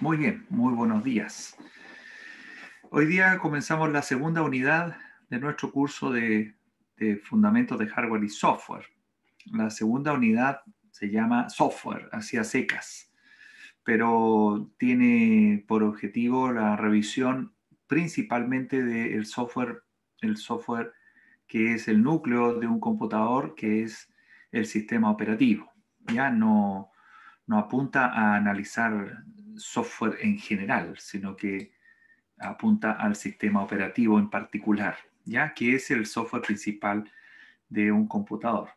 Muy bien, muy buenos días. Hoy día comenzamos la segunda unidad de nuestro curso de, fundamentos de hardware y software. La segunda unidad se llama software, hacia secas, pero tiene por objetivo la revisión principalmente del software, el software que es el núcleo de un computador, que es el sistema operativo. Ya no, no apunta a analizar software en general, sino que apunta al sistema operativo en particular, ya que es el software principal de un computador.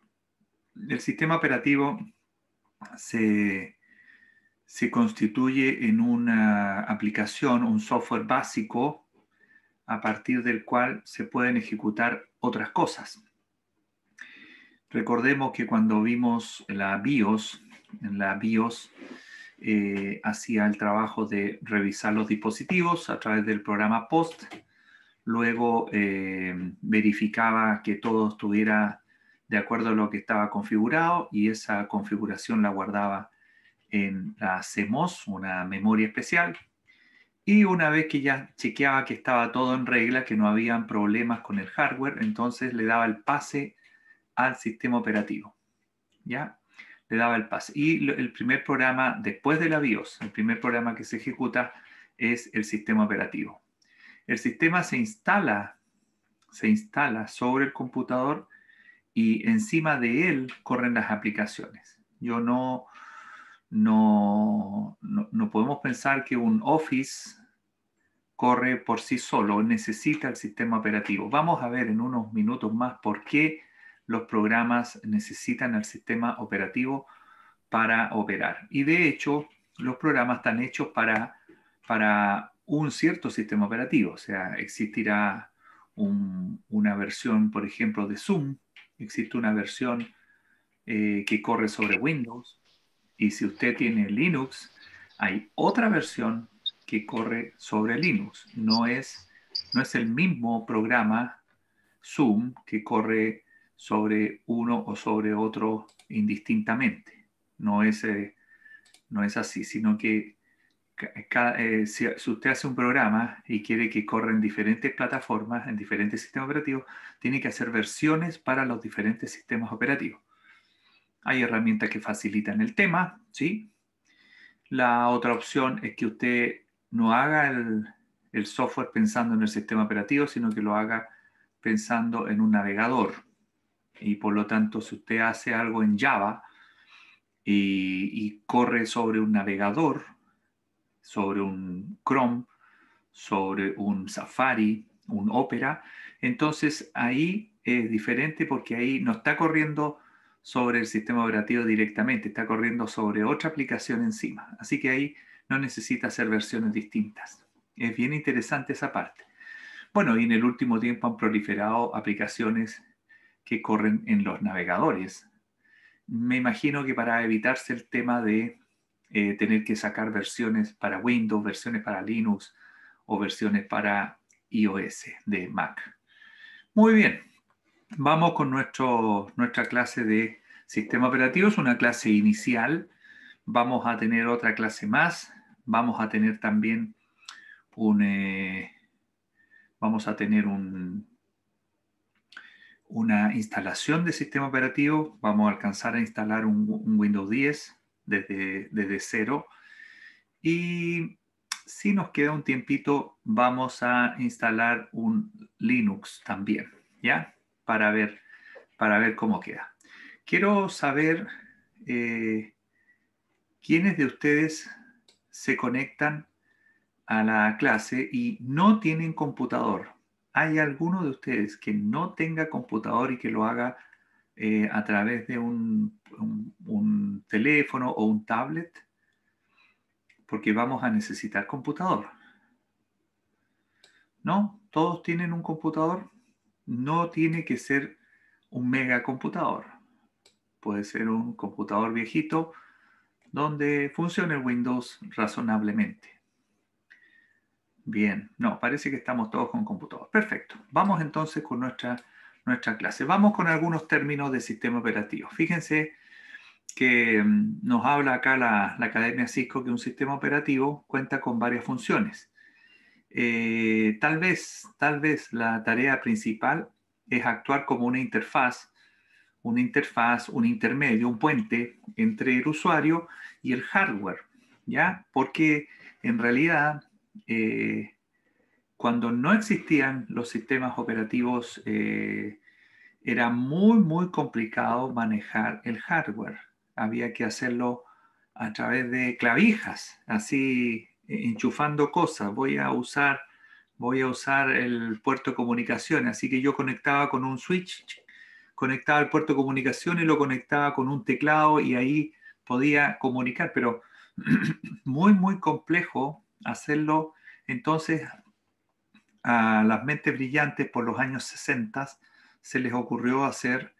El sistema operativo se, se constituye en una aplicación, un software básico a partir del cual se pueden ejecutar otras cosas. Recordemos que cuando vimos la BIOS, en la BIOS eh, hacía el trabajo de revisar los dispositivos a través del programa POST, luego eh, verificaba que todo estuviera de acuerdo a lo que estaba configurado y esa configuración la guardaba en la CMOS, una memoria especial. Y una vez que ya chequeaba que estaba todo en regla, que no habían problemas con el hardware, entonces le daba el pase al sistema operativo. ¿Ya? le daba el pase. Y el primer programa, después de la BIOS, el primer programa que se ejecuta es el sistema operativo. El sistema se instala, se instala sobre el computador y encima de él corren las aplicaciones. Yo no, no, no podemos pensar que un Office corre por sí solo, necesita el sistema operativo. Vamos a ver en unos minutos más por qué los programas necesitan el sistema operativo para operar. Y de hecho, los programas están hechos para, para un cierto sistema operativo. O sea, existirá una versión, por ejemplo, de Zoom, existe una versión eh, que corre sobre Windows, y si usted tiene Linux, hay otra versión que corre sobre Linux. No es, no es el mismo programa Zoom que corre sobre uno o sobre otro indistintamente. No es, eh, no es así, sino que eh, eh, si, usted hace un programa y quiere que corra en diferentes plataformas, en diferentes sistemas operativos, tiene que hacer versiones para los diferentes sistemas operativos. Hay herramientas que facilitan el tema, ¿sí? La otra opción es que usted no haga el software pensando en el sistema operativo, sino que lo haga pensando en un navegador y por lo tanto si usted hace algo en Java y, corre sobre un navegador, sobre un Chrome, sobre un Safari, un Opera, entonces ahí es diferente porque ahí no está corriendo sobre el sistema operativo directamente, está corriendo sobre otra aplicación encima. Así que ahí no necesita hacer versiones distintas. Es bien interesante esa parte. Bueno, y en el último tiempo han proliferado aplicaciones que corren en los navegadores. Me imagino que para evitarse el tema de eh, tener que sacar versiones para Windows, versiones para Linux o versiones para iOS de Mac. Muy bien, vamos con nuestro, nuestra clase de sistema operativo. Es una clase inicial. Vamos a tener otra clase más. Vamos a tener también un... Eh, vamos a tener un, una instalación de sistema operativo, vamos a alcanzar a instalar un, Windows 10 desde, cero. Y si nos queda un tiempito, vamos a instalar un Linux también, ¿ya? Para ver, para ver cómo queda. Quiero saber eh, quiénes de ustedes se conectan a la clase y no tienen computador. ¿Hay alguno de ustedes que no tenga computador y que lo haga eh, a través de un, teléfono o un tablet? Porque vamos a necesitar computador. ¿No? ¿Todos tienen un computador? No tiene que ser un mega computador. Puede ser un computador viejito donde funcione Windows razonablemente. Bien, no, parece que estamos todos con computador. Perfecto. Vamos entonces con nuestra, nuestra clase. Vamos con algunos términos de sistema operativo. Fíjense que mm, nos habla acá la, la Academia Cisco que un sistema operativo cuenta con varias funciones. Eh, tal, vez, tal vez la tarea principal es actuar como una interfaz, una interfaz, un intermedio, un puente entre el usuario y el hardware, ¿ya? Porque en realidad eh, cuando no existían los sistemas operativos, eh, era muy, muy complicado manejar el hardware. Había que hacerlo a través de clavijas, así eh, enchufando cosas. Voy a usar, voy a usar el puerto de comunicación, así que yo conectaba con un switch, conectaba el puerto de comunicación y lo conectaba con un teclado y ahí podía comunicar, pero muy, muy complejo hacerlo entonces a las mentes brillantes por los años 60 se les ocurrió hacer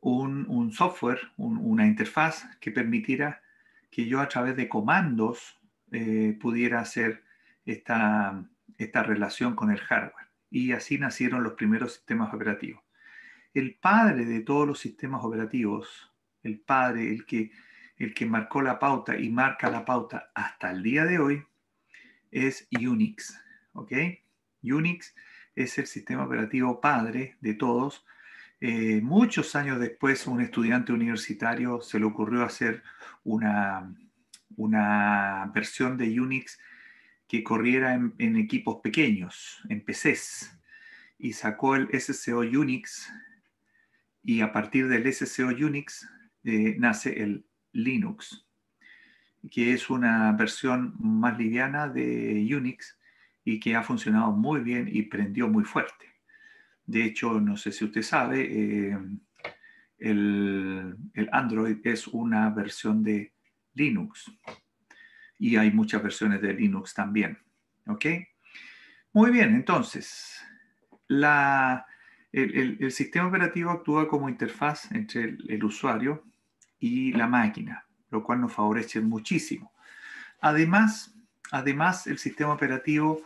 un, software, una interfaz que permitiera que yo a través de comandos eh, pudiera hacer esta, esta relación con el hardware. Y así nacieron los primeros sistemas operativos. El padre de todos los sistemas operativos, el padre, el que, el que marcó la pauta y marca la pauta hasta el día de hoy, es Unix. ¿ok? Unix es el sistema operativo padre de todos. Eh, muchos años después, un estudiante universitario se le ocurrió hacer una, una versión de Unix que corriera en, equipos pequeños, en PCs, y sacó el SCO Unix, y a partir del SCO Unix eh, nace el Linux que es una versión más liviana de Unix y que ha funcionado muy bien y prendió muy fuerte. De hecho, no sé si usted sabe, eh, el, Android es una versión de Linux y hay muchas versiones de Linux también. ¿Ok? Muy bien, entonces, el, el sistema operativo actúa como interfaz entre el usuario y la máquina lo cual nos favorece muchísimo. Además, además el sistema operativo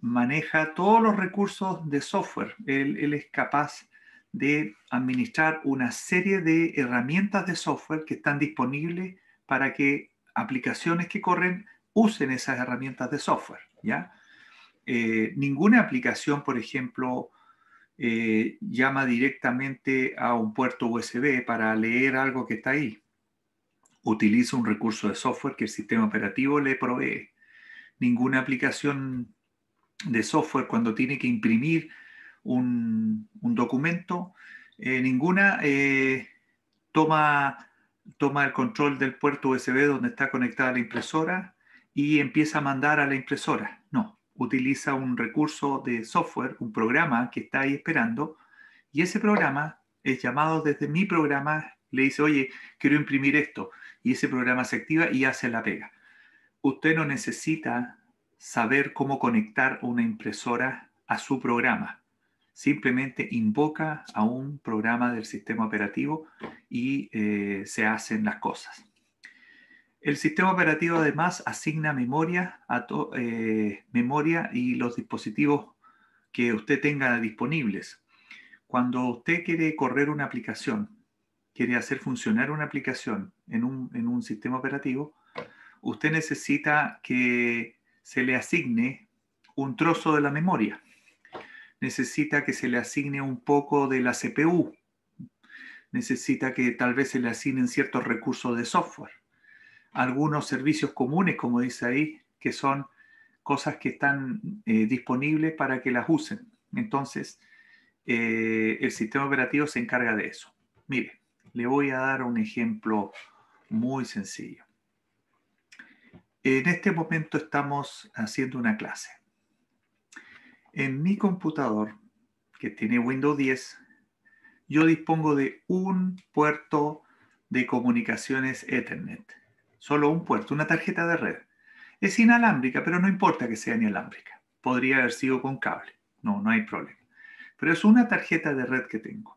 maneja todos los recursos de software. Él, es capaz de administrar una serie de herramientas de software que están disponibles para que aplicaciones que corren usen esas herramientas de software. ¿ya? Eh, ninguna aplicación, por ejemplo, eh, llama directamente a un puerto USB para leer algo que está ahí utiliza un recurso de software que el sistema operativo le provee. Ninguna aplicación de software cuando tiene que imprimir un, un documento, eh, ninguna eh, toma, toma el control del puerto USB donde está conectada la impresora y empieza a mandar a la impresora. No, utiliza un recurso de software, un programa que está ahí esperando y ese programa es llamado desde mi programa, le dice, oye, quiero imprimir esto y ese programa se activa y hace la pega. Usted no necesita saber cómo conectar una impresora a su programa. Simplemente invoca a un programa del sistema operativo y eh, se hacen las cosas. El sistema operativo además asigna memoria, a eh, memoria y los dispositivos que usted tenga disponibles. Cuando usted quiere correr una aplicación quiere hacer funcionar una aplicación en un, sistema operativo, usted necesita que se le asigne un trozo de la memoria, necesita que se le asigne un poco de la CPU, necesita que tal vez se le asignen ciertos recursos de software, algunos servicios comunes, como dice ahí, que son cosas que están eh, disponibles para que las usen. Entonces, eh, el sistema operativo se encarga de eso. Mire, le voy a dar un ejemplo muy sencillo. En este momento estamos haciendo una clase. En mi computador, que tiene Windows 10, yo dispongo de un puerto de comunicaciones Ethernet. Solo un puerto, una tarjeta de red. Es inalámbrica, pero no importa que sea inalámbrica. Podría haber sido con cable. No, no hay problema. Pero es una tarjeta de red que tengo.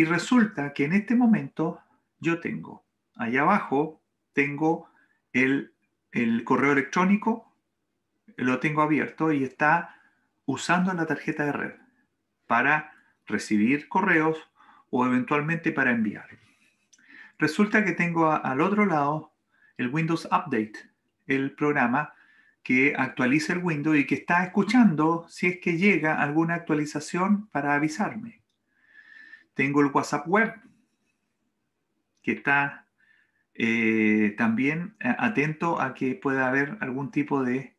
Y resulta que en este momento yo tengo, allá abajo, tengo el, correo electrónico, lo tengo abierto y está usando la tarjeta de red para recibir correos o eventualmente para enviar. Resulta que tengo al otro lado el Windows Update, el programa que actualiza el Windows y que está escuchando si es que llega alguna actualización para avisarme. Tengo el WhatsApp web, que está eh, también eh, atento a que pueda haber algún tipo de,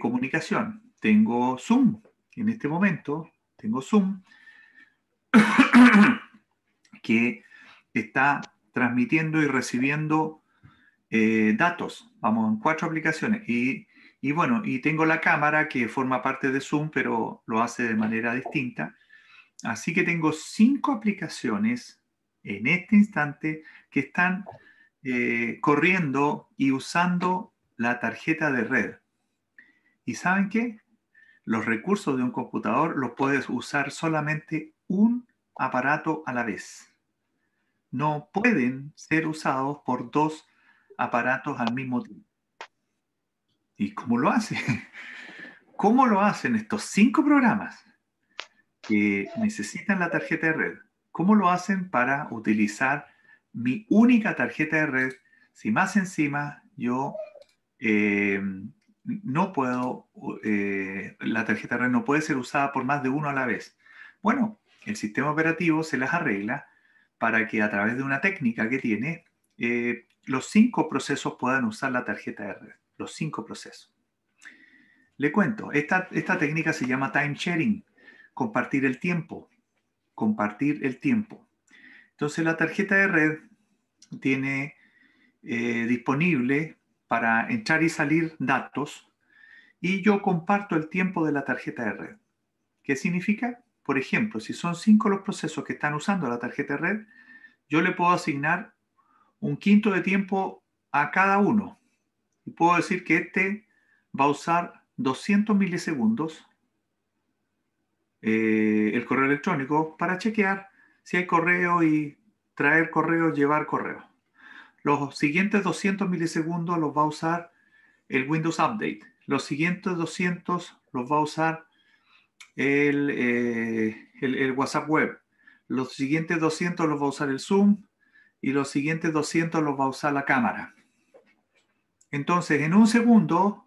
comunicación. Tengo Zoom, en este momento tengo Zoom, que está transmitiendo y recibiendo eh, datos. Vamos en cuatro aplicaciones. Y, y, bueno, y tengo la cámara que forma parte de Zoom, pero lo hace de manera distinta. Así que tengo cinco aplicaciones en este instante que están eh, corriendo y usando la tarjeta de red. ¿Y saben qué? Los recursos de un computador los puedes usar solamente un aparato a la vez. No pueden ser usados por dos aparatos al mismo tiempo. ¿Y cómo lo hacen? ¿Cómo lo hacen estos cinco programas? que necesitan la tarjeta de red, ¿cómo lo hacen para utilizar mi única tarjeta de red si más encima yo eh, no puedo, eh, la tarjeta de red no puede ser usada por más de uno a la vez? Bueno, el sistema operativo se las arregla para que a través de una técnica que tiene, eh, los cinco procesos puedan usar la tarjeta de red. Los cinco procesos. Le cuento, esta, esta técnica se llama time sharing compartir el tiempo, compartir el tiempo. Entonces la tarjeta de red tiene eh, disponible para entrar y salir datos y yo comparto el tiempo de la tarjeta de red. ¿Qué significa? Por ejemplo, si son cinco los procesos que están usando la tarjeta de red, yo le puedo asignar un quinto de tiempo a cada uno. Y puedo decir que este va a usar 200 milisegundos eh, el correo electrónico para chequear si hay correo y traer correo, llevar correo. Los siguientes 200 milisegundos los va a usar el Windows Update. Los siguientes 200 los va a usar eh, el, el WhatsApp Web. Los siguientes 200 los va a usar el Zoom y los siguientes 200 los va a usar la cámara. Entonces, en un segundo,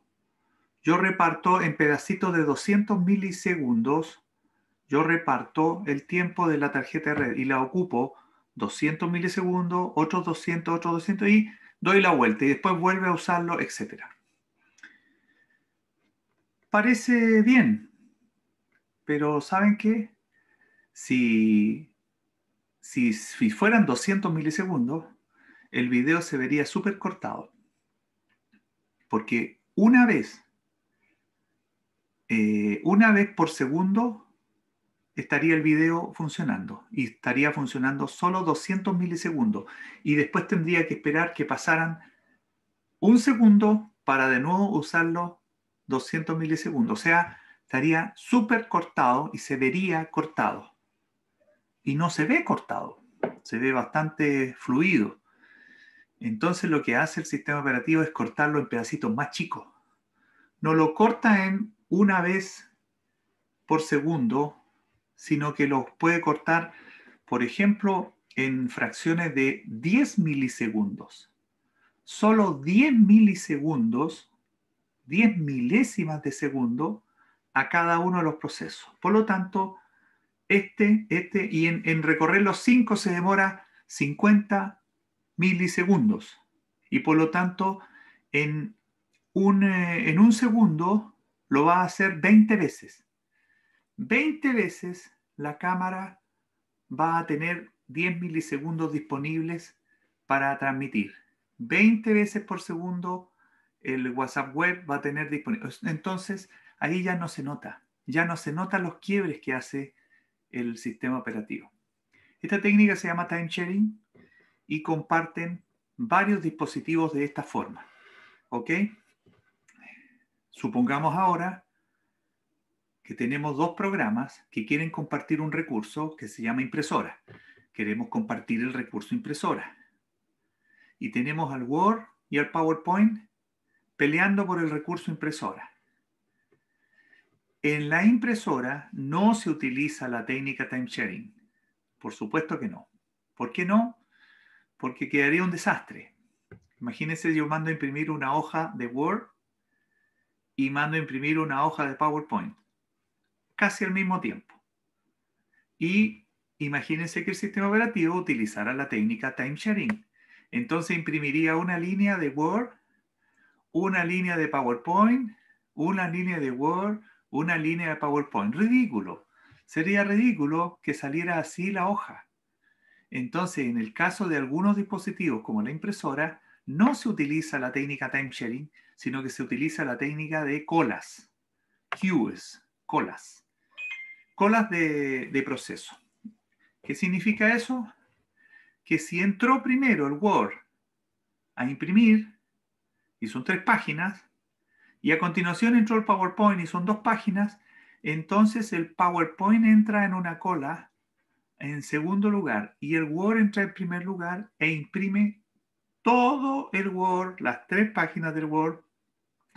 yo reparto en pedacitos de 200 milisegundos yo reparto el tiempo de la tarjeta de red y la ocupo 200 milisegundos, otros 200, otros 200 y doy la vuelta y después vuelve a usarlo, etc. Parece bien, pero ¿saben qué? Si, si, fueran 200 milisegundos, el video se vería súper cortado. Porque una vez, eh, una vez por segundo estaría el video funcionando y estaría funcionando solo 200 milisegundos y después tendría que esperar que pasaran un segundo para de nuevo usarlo 200 milisegundos. O sea, estaría súper cortado y se vería cortado. Y no se ve cortado, se ve bastante fluido. Entonces lo que hace el sistema operativo es cortarlo en pedacitos más chicos. No lo corta en una vez por segundo sino que los puede cortar, por ejemplo, en fracciones de 10 milisegundos. Solo 10 milisegundos, 10 milésimas de segundo a cada uno de los procesos. Por lo tanto, este, este, y en, recorrer los 5 se demora 50 milisegundos. Y por lo tanto, en un, eh, en un segundo lo va a hacer 20 veces. 20 veces la cámara va a tener 10 milisegundos disponibles para transmitir. 20 veces por segundo el WhatsApp web va a tener disponible. Entonces, ahí ya no se nota, ya no se notan los quiebres que hace el sistema operativo. Esta técnica se llama time sharing y comparten varios dispositivos de esta forma. ¿Ok? Supongamos ahora que tenemos dos programas que quieren compartir un recurso que se llama impresora. Queremos compartir el recurso impresora. Y tenemos al Word y al PowerPoint peleando por el recurso impresora. En la impresora no se utiliza la técnica time sharing. Por supuesto que no. ¿Por qué no? Porque quedaría un desastre. Imagínense yo mando a imprimir una hoja de Word y mando a imprimir una hoja de PowerPoint casi al mismo tiempo. Y imagínense que el sistema operativo utilizara la técnica time sharing. Entonces imprimiría una línea de Word, una línea de PowerPoint, una línea de Word, una línea de PowerPoint. Ridículo. Sería ridículo que saliera así la hoja. Entonces, en el caso de algunos dispositivos como la impresora, no se utiliza la técnica time sharing, sino que se utiliza la técnica de colas, queues, colas colas de, proceso. ¿Qué significa eso? Que si entró primero el Word a imprimir, y son tres páginas, y a continuación entró el PowerPoint y son dos páginas, entonces el PowerPoint entra en una cola en segundo lugar y el Word entra en primer lugar e imprime todo el Word, las tres páginas del Word,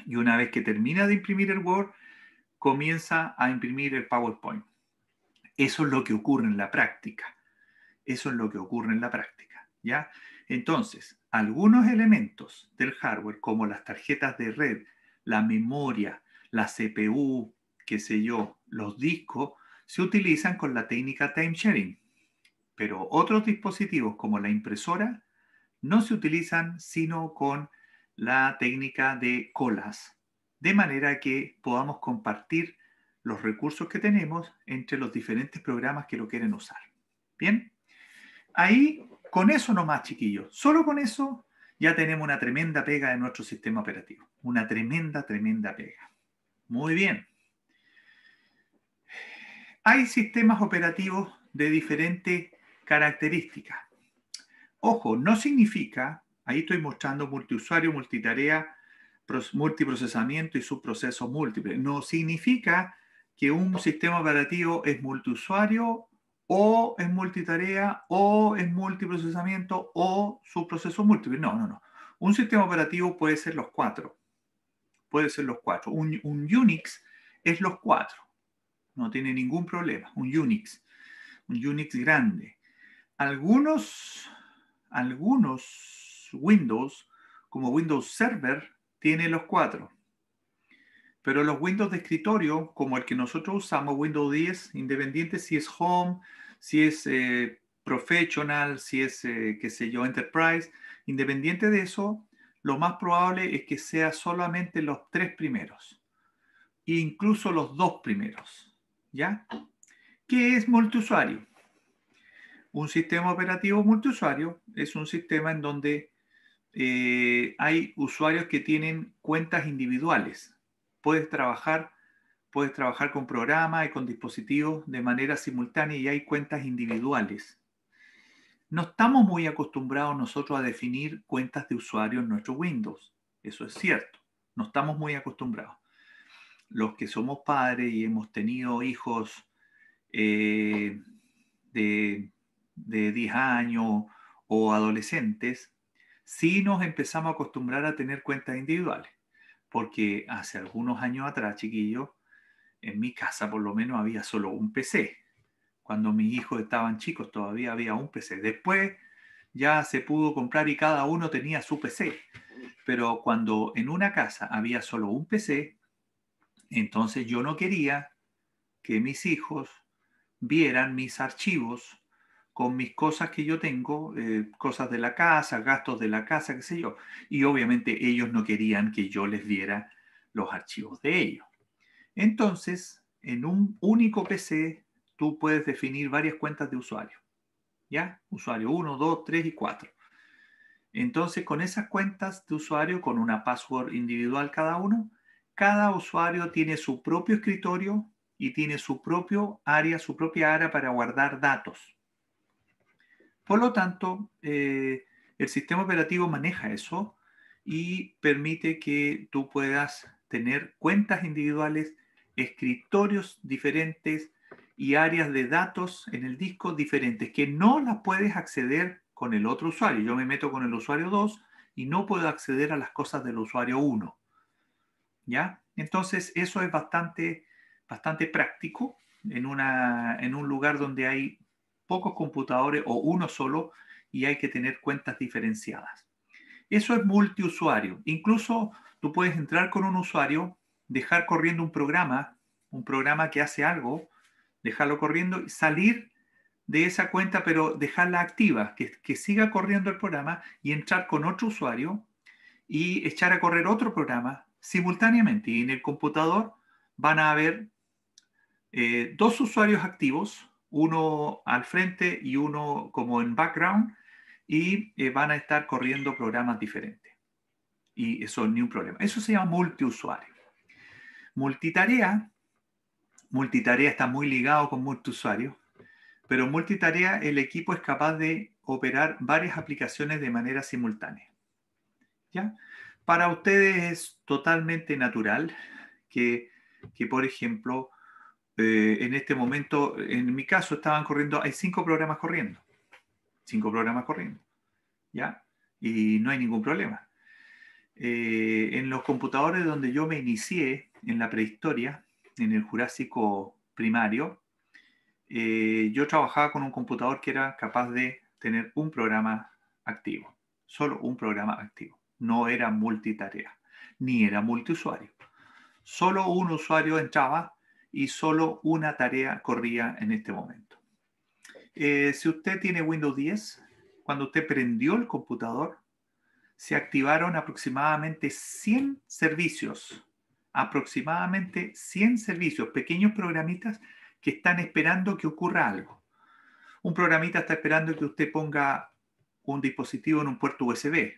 y una vez que termina de imprimir el Word, comienza a imprimir el PowerPoint. Eso es lo que ocurre en la práctica. Eso es lo que ocurre en la práctica. ¿ya? Entonces, algunos elementos del hardware, como las tarjetas de red, la memoria, la CPU, qué sé yo, los discos, se utilizan con la técnica time sharing. Pero otros dispositivos, como la impresora, no se utilizan sino con la técnica de colas, de manera que podamos compartir los recursos que tenemos entre los diferentes programas que lo quieren usar. Bien, ahí con eso nomás, chiquillos, solo con eso ya tenemos una tremenda pega en nuestro sistema operativo. Una tremenda, tremenda pega. Muy bien. Hay sistemas operativos de diferentes características. Ojo, no significa, ahí estoy mostrando multiusuario, multitarea, multiprocesamiento y subprocesos múltiples, No significa que un sistema operativo es multiusuario o es multitarea o es multiprocesamiento o su proceso múltiple. No, no, no. Un sistema operativo puede ser los cuatro. Puede ser los cuatro. Un, un Unix es los cuatro. No tiene ningún problema. Un Unix. Un Unix grande. Algunos, algunos Windows, como Windows Server, tiene los cuatro. Pero los Windows de escritorio, como el que nosotros usamos, Windows 10, independiente si es Home, si es eh, Professional, si es, eh, qué sé yo, Enterprise, independiente de eso, lo más probable es que sea solamente los tres primeros, incluso los dos primeros. ¿Ya? ¿Qué es multiusuario? Un sistema operativo multiusuario es un sistema en donde eh, hay usuarios que tienen cuentas individuales, puedes trabajar, puedes trabajar con programas y con dispositivos de manera simultánea y hay cuentas individuales. No estamos muy acostumbrados nosotros a definir cuentas de usuario en nuestro Windows. Eso es cierto. No estamos muy acostumbrados. Los que somos padres y hemos tenido hijos eh, de, de 10 años o adolescentes, sí nos empezamos a acostumbrar a tener cuentas individuales porque hace algunos años atrás, chiquillos, en mi casa por lo menos había solo un PC. Cuando mis hijos estaban chicos todavía había un PC. Después ya se pudo comprar y cada uno tenía su PC. Pero cuando en una casa había solo un PC, entonces yo no quería que mis hijos vieran mis archivos con mis cosas que yo tengo, eh, cosas de la casa, gastos de la casa, qué sé yo. Y obviamente ellos no querían que yo les diera los archivos de ellos. Entonces, en un único PC, tú puedes definir varias cuentas de usuario. ¿Ya? Usuario 1, 2, 3 y 4. Entonces, con esas cuentas de usuario, con una password individual cada uno, cada usuario tiene su propio escritorio y tiene su propio área, su propia área para guardar datos. Por lo tanto, eh, el sistema operativo maneja eso y permite que tú puedas tener cuentas individuales, escritorios diferentes y áreas de datos en el disco diferentes que no las puedes acceder con el otro usuario. Yo me meto con el usuario 2 y no puedo acceder a las cosas del usuario 1. ¿Ya? Entonces, eso es bastante, bastante práctico en, una, en un lugar donde hay pocos computadores o uno solo y hay que tener cuentas diferenciadas. Eso es multiusuario. Incluso tú puedes entrar con un usuario, dejar corriendo un programa, un programa que hace algo, dejarlo corriendo y salir de esa cuenta, pero dejarla activa, que, siga corriendo el programa y entrar con otro usuario y echar a correr otro programa simultáneamente. en el computador van a haber eh, dos usuarios activos uno al frente y uno como en background, y eh, van a estar corriendo programas diferentes. Y eso es un problema. Eso se llama multiusuario. Multitarea, multitarea está muy ligado con multiusuario, pero multitarea el equipo es capaz de operar varias aplicaciones de manera simultánea. Para ustedes es totalmente natural que por ejemplo, eh, en este momento, en mi caso, estaban corriendo, hay cinco programas corriendo, cinco programas corriendo, ¿ya? Y no hay ningún problema. Eh, en los computadores donde yo me inicié en la prehistoria, en el Jurásico primario, eh, yo trabajaba con un computador que era capaz de tener un programa activo, solo un programa activo. No era multitarea, ni era multiusuario. Solo un usuario entraba y solo una tarea corría en este momento. Eh, si usted tiene Windows 10, cuando usted prendió el computador, se activaron aproximadamente 100 servicios, aproximadamente 100 servicios, pequeños programitas que están esperando que ocurra algo. Un programita está esperando que usted ponga un dispositivo en un puerto USB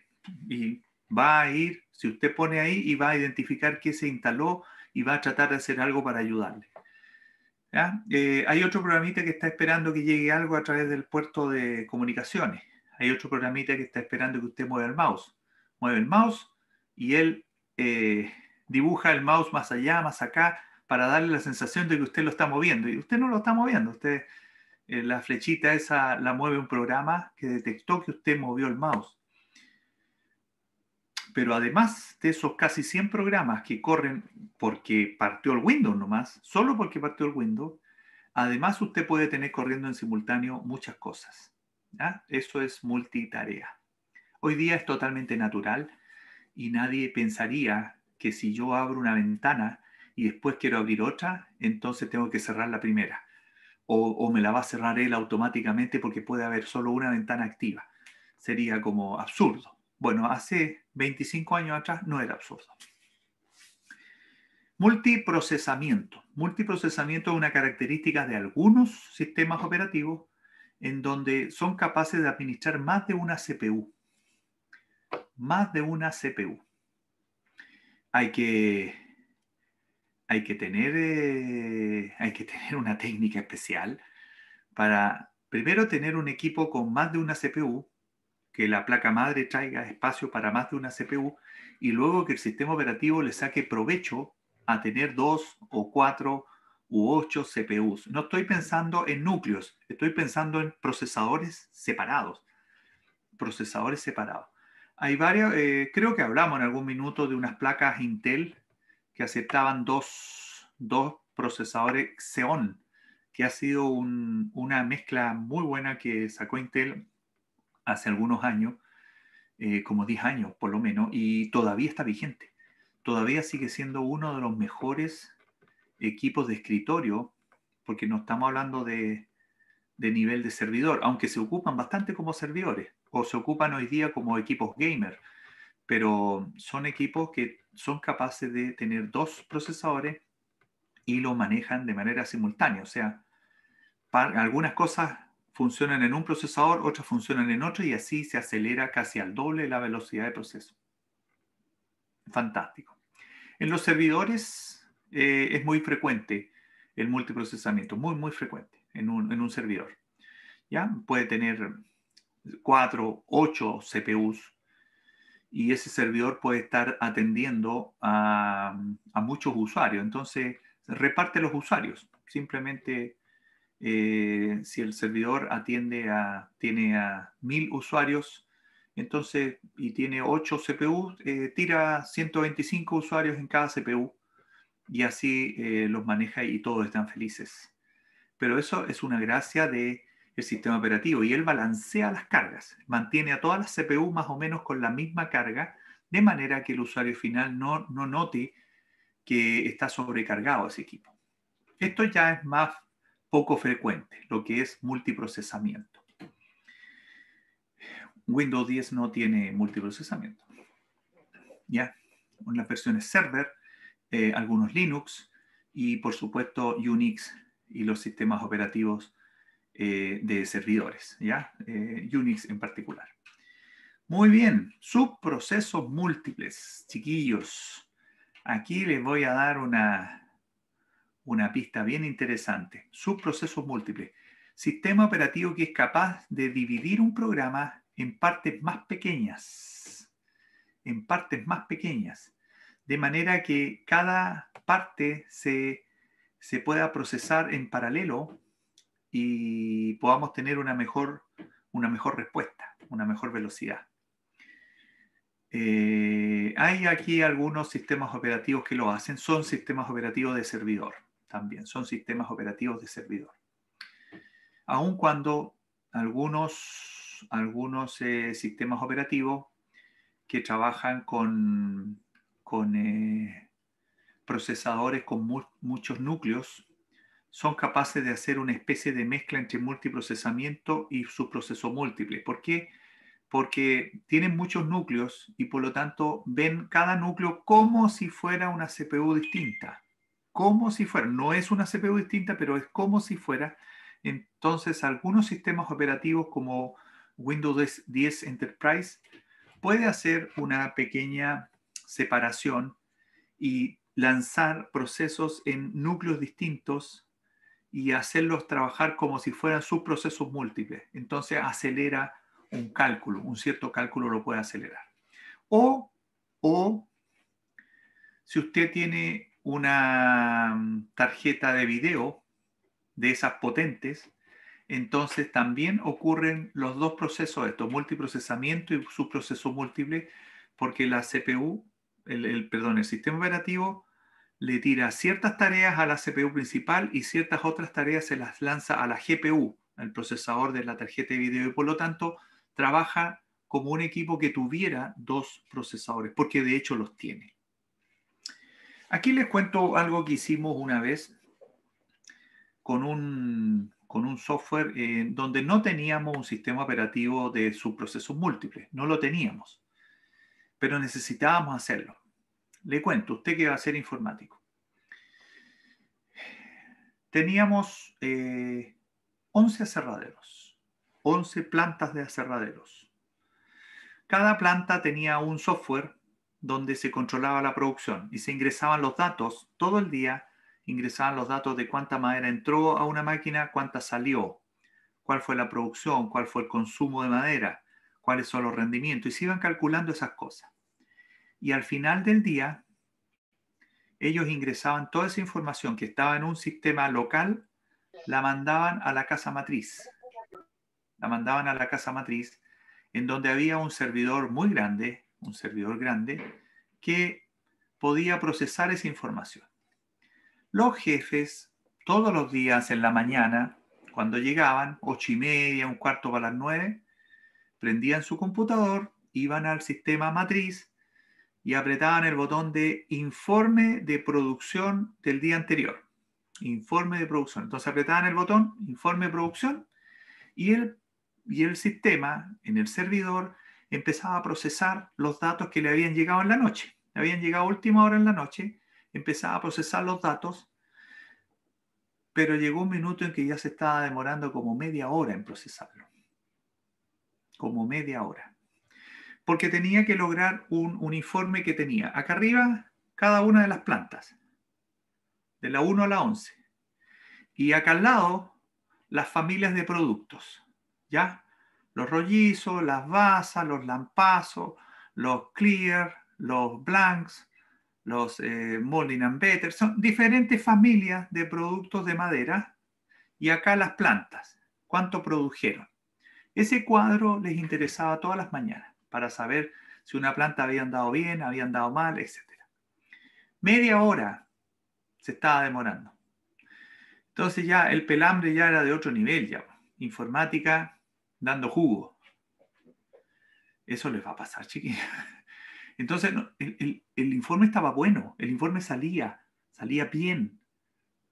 y va a ir, si usted pone ahí, y va a identificar que se instaló y va a tratar de hacer algo para ayudarle. Eh, hay otro programita que está esperando que llegue algo a través del puerto de comunicaciones. Hay otro programita que está esperando que usted mueva el mouse. Mueve el mouse y él eh, dibuja el mouse más allá, más acá, para darle la sensación de que usted lo está moviendo. Y usted no lo está moviendo. Usted eh, la flechita esa la mueve un programa que detectó que usted movió el mouse. Pero además de esos casi 100 programas que corren porque partió el Windows nomás, solo porque partió el Windows, además usted puede tener corriendo en simultáneo muchas cosas. Eso es multitarea. Hoy día es totalmente natural y nadie pensaría que si yo abro una ventana y después quiero abrir otra, entonces tengo que cerrar la primera. o, me la va a cerrar él automáticamente porque puede haber solo una ventana activa. Sería como absurdo. Bueno, hace 25 años atrás no era absurdo. Multiprocesamiento. Multiprocesamiento es una característica de algunos sistemas operativos en donde son capaces de administrar más de una CPU. Más de una CPU. Hay que, hay que, tener, eh, hay que tener una técnica especial para primero tener un equipo con más de una CPU que la placa madre traiga espacio para más de una CPU y luego que el sistema operativo le saque provecho a tener dos o cuatro u ocho CPUs. No estoy pensando en núcleos, estoy pensando en procesadores separados. Procesadores separados. Hay varios, eh, creo que hablamos en algún minuto de unas placas Intel que aceptaban dos, dos procesadores Xeon, que ha sido una mezcla muy buena que sacó Intel hace algunos años, eh, como 10 años por lo menos, y todavía está vigente. Todavía sigue siendo uno de los mejores equipos de escritorio, porque no estamos hablando de, nivel de servidor, aunque se ocupan bastante como servidores o se ocupan hoy día como equipos gamer, pero son equipos que son capaces de tener dos procesadores y lo manejan de manera simultánea. O sea, para algunas cosas funcionan en un procesador, otras funcionan en otro y así se acelera casi al doble la velocidad de proceso. Fantástico. En los servidores eh, es muy frecuente el multiprocesamiento, muy, muy frecuente en un, servidor. ¿Ya? Puede tener cuatro, ocho CPUs y ese servidor puede estar atendiendo a, a muchos usuarios. Entonces, reparte los usuarios. Simplemente eh, si el servidor atiende a, tiene a mil usuarios, entonces, y tiene 8 CPU, eh, tira 125 usuarios en cada CPU y así eh, los maneja y todos están felices. Pero eso es una gracia de el sistema operativo y él balancea las cargas, mantiene a todas las CPU más o menos con la misma carga, de manera que el usuario final no, no note que está sobrecargado ese equipo. Esto ya es más poco frecuente, lo que es multiprocesamiento. Windows 10 no tiene multiprocesamiento. ¿Ya? las versiones server, eh, algunos Linux y por supuesto Unix y los sistemas operativos eh, de servidores, ¿ya? Eh, Unix en particular. Muy bien, subprocesos múltiples, chiquillos. Aquí les voy a dar una, una pista bien interesante, sus procesos múltiples. Sistema operativo que es capaz de dividir un programa en partes más pequeñas, en partes más pequeñas, de manera que cada parte se, pueda procesar en paralelo y podamos tener una mejor, una mejor respuesta, una mejor velocidad. Eh, hay aquí algunos sistemas operativos que lo hacen, son sistemas operativos de servidor también, son sistemas operativos de servidor. Aun cuando algunos, algunos eh, sistemas operativos que trabajan con, eh, procesadores con muchos núcleos son capaces de hacer una especie de mezcla entre multiprocesamiento y su proceso múltiple. ¿Por qué? Porque tienen muchos núcleos y por lo tanto ven cada núcleo como si fuera una CPU distinta como si fuera, no es una CPU distinta, pero es como si fuera. Entonces, algunos sistemas operativos como Windows 10 Enterprise puede hacer una pequeña separación y lanzar procesos en núcleos distintos y hacerlos trabajar como si fueran subprocesos múltiples. Entonces acelera un cálculo, un cierto cálculo lo puede acelerar. O, o si usted tiene una mm, tarjeta de video de esas potentes, entonces también ocurren los dos procesos, estos multiprocesamiento y subproceso múltiple, porque la CPU, el, el, perdón, el sistema operativo le tira ciertas tareas a la CPU principal y ciertas otras tareas se las lanza a la GPU, al procesador de la tarjeta de video, y por lo tanto trabaja como un equipo que tuviera dos procesadores, porque de hecho los tiene. Aquí les cuento algo que hicimos una vez con un, software eh, donde no teníamos un sistema operativo de subprocesos múltiples, no lo teníamos, pero necesitábamos hacerlo. Le cuento, usted que va a ser informático. Teníamos 11 eh, aserraderos, 11 plantas de aserraderos. Cada planta tenía un software donde se controlaba la producción y se ingresaban los datos todo el día, ingresaban los datos de cuánta madera entró a una máquina, cuánta salió, cuál fue la producción, cuál fue el consumo de madera, cuáles son los rendimientos, y se iban calculando esas cosas. Y al final del día, ellos ingresaban toda esa información que estaba en un sistema local, la mandaban a la casa matriz. La mandaban a la casa matriz, en donde había un servidor muy grande un servidor grande, que podía procesar esa información. Los jefes, todos los días en la mañana, cuando llegaban, ocho y media, un cuarto para las nueve, prendían su computador, iban al sistema matriz y apretaban el botón de informe de producción del día anterior. Informe de producción. Entonces apretaban el botón informe de producción y el, y el sistema en el servidor empezaba a procesar los datos que le habían llegado en la noche. Le habían llegado última hora en la noche, empezaba a procesar los datos, pero llegó un minuto en que ya se estaba demorando como media hora en procesarlo. Como media hora. Porque tenía que lograr un uniforme que tenía acá arriba cada una de las plantas, de la 1 a la 11. Y acá al lado, las familias de productos. ¿Ya? los rollizos, las basas, los lampazos, los clear, los blanks, los eh, molding and better. Son diferentes familias de productos de madera y acá las plantas, cuánto produjeron. Ese cuadro les interesaba todas las mañanas para saber si una planta había andado bien, había andado mal, etc. Media hora se estaba demorando. Entonces ya el pelambre ya era de otro nivel, ya. Informática dando jugo. Eso les va a pasar, chiquillos. Entonces, el, informe estaba bueno, el informe salía, salía bien,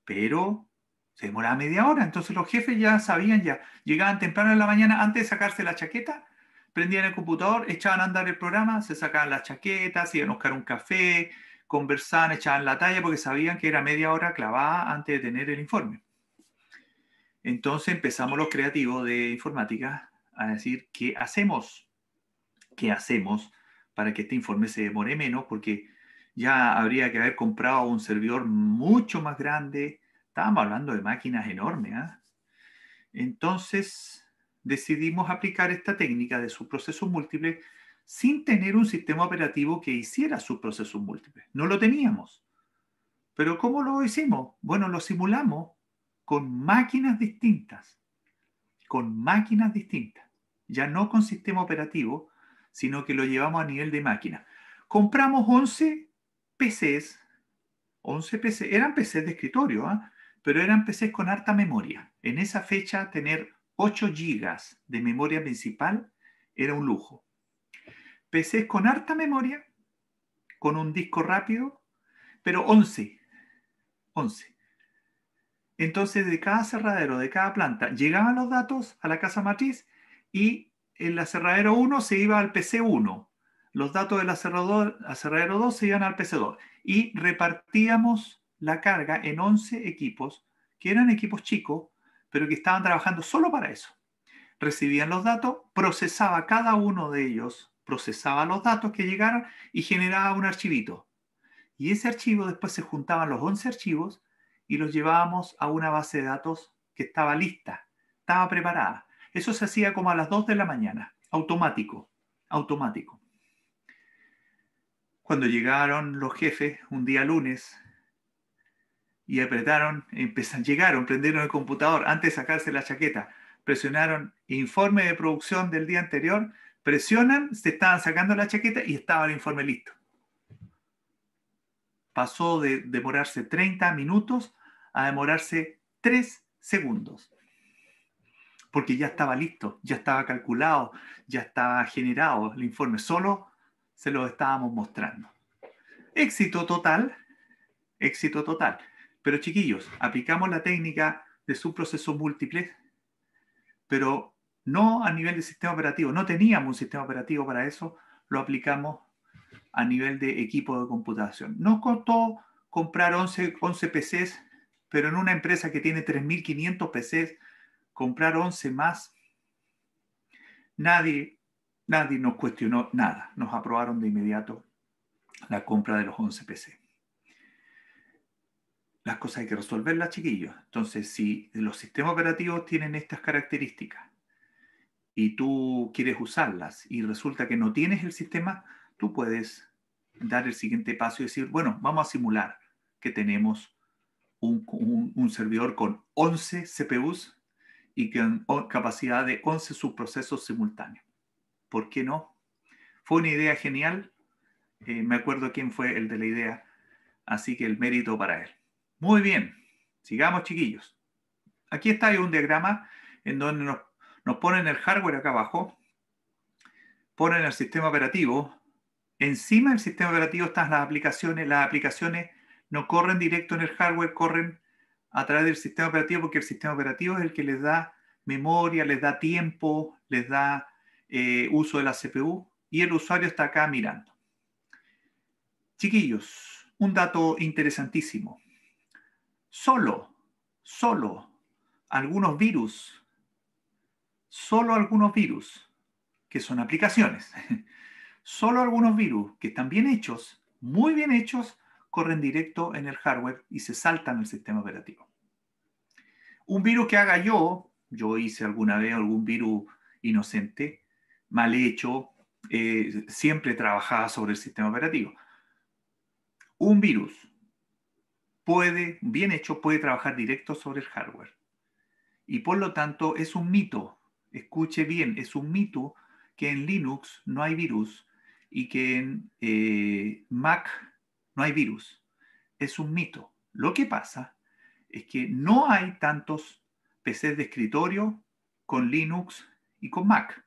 pero se demoraba media hora. Entonces los jefes ya sabían, ya llegaban temprano en la mañana antes de sacarse la chaqueta, prendían el computador, echaban a andar el programa, se sacaban las chaquetas, iban a buscar un café, conversaban, echaban la talla porque sabían que era media hora clavada antes de tener el informe. Entonces empezamos los creativos de informática a decir, ¿qué hacemos? ¿Qué hacemos para que este informe se demore menos? Porque ya habría que haber comprado un servidor mucho más grande. Estábamos hablando de máquinas enormes. ¿ah? Entonces decidimos aplicar esta técnica de subprocesos múltiples sin tener un sistema operativo que hiciera subprocesos múltiples. No lo teníamos. Pero ¿cómo lo hicimos? Bueno, lo simulamos con máquinas distintas, con máquinas distintas, ya no con sistema operativo, sino que lo llevamos a nivel de máquina. Compramos 11 PCs, 11 PCs, eran PCs de escritorio, ¿ah? pero eran PCs con harta memoria. En esa fecha tener 8 GB de memoria principal era un lujo. PCs con harta memoria, con un disco rápido, pero 11, 11. Entonces, de cada cerradero, de cada planta, llegaban los datos a la casa matriz y en cerradero 1 se iba al PC1, los datos del cerradero 2 se iban al PC2 y repartíamos la carga en 11 equipos, que eran equipos chicos, pero que estaban trabajando solo para eso. Recibían los datos, procesaba cada uno de ellos, procesaba los datos que llegaron y generaba un archivito. Y ese archivo después se juntaban los 11 archivos y los llevábamos a una base de datos que estaba lista, estaba preparada. Eso se hacía como a las 2 de la mañana, automático, automático. Cuando llegaron los jefes un día lunes y apretaron, empezaron, llegaron, prendieron el computador antes de sacarse la chaqueta, presionaron informe de producción del día anterior, presionan, se estaban sacando la chaqueta y estaba el informe listo. Pasó de demorarse 30 minutos a demorarse tres segundos, porque ya estaba listo, ya estaba calculado, ya estaba generado el informe, solo se lo estábamos mostrando. Éxito total, éxito total. Pero chiquillos, aplicamos la técnica de subprocesos múltiples, pero no a nivel de sistema operativo, no teníamos un sistema operativo para eso, lo aplicamos a nivel de equipo de computación. Nos costó comprar 11, 11 PCs pero en una empresa que tiene 3.500 PCs, comprar 11 más, nadie, nadie nos cuestionó nada. Nos aprobaron de inmediato la compra de los 11 PC. Las cosas hay que resolverlas, chiquillos. Entonces, si los sistemas operativos tienen estas características y tú quieres usarlas y resulta que no tienes el sistema, tú puedes dar el siguiente paso y decir, bueno, vamos a simular que tenemos un, servidor con 11 CPUs y con capacidad de 11 subprocesos simultáneos. ¿Por qué no? Fue una idea genial. Eh, me acuerdo quién fue el de la idea, así que el mérito para él. Muy bien, sigamos chiquillos. Aquí está un diagrama en donde nos, ponen el hardware acá abajo, ponen el sistema operativo, encima del sistema operativo están las aplicaciones, las aplicaciones no corren directo en el hardware, corren a través del sistema operativo porque el sistema operativo es el que les da memoria, les da tiempo, les da eh, uso de la CPU y el usuario está acá mirando. Chiquillos, un dato interesantísimo. Solo, solo algunos virus, solo algunos virus, que son aplicaciones, solo algunos virus que están bien hechos, muy bien hechos, corren directo en el hardware y se saltan el sistema operativo. Un virus que haga yo, yo hice alguna vez algún virus inocente, mal hecho, eh, siempre trabajaba sobre el sistema operativo. Un virus puede, bien hecho, puede trabajar directo sobre el hardware. Y por lo tanto es un mito, escuche bien, es un mito que en Linux no hay virus y que en eh, Mac no hay virus. Es un mito. Lo que pasa es que no hay tantos PCs de escritorio con Linux y con Mac.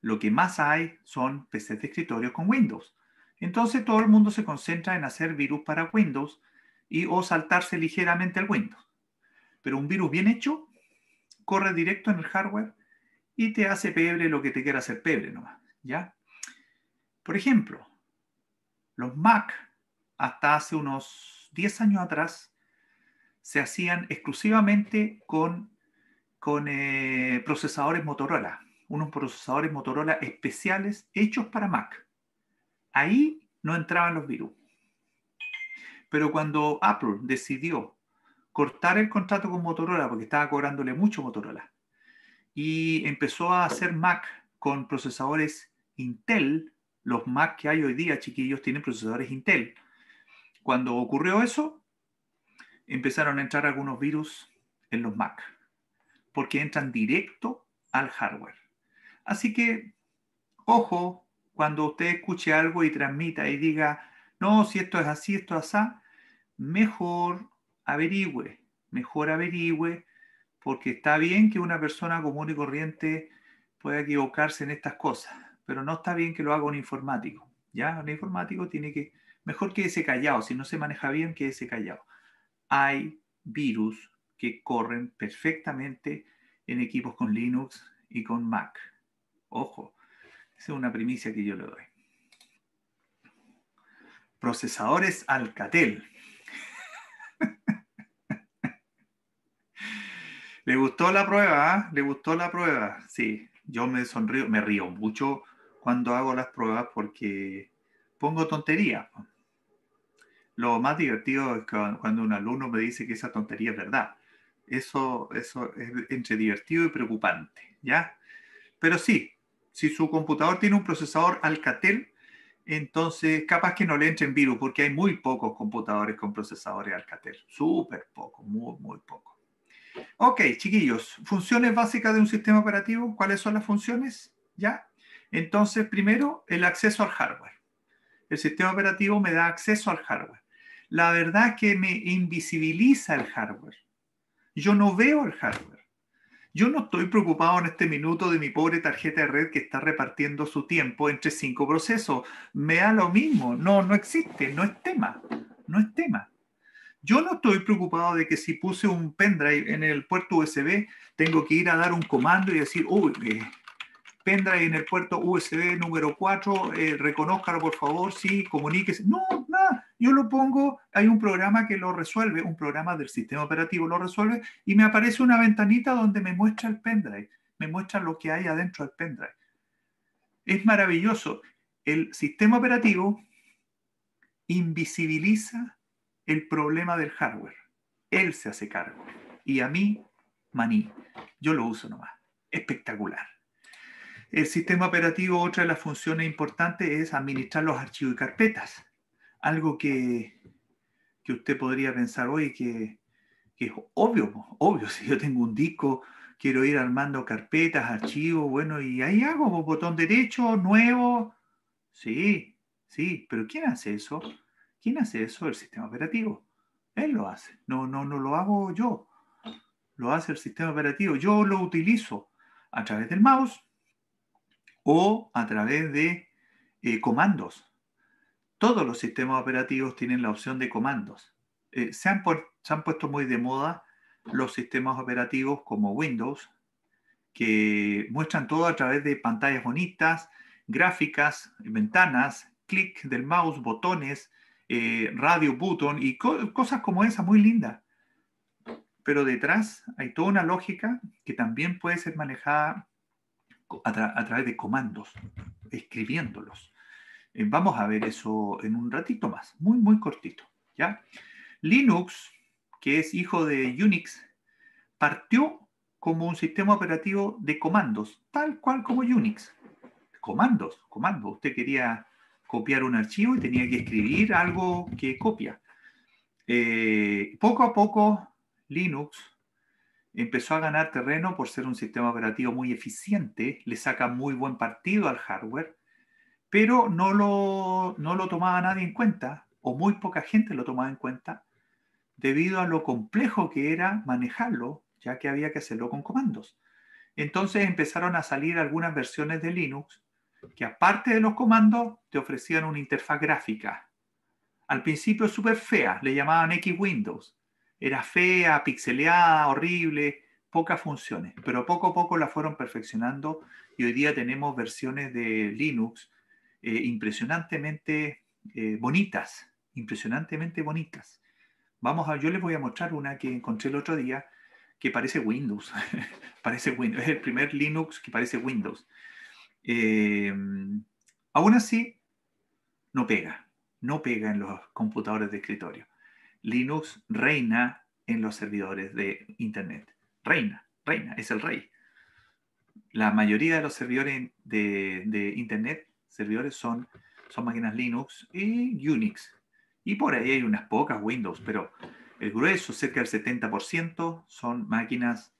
Lo que más hay son PCs de escritorio con Windows. Entonces todo el mundo se concentra en hacer virus para Windows y o saltarse ligeramente al Windows. Pero un virus bien hecho corre directo en el hardware y te hace pebre lo que te quiera hacer pebre nomás, ¿ya? Por ejemplo, los Mac hasta hace unos 10 años atrás, se hacían exclusivamente con, eh, procesadores Motorola, unos procesadores Motorola especiales hechos para Mac. Ahí no entraban los virus. Pero cuando Apple decidió cortar el contrato con Motorola, porque estaba cobrándole mucho Motorola, y empezó a hacer Mac con procesadores Intel, los Mac que hay hoy día, chiquillos, tienen procesadores Intel. Cuando ocurrió eso, empezaron a entrar algunos virus en los Mac, porque entran directo al hardware. Así que, ojo, cuando usted escuche algo y transmita y diga, no, si esto es así, esto es así, mejor averigüe, mejor averigüe, porque está bien que una persona común y corriente pueda equivocarse en estas cosas, pero no está bien que lo haga un informático. ¿ya? Un informático tiene que mejor quédese callado, si no se maneja bien, quédese callado. Hay virus que corren perfectamente en equipos con Linux y con Mac. Ojo, esa es una primicia que yo le doy. Procesadores Alcatel. Le gustó la prueba, ¿ah? le gustó la prueba. Sí, yo me sonrío, me río mucho cuando hago las pruebas porque pongo tontería. Lo más divertido es cuando un alumno me dice que esa tontería es verdad. Eso, eso es entre divertido y preocupante, ¿ya? Pero sí, si su computador tiene un procesador Alcatel, entonces capaz que no le entre en virus, porque hay muy pocos computadores con procesadores Alcatel. Súper poco, muy, muy poco. Ok, chiquillos, funciones básicas de un sistema operativo, ¿cuáles son las funciones? ¿Ya? Entonces, primero, el acceso al hardware. El sistema operativo me da acceso al hardware la verdad que me invisibiliza el hardware. Yo no veo el hardware. Yo no estoy preocupado en este minuto de mi pobre tarjeta de red que está repartiendo su tiempo entre cinco procesos. Me da lo mismo. No, no existe. No es tema. No es tema. Yo no estoy preocupado de que si puse un pendrive en el puerto USB, tengo que ir a dar un comando y decir, uy, eh, pendrive en el puerto USB número 4, eh, por favor, sí, comuníquese. No, nada yo lo pongo, hay un programa que lo resuelve, un programa del sistema operativo lo resuelve y me aparece una ventanita donde me muestra el pendrive, me muestra lo que hay adentro del pendrive. Es maravilloso. El sistema operativo invisibiliza el problema del hardware. Él se hace cargo. Y a mí, maní, yo lo uso nomás. Espectacular. El sistema operativo, otra de las funciones importantes es administrar los archivos y carpetas algo que, usted podría pensar, hoy que, es obvio, obvio, si yo tengo un disco, quiero ir armando carpetas, archivos, bueno, y ahí hago botón derecho, nuevo. Sí, sí, pero ¿quién hace eso? ¿Quién hace eso? El sistema operativo. Él lo hace. No, no, no lo hago yo. Lo hace el sistema operativo. Yo lo utilizo a través del mouse o a través de eh, comandos todos los sistemas operativos tienen la opción de comandos. Eh, se, han puesto muy de moda los sistemas operativos como Windows, que muestran todo a través de pantallas bonitas, gráficas, ventanas, clic del mouse, botones, eh, radio button y cosas como esa, muy lindas. Pero detrás hay toda una lógica que también puede ser manejada a través de comandos, escribiéndolos. Eh, vamos a ver eso en un ratito más, muy, muy cortito. ¿ya? Linux, que es hijo de Unix, partió como un sistema operativo de comandos, tal cual como Unix. Comandos, comandos. Usted quería copiar un archivo y tenía que escribir algo que copia. Eh, poco a poco, Linux empezó a ganar terreno por ser un sistema operativo muy eficiente, le saca muy buen partido al hardware pero no lo, tomaba nadie en cuenta, o muy poca gente lo tomaba en cuenta, debido a lo complejo que era manejarlo, ya que había que hacerlo con comandos. Entonces empezaron a salir algunas versiones de Linux que aparte de los comandos te ofrecían una interfaz gráfica. Al principio súper fea, le llamaban X Windows. Era fea, pixeleada, horrible, pocas funciones, pero poco a poco la fueron perfeccionando y hoy día tenemos versiones de Linux eh, impresionantemente eh, bonitas, impresionantemente bonitas. Vamos a, yo les voy a mostrar una que encontré el otro día que parece Windows, parece Windows, es el primer Linux que parece Windows. Eh, aún así, no pega, no pega en los computadores de escritorio. Linux reina en los servidores de Internet. Reina, reina, es el rey. La mayoría de los servidores de Internet servidores son, son máquinas Linux y Unix. Y por ahí hay unas pocas Windows, pero el grueso, cerca del 70%, son máquinas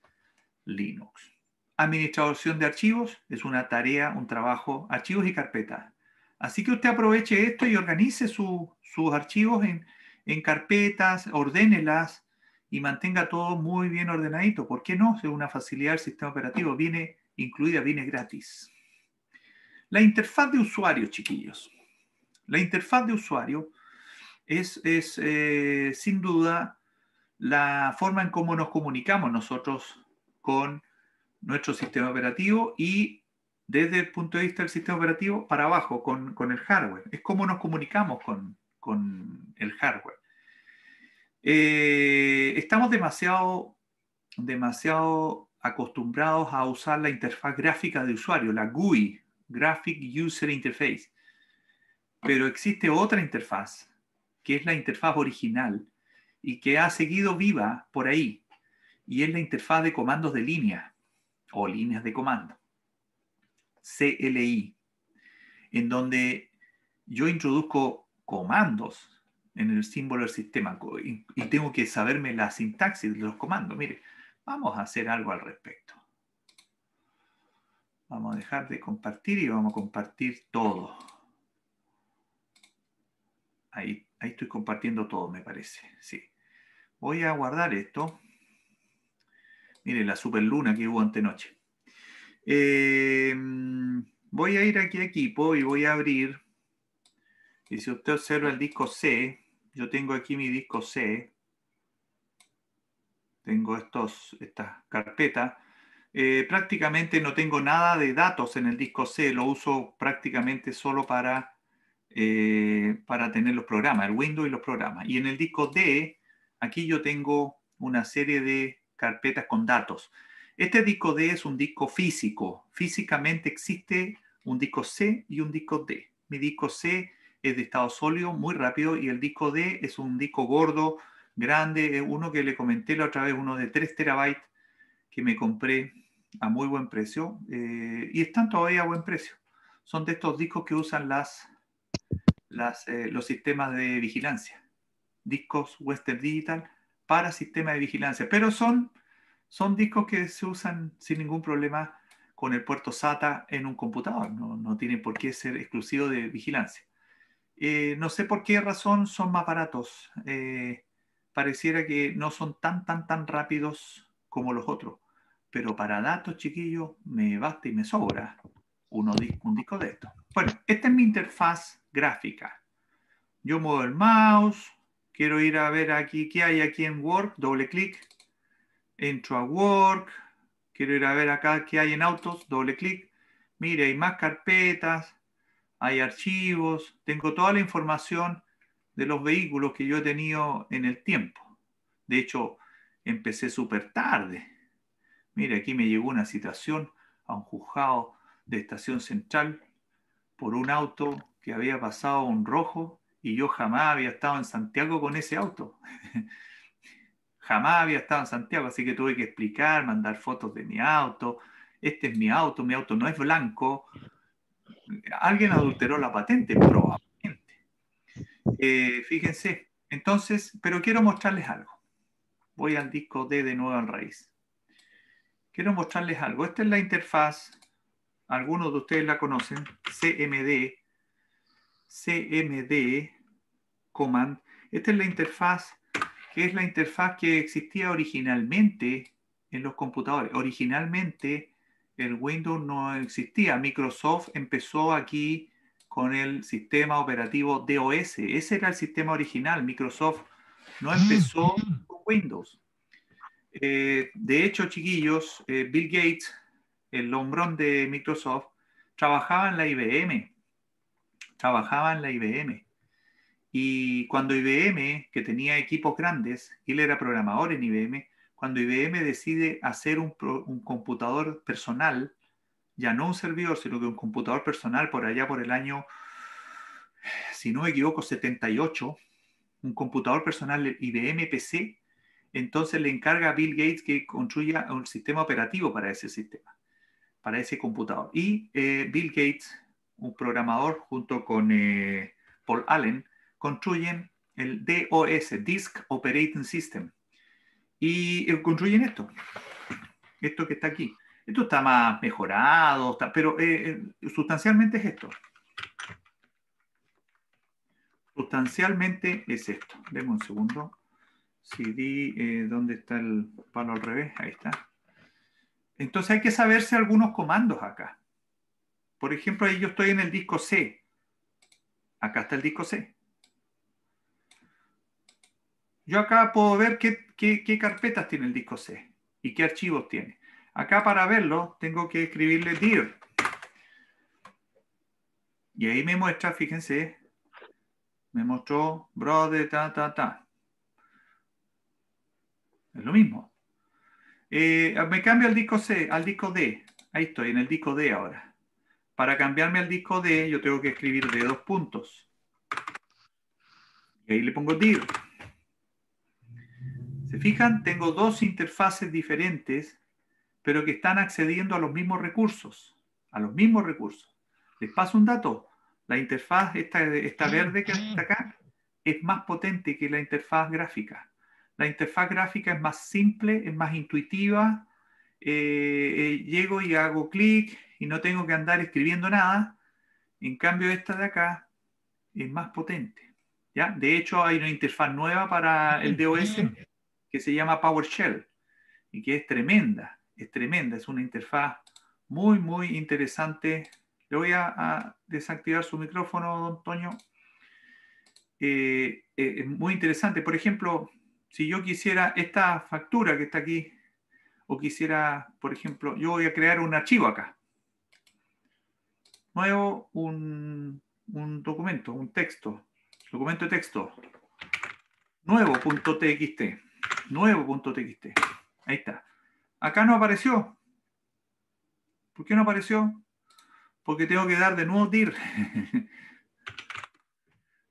Linux. Administración de archivos es una tarea, un trabajo, archivos y carpetas. Así que usted aproveche esto y organice sus archivos en, en carpetas, ordénelas y mantenga todo muy bien ordenadito. ¿Por qué no? Es una facilidad del sistema operativo. Viene incluida, viene gratis. La interfaz de usuario, chiquillos. La interfaz de usuario es, eh, sin duda la forma en cómo nos comunicamos nosotros con nuestro sistema operativo y desde el punto de vista del sistema operativo para abajo con, el hardware. Es cómo nos comunicamos con, el hardware. Eh, estamos demasiado, demasiado acostumbrados a usar la interfaz gráfica de usuario, la GUI, Graphic User Interface. Pero existe otra interfaz, que es la interfaz original y que ha seguido viva por ahí, y es la interfaz de comandos de línea o líneas de comando, CLI, en donde yo introduzco comandos en el símbolo del sistema y tengo que saberme la sintaxis de los comandos. Mire, vamos a hacer algo al respecto. Vamos a dejar de compartir y vamos a compartir todo. Ahí, ahí estoy compartiendo todo, me parece. Sí. Voy a guardar esto. Miren, la super luna que hubo antenoche. Eh, voy a ir aquí a equipo y voy a abrir. Y si usted observa el disco C, yo tengo aquí mi disco C. Tengo estos, estas carpetas eh, prácticamente no tengo nada de datos en el disco C, lo uso prácticamente solo para, eh, para tener los programas, el Windows y los programas. Y en el disco D, aquí yo tengo una serie de carpetas con datos. Este disco D es un disco físico. Físicamente existe un disco C y un disco D. Mi disco C es de estado sólido, muy rápido, y el disco D es un disco gordo, grande, uno que le comenté la otra vez, uno de 3 terabytes que me compré a muy buen precio eh, y están todavía a buen precio. Son de estos discos que usan las, eh, los sistemas de vigilancia, discos Western Digital para sistemas de vigilancia, pero son, son discos que se usan sin ningún problema con el puerto SATA en un computador, no, tienen por qué ser exclusivos de vigilancia. Eh, no sé por qué razón son más baratos, pareciera que no son tan, tan, tan rápidos como los otros pero para datos chiquillos me basta y me sobra uno, un disco de esto Bueno, esta es mi interfaz gráfica. Yo muevo el mouse, quiero ir a ver aquí qué hay aquí en Work. doble clic, entro a Work, quiero ir a ver acá qué hay en Autos, doble clic, mire, hay más carpetas, hay archivos, tengo toda la información de los vehículos que yo he tenido en el tiempo. De hecho, empecé súper tarde, mire, aquí me llegó una situación a un juzgado de estación central por un auto que había pasado un rojo y yo jamás había estado en Santiago con ese auto. jamás había estado en Santiago, así que tuve que explicar, mandar fotos de mi auto. Este es mi auto, mi auto no es blanco. Alguien adulteró la patente, probablemente. Eh, fíjense, entonces, pero quiero mostrarles algo. Voy al disco D de nuevo en raíz quiero mostrarles algo. Esta es la interfaz, algunos de ustedes la conocen, CMD, CMD command. Esta es la interfaz que es la interfaz que existía originalmente en los computadores. Originalmente el Windows no existía. Microsoft empezó aquí con el sistema operativo DOS. Ese era el sistema original. Microsoft no mm. empezó con Windows. Eh, de hecho, chiquillos, eh, Bill Gates, el lombrón de Microsoft, trabajaba en la IBM. Trabajaba en la IBM. Y cuando IBM, que tenía equipos grandes, él era programador en IBM, cuando IBM decide hacer un, un computador personal, ya no un servidor, sino que un computador personal por allá por el año, si no me equivoco, 78, un computador personal IBM PC, entonces le encarga a Bill Gates que construya un sistema operativo para ese sistema, para ese computador. Y eh, Bill Gates, un programador, junto con eh, Paul Allen, construyen el DOS, Disk Operating System. Y eh, construyen esto, esto que está aquí. Esto está más mejorado, pero sustancialmente es esto. Sustancialmente es esto. Vemos un segundo. CD, eh, dónde está el palo al revés, ahí está. Entonces hay que saberse algunos comandos acá. Por ejemplo, ahí yo estoy en el disco C. Acá está el disco C. Yo acá puedo ver qué, qué carpetas tiene el disco C y qué archivos tiene. Acá para verlo tengo que escribirle dir. Y ahí me muestra, fíjense, me mostró brother, ta, ta, ta. Es lo mismo. Eh, me cambio al disco C, al disco D. Ahí estoy, en el disco D ahora. Para cambiarme al disco D, yo tengo que escribir D dos puntos. Y ahí le pongo dir. ¿Se fijan? Tengo dos interfaces diferentes, pero que están accediendo a los mismos recursos. A los mismos recursos. Les paso un dato. La interfaz, esta, esta verde que está acá, es más potente que la interfaz gráfica la interfaz gráfica es más simple, es más intuitiva, eh, eh, llego y hago clic y no tengo que andar escribiendo nada. En cambio, esta de acá es más potente. ¿ya? De hecho, hay una interfaz nueva para el DOS que se llama PowerShell y que es tremenda, es tremenda, es una interfaz muy, muy interesante. Le voy a, desactivar su micrófono, don Toño. Eh, es muy interesante. Por ejemplo, si yo quisiera esta factura que está aquí, o quisiera, por ejemplo, yo voy a crear un archivo acá. Nuevo, un, documento, un texto, documento de texto, nuevo.txt, nuevo.txt, ahí está. Acá no apareció. ¿Por qué no apareció? Porque tengo que dar de nuevo dir.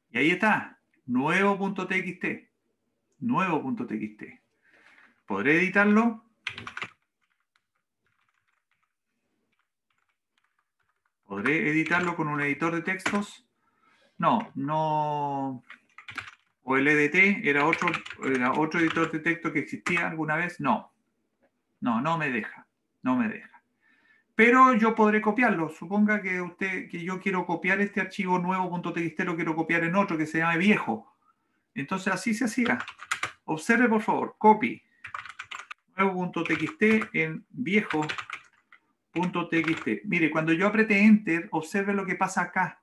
y ahí está, nuevo.txt nuevo.txt. ¿Podré editarlo? ¿Podré editarlo con un editor de textos? No, no... ¿O el EDT era otro, era otro editor de texto que existía alguna vez? No. No, no me deja. No me deja. Pero yo podré copiarlo. Suponga que, usted, que yo quiero copiar este archivo nuevo.txt, lo quiero copiar en otro que se llame viejo entonces así se hacía. Observe por favor, copy nuevo.txt en viejo.txt. Mire, cuando yo apreté enter, observe lo que pasa acá,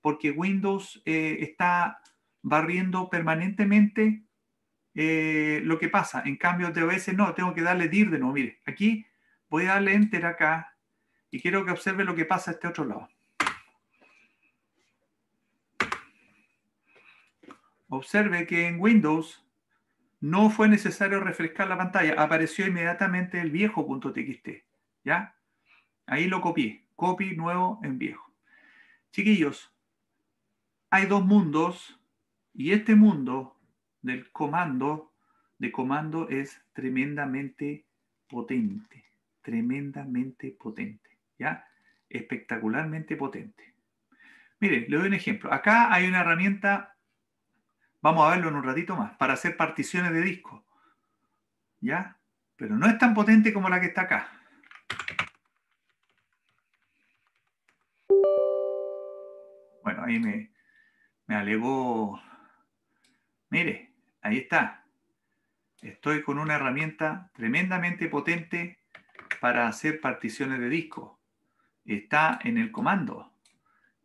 porque Windows eh, está barriendo permanentemente eh, lo que pasa. En cambio, de veces no, tengo que darle dir de nuevo. Mire, aquí voy a darle enter acá y quiero que observe lo que pasa a este otro lado. Observe que en Windows no fue necesario refrescar la pantalla, apareció inmediatamente el viejo .txt, ¿ya? Ahí lo copié, copy nuevo en viejo. Chiquillos, hay dos mundos y este mundo del comando, de comando es tremendamente potente, tremendamente potente, ¿ya? Espectacularmente potente. Miren, le doy un ejemplo. Acá hay una herramienta Vamos a verlo en un ratito más, para hacer particiones de disco. ¿Ya? Pero no es tan potente como la que está acá. Bueno, ahí me, me alegó. Mire, ahí está. Estoy con una herramienta tremendamente potente para hacer particiones de disco. Está en el comando.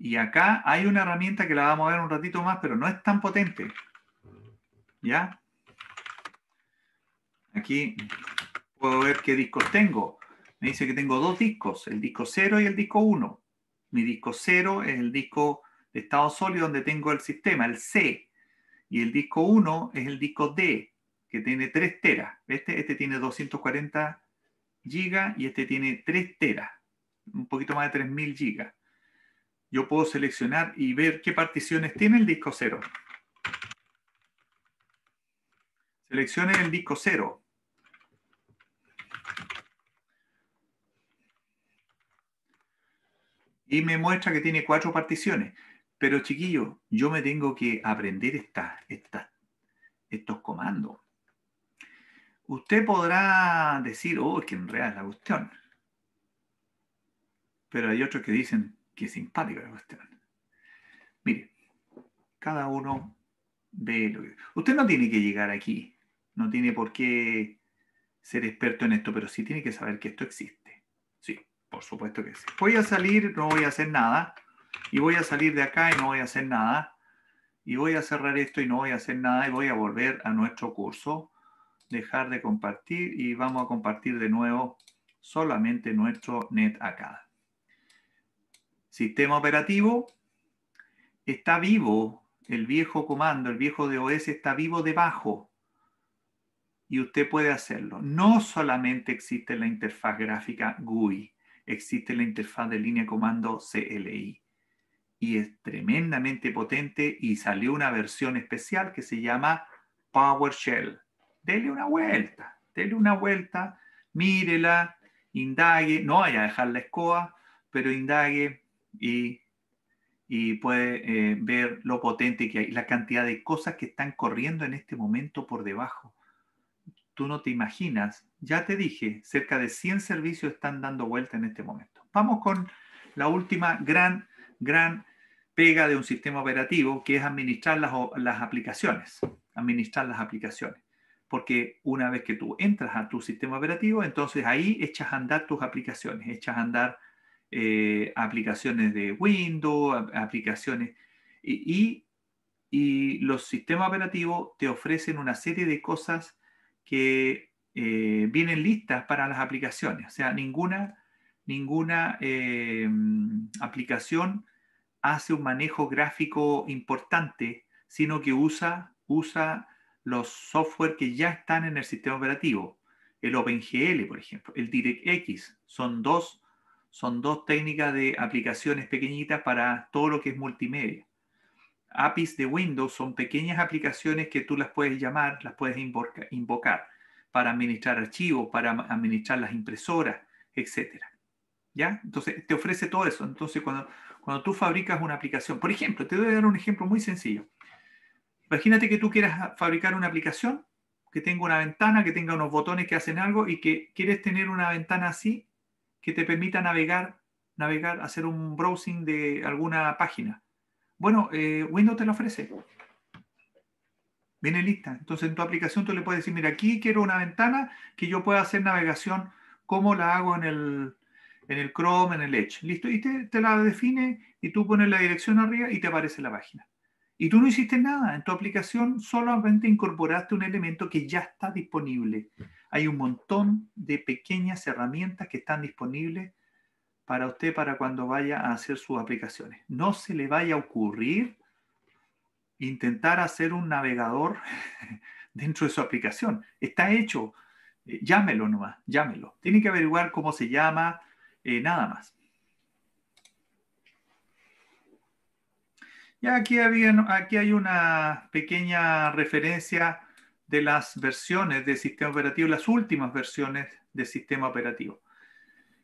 Y acá hay una herramienta que la vamos a ver un ratito más, pero no es tan potente. ¿Ya? Aquí puedo ver qué discos tengo. Me dice que tengo dos discos, el disco 0 y el disco 1. Mi disco 0 es el disco de estado sólido donde tengo el sistema, el C. Y el disco 1 es el disco D, que tiene 3 teras. Este, este tiene 240 gigas y este tiene 3 teras, un poquito más de 3000 gigas yo puedo seleccionar y ver qué particiones tiene el disco cero. Seleccione el disco cero. Y me muestra que tiene cuatro particiones. Pero chiquillo, yo me tengo que aprender estos comandos. Usted podrá decir, oh, que en es la cuestión. Pero hay otros que dicen, Qué simpática la cuestión. Mire, cada uno ve lo que... Usted no tiene que llegar aquí, no tiene por qué ser experto en esto, pero sí tiene que saber que esto existe. Sí, por supuesto que sí. Voy a salir, no voy a hacer nada, y voy a salir de acá y no voy a hacer nada, y voy a cerrar esto y no voy a hacer nada, y voy a volver a nuestro curso, dejar de compartir, y vamos a compartir de nuevo solamente nuestro net acá sistema operativo, está vivo, el viejo comando, el viejo DOS está vivo debajo y usted puede hacerlo. No solamente existe la interfaz gráfica GUI, existe la interfaz de línea de comando CLI y es tremendamente potente y salió una versión especial que se llama PowerShell. Dele una vuelta, dele una vuelta, mírela, indague, no vaya a dejar la escoba, pero indague, y, puede eh, ver lo potente que hay, la cantidad de cosas que están corriendo en este momento por debajo. Tú no te imaginas, ya te dije, cerca de 100 servicios están dando vuelta en este momento. Vamos con la última gran, gran pega de un sistema operativo, que es administrar las, las aplicaciones, administrar las aplicaciones porque una vez que tú entras a tu sistema operativo, entonces ahí echas a andar tus aplicaciones, echas a andar eh, aplicaciones de Windows, aplicaciones y, los sistemas operativos te ofrecen una serie de cosas que eh, vienen listas para las aplicaciones. O sea, ninguna, ninguna eh, aplicación hace un manejo gráfico importante, sino que usa, usa los software que ya están en el sistema operativo. El OpenGL, por ejemplo, el DirectX, son dos son dos técnicas de aplicaciones pequeñitas para todo lo que es multimedia. APIs de Windows son pequeñas aplicaciones que tú las puedes llamar, las puedes invocar para administrar archivos, para administrar las impresoras, etc. ¿Ya? Entonces, te ofrece todo eso. Entonces, cuando, cuando tú fabricas una aplicación, por ejemplo, te voy a dar un ejemplo muy sencillo. Imagínate que tú quieras fabricar una aplicación que tenga una ventana, que tenga unos botones que hacen algo y que quieres tener una ventana así que te permita navegar, navegar, hacer un browsing de alguna página. Bueno, eh, Windows te lo ofrece. Viene lista. Entonces en tu aplicación tú le puedes decir, mira, aquí quiero una ventana que yo pueda hacer navegación como la hago en el, Chrome, en el Edge. Listo, y te, te, la define y tú pones la dirección arriba y te aparece la página. Y tú no hiciste nada, en tu aplicación solamente incorporaste un elemento que ya está disponible. Hay un montón de pequeñas herramientas que están disponibles para usted para cuando vaya a hacer sus aplicaciones. No se le vaya a ocurrir intentar hacer un navegador dentro de su aplicación. Está hecho. Eh, llámelo nomás, llámelo. Tiene que averiguar cómo se llama, eh, nada más. Y aquí, había, aquí hay una pequeña referencia de las versiones de sistema operativo, las últimas versiones de sistema operativo.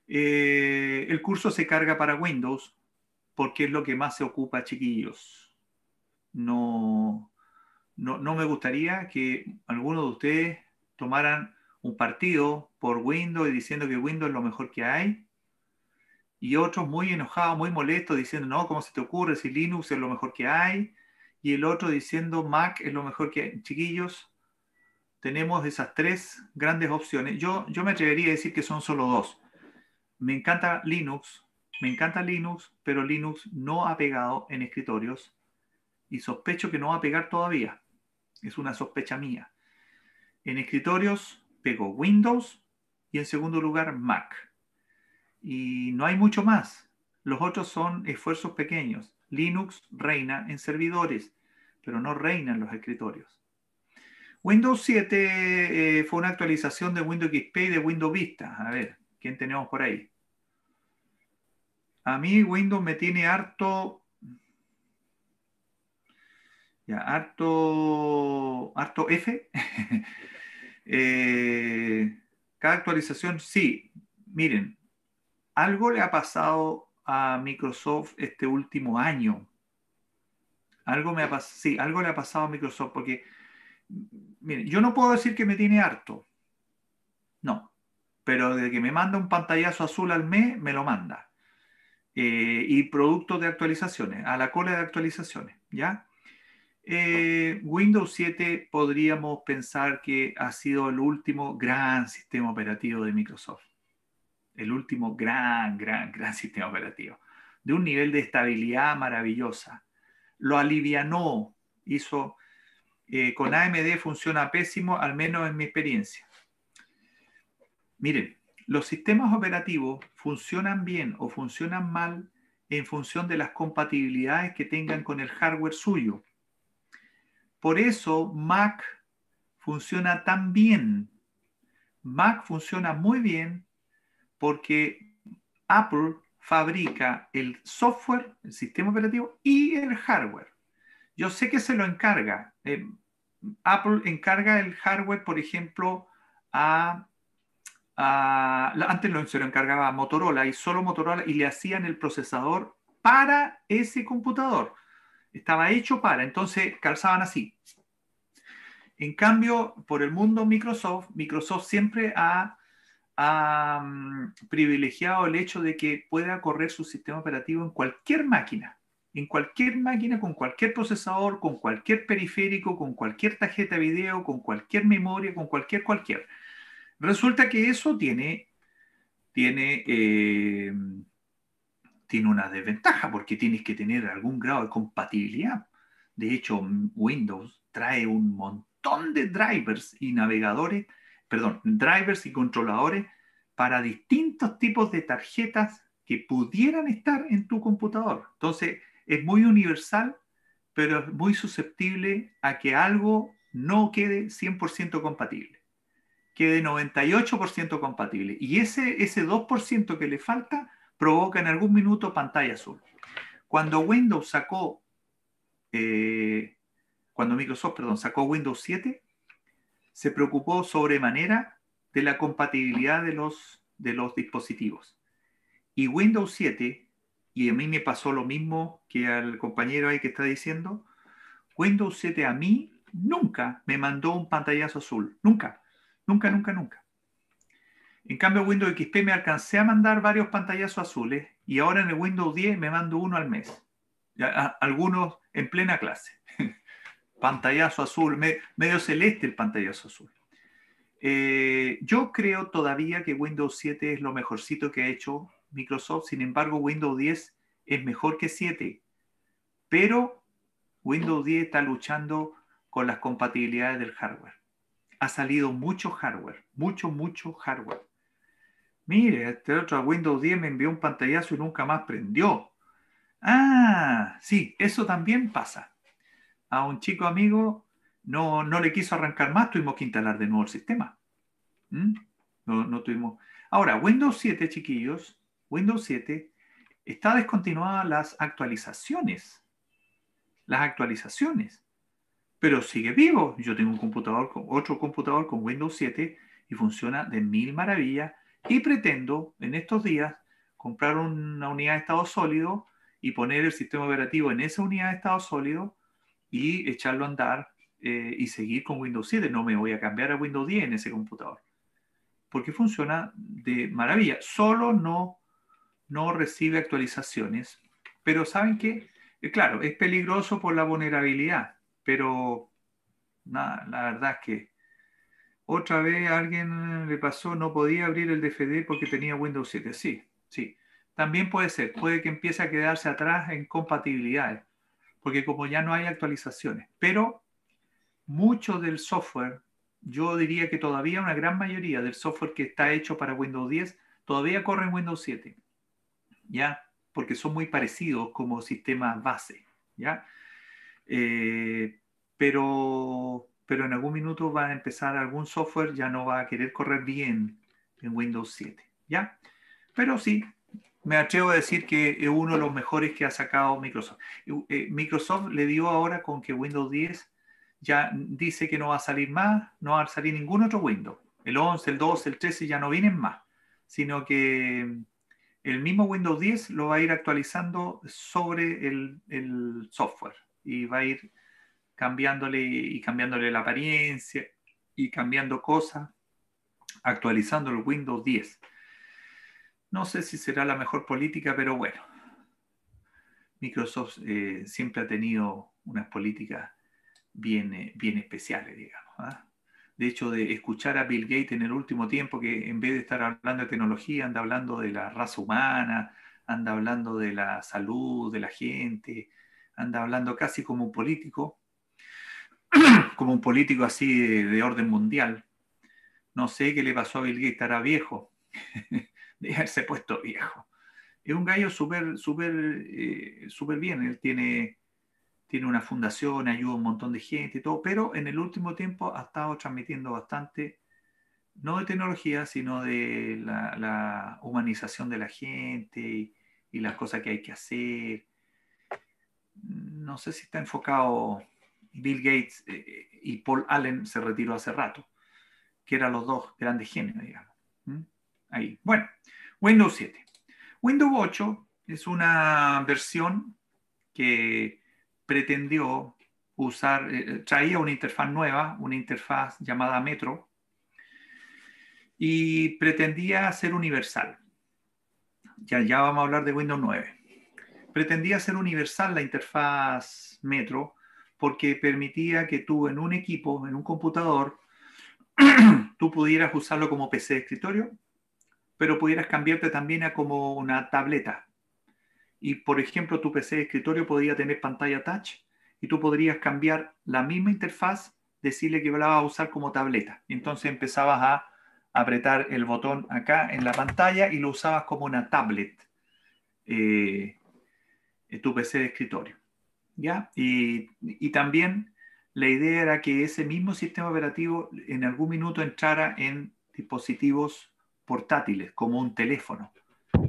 Eh, el curso se carga para Windows porque es lo que más se ocupa, chiquillos. No, no, no me gustaría que algunos de ustedes tomaran un partido por Windows y diciendo que Windows es lo mejor que hay, y otros muy enojados, muy molestos, diciendo, no, ¿cómo se te ocurre si Linux es lo mejor que hay? Y el otro diciendo, Mac es lo mejor que hay. Chiquillos, tenemos esas tres grandes opciones. Yo, yo me atrevería a decir que son solo dos. Me encanta Linux, me encanta Linux, pero Linux no ha pegado en escritorios y sospecho que no va a pegar todavía. Es una sospecha mía. En escritorios pegó Windows y en segundo lugar Mac. Y no hay mucho más. Los otros son esfuerzos pequeños. Linux reina en servidores, pero no reina en los escritorios. Windows 7 eh, fue una actualización de Windows XP y de Windows Vista. A ver, ¿quién tenemos por ahí? A mí Windows me tiene harto... Ya, harto... Harto F. Eh, cada actualización, sí. Miren, algo le ha pasado a Microsoft este último año. Algo, me ha sí, algo le ha pasado a Microsoft porque yo no puedo decir que me tiene harto. No. Pero de que me manda un pantallazo azul al mes, me lo manda. Eh, y productos de actualizaciones, a la cola de actualizaciones, ¿ya? Eh, Windows 7 podríamos pensar que ha sido el último gran sistema operativo de Microsoft. El último gran, gran, gran sistema operativo. De un nivel de estabilidad maravillosa. Lo alivianó, hizo eh, con AMD funciona pésimo, al menos en mi experiencia. Miren, los sistemas operativos funcionan bien o funcionan mal en función de las compatibilidades que tengan con el hardware suyo. Por eso Mac funciona tan bien. Mac funciona muy bien porque Apple fabrica el software, el sistema operativo y el hardware. Yo sé que se lo encarga. Eh, Apple encarga el hardware, por ejemplo, a, antes se lo encargaba a Motorola y solo Motorola y le hacían el procesador para ese computador. Estaba hecho para, entonces calzaban así. En cambio, por el mundo Microsoft, Microsoft siempre ha mm, privilegiado el hecho de que pueda correr su sistema operativo en cualquier máquina en cualquier máquina, con cualquier procesador, con cualquier periférico, con cualquier tarjeta video, con cualquier memoria, con cualquier cualquier. Resulta que eso tiene, tiene, eh, tiene una desventaja porque tienes que tener algún grado de compatibilidad. De hecho, Windows trae un montón de drivers y navegadores, perdón, drivers y controladores para distintos tipos de tarjetas que pudieran estar en tu computador. Entonces, es muy universal, pero es muy susceptible a que algo no quede 100% compatible, quede 98% compatible. Y ese, ese 2% que le falta provoca en algún minuto pantalla azul. Cuando Windows sacó, eh, cuando Microsoft, perdón, sacó Windows 7, se preocupó sobremanera de la compatibilidad de los, de los dispositivos. Y Windows 7 y a mí me pasó lo mismo que al compañero ahí que está diciendo, Windows 7 a mí nunca me mandó un pantallazo azul, nunca, nunca, nunca, nunca. En cambio, Windows XP me alcancé a mandar varios pantallazos azules y ahora en el Windows 10 me mando uno al mes, algunos en plena clase. pantallazo azul, medio celeste el pantallazo azul. Eh, yo creo todavía que Windows 7 es lo mejorcito que ha hecho Microsoft, sin embargo, Windows 10 es mejor que 7, pero Windows 10 está luchando con las compatibilidades del hardware. Ha salido mucho hardware, mucho, mucho hardware. Mire, este otro Windows 10 me envió un pantallazo y nunca más prendió. Ah, sí, eso también pasa. A un chico amigo no, no le quiso arrancar más, tuvimos que instalar de nuevo el sistema. ¿Mm? No, no tuvimos. Ahora, Windows 7, chiquillos, Windows 7 está descontinuada las actualizaciones. Las actualizaciones. Pero sigue vivo. Yo tengo un computador otro computador con Windows 7 y funciona de mil maravillas. Y pretendo en estos días comprar una unidad de estado sólido y poner el sistema operativo en esa unidad de estado sólido y echarlo a andar eh, y seguir con Windows 7. No me voy a cambiar a Windows 10 en ese computador. Porque funciona de maravilla. Solo no no recibe actualizaciones, pero saben que, eh, claro, es peligroso por la vulnerabilidad, pero la verdad es que otra vez alguien le pasó, no podía abrir el DFD porque tenía Windows 7. Sí, sí. También puede ser, puede que empiece a quedarse atrás en compatibilidad. porque como ya no hay actualizaciones, pero mucho del software, yo diría que todavía una gran mayoría del software que está hecho para Windows 10 todavía corre en Windows 7. ¿ya? Porque son muy parecidos como sistemas base, ¿ya? Eh, pero, pero en algún minuto va a empezar algún software, ya no va a querer correr bien en Windows 7, ¿ya? Pero sí, me atrevo a decir que es uno de los mejores que ha sacado Microsoft. Eh, eh, Microsoft le dio ahora con que Windows 10 ya dice que no va a salir más, no va a salir ningún otro Windows. El 11, el 12, el 13 ya no vienen más, sino que el mismo Windows 10 lo va a ir actualizando sobre el, software y va a ir cambiándole y cambiándole la apariencia y cambiando cosas, actualizando el Windows 10. No sé si será la mejor política, pero bueno, Microsoft eh, siempre ha tenido unas políticas bien, eh, especiales, digamos. ¿ah? De hecho, de escuchar a Bill Gates en el último tiempo, que en vez de estar hablando de tecnología, anda hablando de la raza humana, anda hablando de la salud, de la gente, anda hablando casi como un político, como un político así de, orden mundial. No sé qué le pasó a Bill Gates, estará viejo, de haberse puesto viejo. Es un gallo súper, súper, eh, súper bien. Él tiene tiene una fundación, ayuda a un montón de gente y todo, pero en el último tiempo ha estado transmitiendo bastante, no de tecnología, sino de la, humanización de la gente y, las cosas que hay que hacer. No sé si está enfocado Bill Gates eh, eh, y Paul Allen se retiró hace rato, que eran los dos grandes genios, digamos. Ahí. Bueno, Windows 7. Windows 8 es una versión que pretendió usar, eh, eh, traía una interfaz nueva, una interfaz llamada Metro, y pretendía ser universal. Ya, ya vamos a hablar de Windows 9. Pretendía ser universal la interfaz Metro porque permitía que tú en un equipo, en un computador, tú pudieras usarlo como PC de escritorio, pero pudieras cambiarte también a como una tableta, y, por ejemplo, tu PC de escritorio podría tener pantalla touch y tú podrías cambiar la misma interfaz, decirle que la vas a usar como tableta. Entonces empezabas a apretar el botón acá en la pantalla y lo usabas como una tablet, eh, eh tu PC de escritorio. ¿Ya? Y, y, también la idea era que ese mismo sistema operativo en algún minuto entrara en dispositivos portátiles, como un teléfono.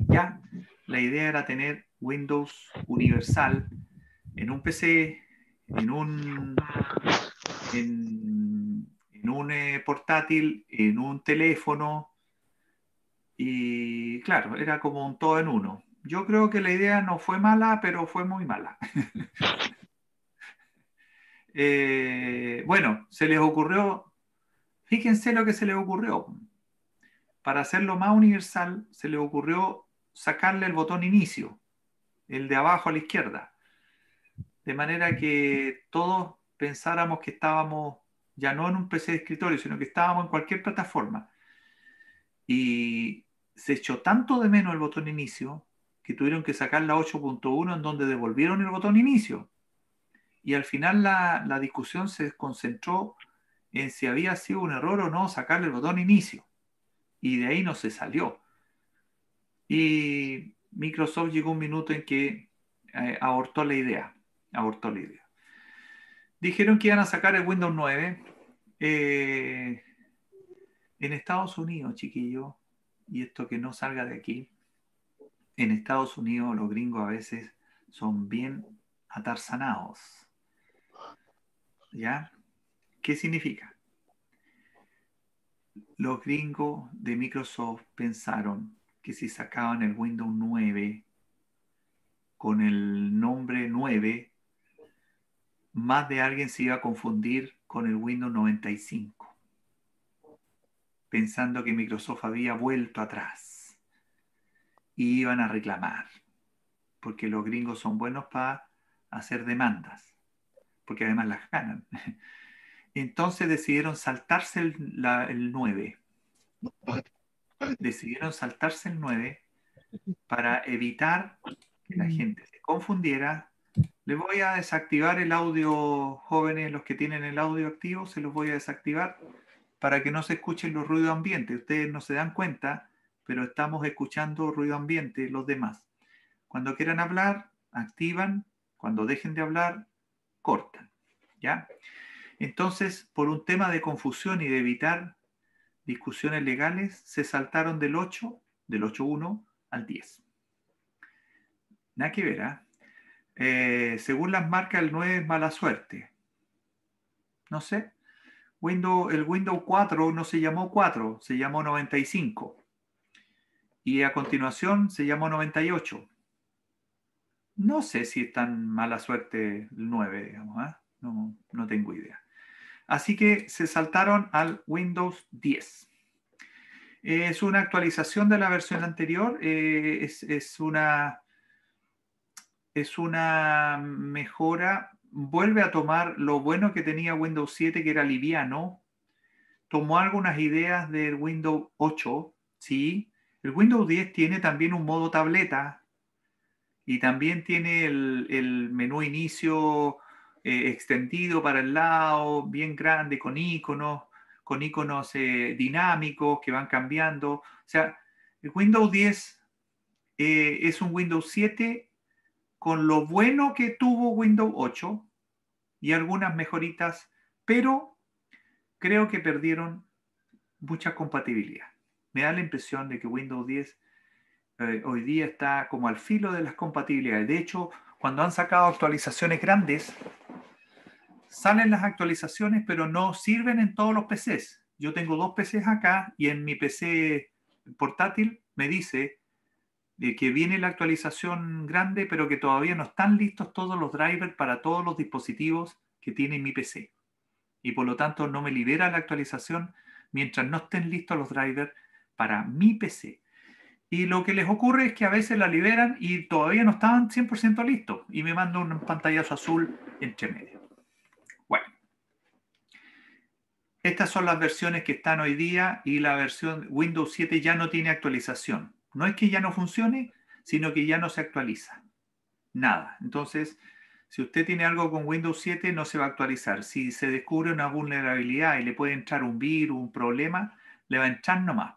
¿Ya? La idea era tener Windows universal en un PC, en un, en, un eh, portátil, en un teléfono. Y claro, era como un todo en uno. Yo creo que la idea no fue mala, pero fue muy mala. Eh, bueno, se les ocurrió, fíjense lo que se les ocurrió. Para hacerlo más universal, se les ocurrió sacarle el botón inicio el de abajo a la izquierda. De manera que todos pensáramos que estábamos ya no en un PC de escritorio, sino que estábamos en cualquier plataforma. Y se echó tanto de menos el botón inicio que tuvieron que sacar la 8.1 en donde devolvieron el botón inicio. Y al final la, la, discusión se concentró en si había sido un error o no sacarle el botón inicio. Y de ahí no se salió. Y Microsoft llegó un minuto en que eh, abortó la idea, abortó la idea. Dijeron que iban a sacar el Windows 9 eh, en Estados Unidos, chiquillo, y esto que no salga de aquí. En Estados Unidos los gringos a veces son bien atarzanados. ¿Ya? ¿Qué significa? Los gringos de Microsoft pensaron que si sacaban el Windows 9 con el nombre 9, más de alguien se iba a confundir con el Windows 95, pensando que Microsoft había vuelto atrás y iban a reclamar, porque los gringos son buenos para hacer demandas, porque además las ganan. Entonces decidieron saltarse el, el 9 decidieron saltarse el 9 para evitar que la mm. gente se confundiera. Les voy a desactivar el audio, jóvenes, los que tienen el audio activo, se los voy a desactivar para que no se escuchen los ruidos ambientes. Ustedes no se dan cuenta, pero estamos escuchando ruido ambiente los demás. Cuando quieran hablar, activan. Cuando dejen de hablar, cortan. ¿Ya? Entonces, por un tema de confusión y de evitar discusiones legales se saltaron del 8, del 8.1 al 10. Nada que ver, ¿ah? ¿eh? según las marcas, el 9 es mala suerte. No sé. Windows, el Windows 4 no se llamó 4, se llamó 95. Y a continuación se llamó 98. No sé si es tan mala suerte el 9, digamos. ¿eh? no tengo idea. Así que se saltaron al Windows 10. Eh, es una actualización de la versión anterior, eh, es, una, es una mejora, vuelve a tomar lo bueno que tenía Windows 7, que era liviano, tomó algunas ideas del Windows 8, ¿sí? El Windows 10 tiene también un modo tableta y también tiene el, el menú inicio eh, extendido para el lado, bien grande, con iconos, con iconos eh, dinámicos que van cambiando. O sea, el Windows 10 eh, es un Windows 7 con lo bueno que tuvo Windows 8 y algunas mejoritas, pero creo que perdieron mucha compatibilidad. Me da la impresión de que Windows 10 hoy día está como al filo de las compatibilidades. De hecho, cuando han sacado actualizaciones grandes, salen las actualizaciones, pero no sirven en todos los PCs. Yo tengo dos PCs acá y en mi PC portátil me dice que viene la actualización grande, pero que todavía no están listos todos los drivers para todos los dispositivos que tiene mi PC. Y por lo tanto no me libera la actualización mientras no estén listos los drivers para mi PC. Y lo que les ocurre es que a veces la liberan y todavía no estaban 100% listos. Y me manda un pantallazo azul entre medio. Bueno. Estas son las versiones que están hoy día y la versión Windows 7 ya no tiene actualización. No es que ya no funcione, sino que ya no se actualiza. Nada. Entonces, si usted tiene algo con Windows 7, no se va a actualizar. Si se descubre una vulnerabilidad y le puede entrar un virus, un problema, le va a entrar nomás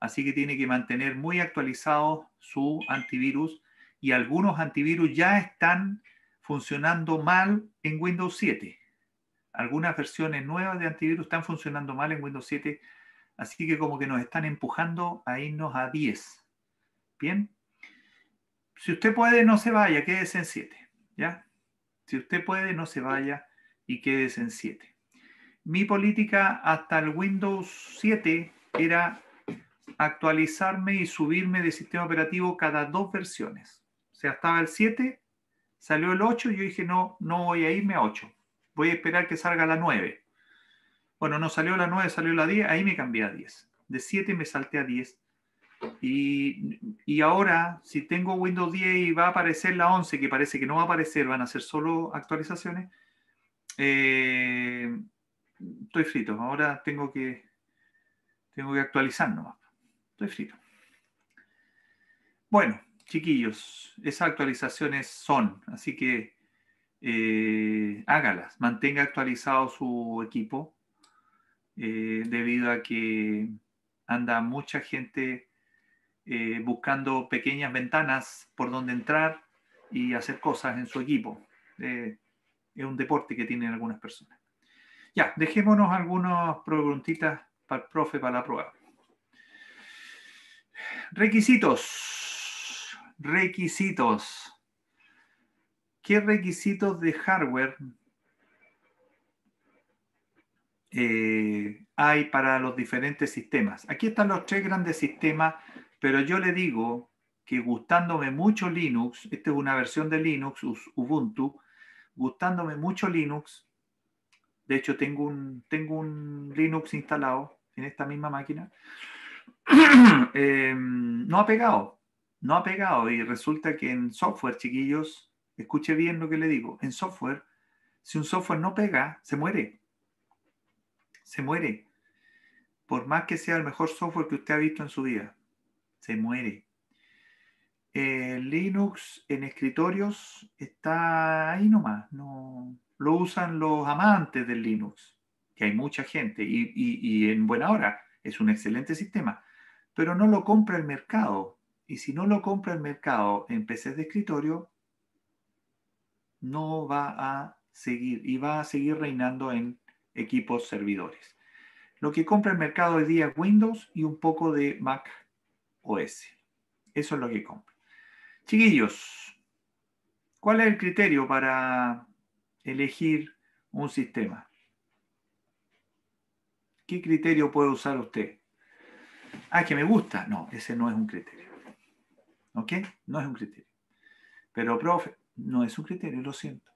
así que tiene que mantener muy actualizado su antivirus y algunos antivirus ya están funcionando mal en Windows 7. Algunas versiones nuevas de antivirus están funcionando mal en Windows 7, así que como que nos están empujando a irnos a 10. Bien. Si usted puede, no se vaya, quédese en 7. ¿Ya? Si usted puede, no se vaya y quédese en 7. Mi política hasta el Windows 7 era actualizarme y subirme de sistema operativo cada dos versiones. O sea, estaba el 7, salió el 8 y yo dije, no, no voy a irme a 8. Voy a esperar que salga la 9. Bueno, no salió la 9, salió la 10, ahí me cambié a 10. De 7 me salté a 10. Y, ahora, si tengo Windows 10 y va a aparecer la 11, que parece que no va a aparecer, van a ser solo actualizaciones, eh, estoy frito. Ahora tengo que, tengo que actualizar nomás. Estoy frío. Bueno, chiquillos, esas actualizaciones son, así que eh, hágalas, mantenga actualizado su equipo, eh, debido a que anda mucha gente eh, buscando pequeñas ventanas por donde entrar y hacer cosas en su equipo. es un deporte que tienen algunas personas. Ya, dejémonos algunas preguntitas para el profe para la prueba. Requisitos. Requisitos. ¿Qué requisitos de hardware eh, hay para los diferentes sistemas? Aquí están los tres grandes sistemas, pero yo le digo que gustándome mucho Linux, esta es una versión de Linux, Ubuntu, gustándome mucho Linux, de hecho tengo un, tengo un Linux instalado en esta misma máquina, Em, no ha pegado, no ha pegado. Y resulta que en software, chiquillos, escuche bien lo que le digo, en software, si un software no pega, se muere. Se muere. Por más que sea el mejor software que usted ha visto en su vida, se muere. Eh, Linux en escritorios está ahí nomás, no, lo usan los amantes del Linux, que hay mucha gente, y, y en buena hora es un excelente sistema, pero no lo compra el mercado. Y si no lo compra el mercado en PCs de escritorio, no va a seguir y va a seguir reinando en equipos servidores. Lo que compra el mercado hoy día Windows y un poco de Mac OS. Eso es lo que compra. Chiquillos, ¿cuál es el criterio para elegir un sistema? ¿Qué criterio puede usar usted? Ah, que me gusta. No, ese no es un criterio. ¿Ok? No es un criterio. Pero, profe, no es un criterio, lo siento.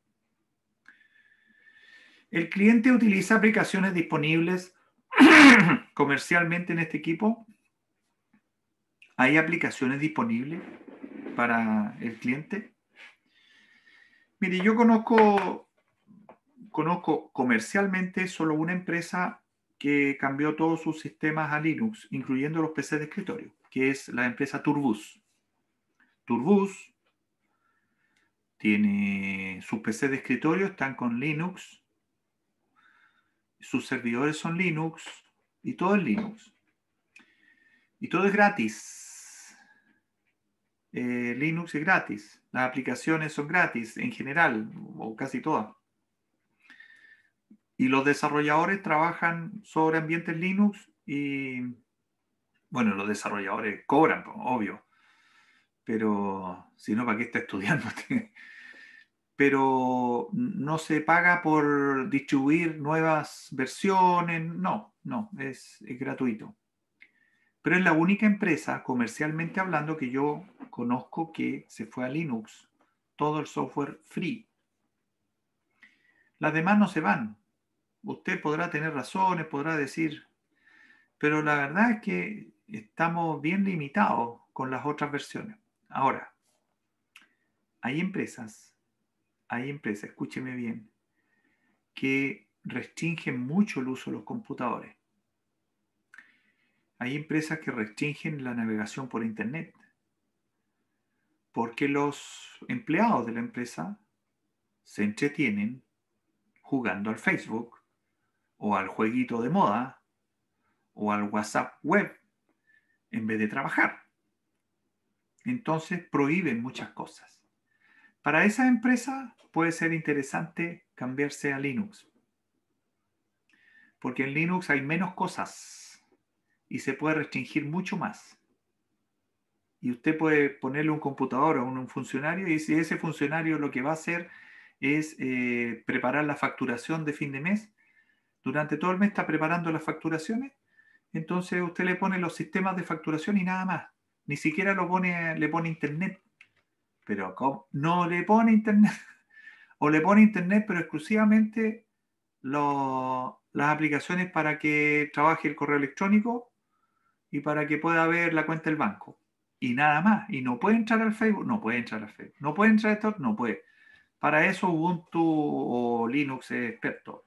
El cliente utiliza aplicaciones disponibles comercialmente en este equipo. ¿Hay aplicaciones disponibles para el cliente? Mire, yo conozco, conozco comercialmente solo una empresa que cambió todos sus sistemas a Linux, incluyendo los PC de escritorio, que es la empresa Turbus. Turbus tiene sus PC de escritorio, están con Linux, sus servidores son Linux y todo es Linux. Y todo es gratis. Eh, Linux es gratis, las aplicaciones son gratis en general, o casi todas. Y los desarrolladores trabajan sobre ambientes Linux y, bueno, los desarrolladores cobran, obvio. Pero si no, ¿para qué está estudiando? pero no se paga por distribuir nuevas versiones, no, no, es, gratuito. Pero es la única empresa, comercialmente hablando, que yo conozco que se fue a Linux, todo el software free. Las demás no se van, usted podrá tener razones, podrá decir, pero la verdad es que estamos bien limitados con las otras versiones. Ahora, hay empresas, hay empresas, escúcheme bien, que restringen mucho el uso de los computadores. Hay empresas que restringen la navegación por Internet, porque los empleados de la empresa se entretienen jugando al Facebook o al jueguito de moda o al WhatsApp web en vez de trabajar. Entonces prohíben muchas cosas. Para esa empresa puede ser interesante cambiarse a Linux, porque en Linux hay menos cosas y se puede restringir mucho más. Y usted puede ponerle un computador a un funcionario y si ese funcionario lo que va a hacer es eh, preparar la facturación de fin de mes, durante todo el mes está preparando las facturaciones, entonces usted le pone los sistemas de facturación y nada más. Ni siquiera le pone internet. Pero no le pone internet. o le pone internet, pero exclusivamente las aplicaciones para que trabaje el correo electrónico y para que pueda ver la cuenta del banco. Y nada más. Y no puede entrar al Facebook, no puede entrar al Facebook. No puede entrar a esto, no puede. Para eso Ubuntu o Linux es experto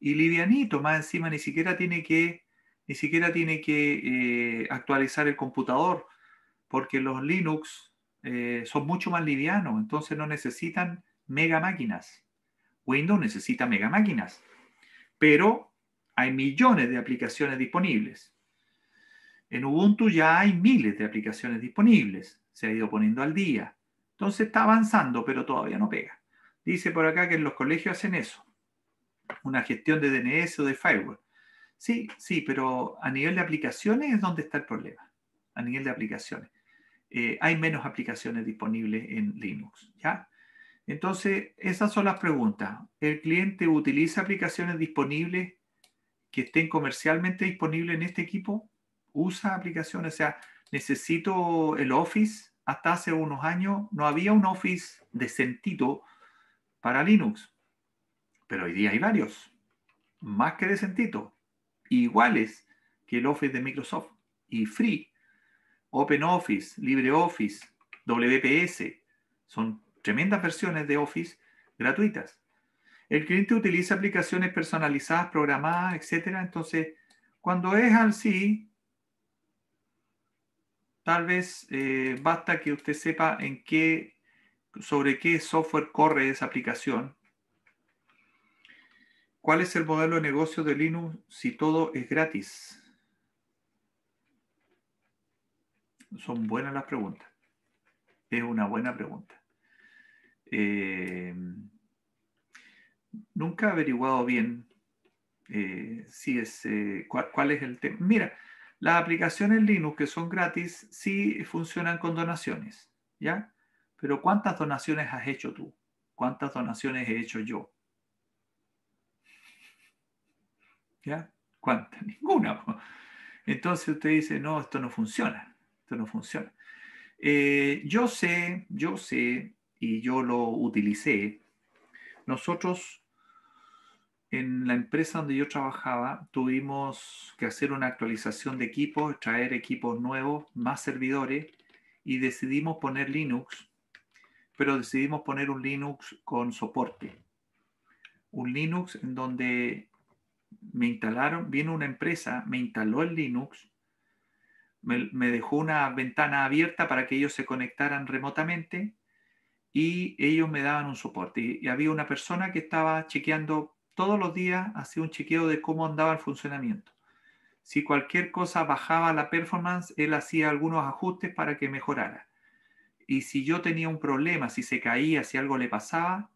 y livianito, más encima ni siquiera tiene que, ni siquiera tiene que eh, actualizar el computador, porque los Linux eh, son mucho más livianos, entonces no necesitan mega máquinas. Windows necesita mega máquinas, pero hay millones de aplicaciones disponibles. En Ubuntu ya hay miles de aplicaciones disponibles, se ha ido poniendo al día. Entonces está avanzando, pero todavía no pega. Dice por acá que en los colegios hacen eso una gestión de DNS o de firewall. Sí, sí, pero a nivel de aplicaciones es donde está el problema, a nivel de aplicaciones. Eh, hay menos aplicaciones disponibles en Linux, ¿ya? Entonces, esas son las preguntas. ¿El cliente utiliza aplicaciones disponibles que estén comercialmente disponibles en este equipo? ¿Usa aplicaciones? O sea, necesito el Office. Hasta hace unos años no había un Office de sentido para Linux. Pero hoy día hay varios, más que decentitos, iguales que el Office de Microsoft y Free, OpenOffice, LibreOffice, WPS, son tremendas versiones de Office gratuitas. El cliente utiliza aplicaciones personalizadas, programadas, etc. Entonces, cuando es así, tal vez eh, basta que usted sepa en qué, sobre qué software corre esa aplicación ¿Cuál es el modelo de negocio de Linux si todo es gratis? Son buenas las preguntas. Es una buena pregunta. Eh, nunca he averiguado bien eh, si es, eh, cuál, cuál, es el tema. Mira, las aplicaciones Linux que son gratis sí funcionan con donaciones, ¿ya? Pero ¿cuántas donaciones has hecho tú? ¿Cuántas donaciones he hecho yo? ¿Ya? ¿Cuántas? Ninguna. Entonces usted dice, no, esto no funciona, esto no funciona. Eh, yo sé, yo sé, y yo lo utilicé, nosotros en la empresa donde yo trabajaba tuvimos que hacer una actualización de equipos, traer equipos nuevos, más servidores, y decidimos poner Linux, pero decidimos poner un Linux con soporte. Un Linux en donde me instalaron, vino una empresa, me instaló el Linux, me, dejó una ventana abierta para que ellos se conectaran remotamente y ellos me daban un soporte. Y, y había una persona que estaba chequeando todos los días, hacía un chequeo de cómo andaba el funcionamiento. Si cualquier cosa bajaba la performance, él hacía algunos ajustes para que mejorara. Y si yo tenía un problema, si se caía, si algo le pasaba,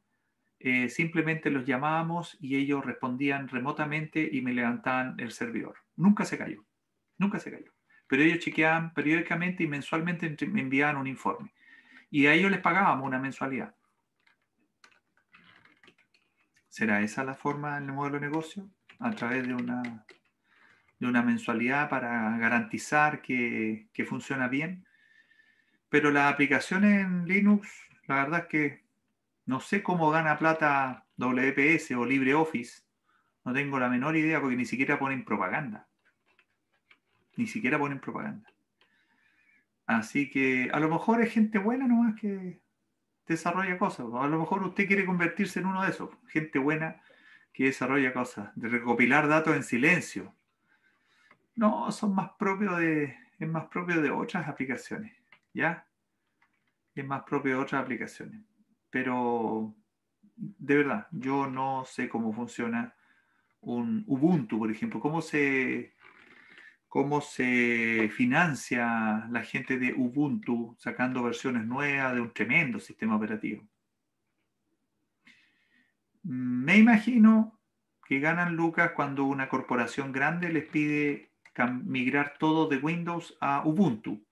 eh, simplemente los llamábamos y ellos respondían remotamente y me levantaban el servidor. Nunca se cayó, nunca se cayó. Pero ellos chequeaban periódicamente y mensualmente me enviaban un informe. Y a ellos les pagábamos una mensualidad. ¿Será esa la forma el modelo de negocio? A través de una, de una mensualidad para garantizar que, que funciona bien. Pero las aplicaciones en Linux, la verdad es que no sé cómo gana plata WPS o LibreOffice. No tengo la menor idea porque ni siquiera ponen propaganda. Ni siquiera ponen propaganda. Así que a lo mejor es gente buena nomás que desarrolla cosas. O A lo mejor usted quiere convertirse en uno de esos. Gente buena que desarrolla cosas. De recopilar datos en silencio. No, son más propios de, es más propio de otras aplicaciones. ¿Ya? Es más propio de otras aplicaciones pero de verdad, yo no sé cómo funciona un Ubuntu, por ejemplo, cómo se, cómo se financia la gente de Ubuntu sacando versiones nuevas de un tremendo sistema operativo. Me imagino que ganan lucas cuando una corporación grande les pide migrar todo de Windows a Ubuntu.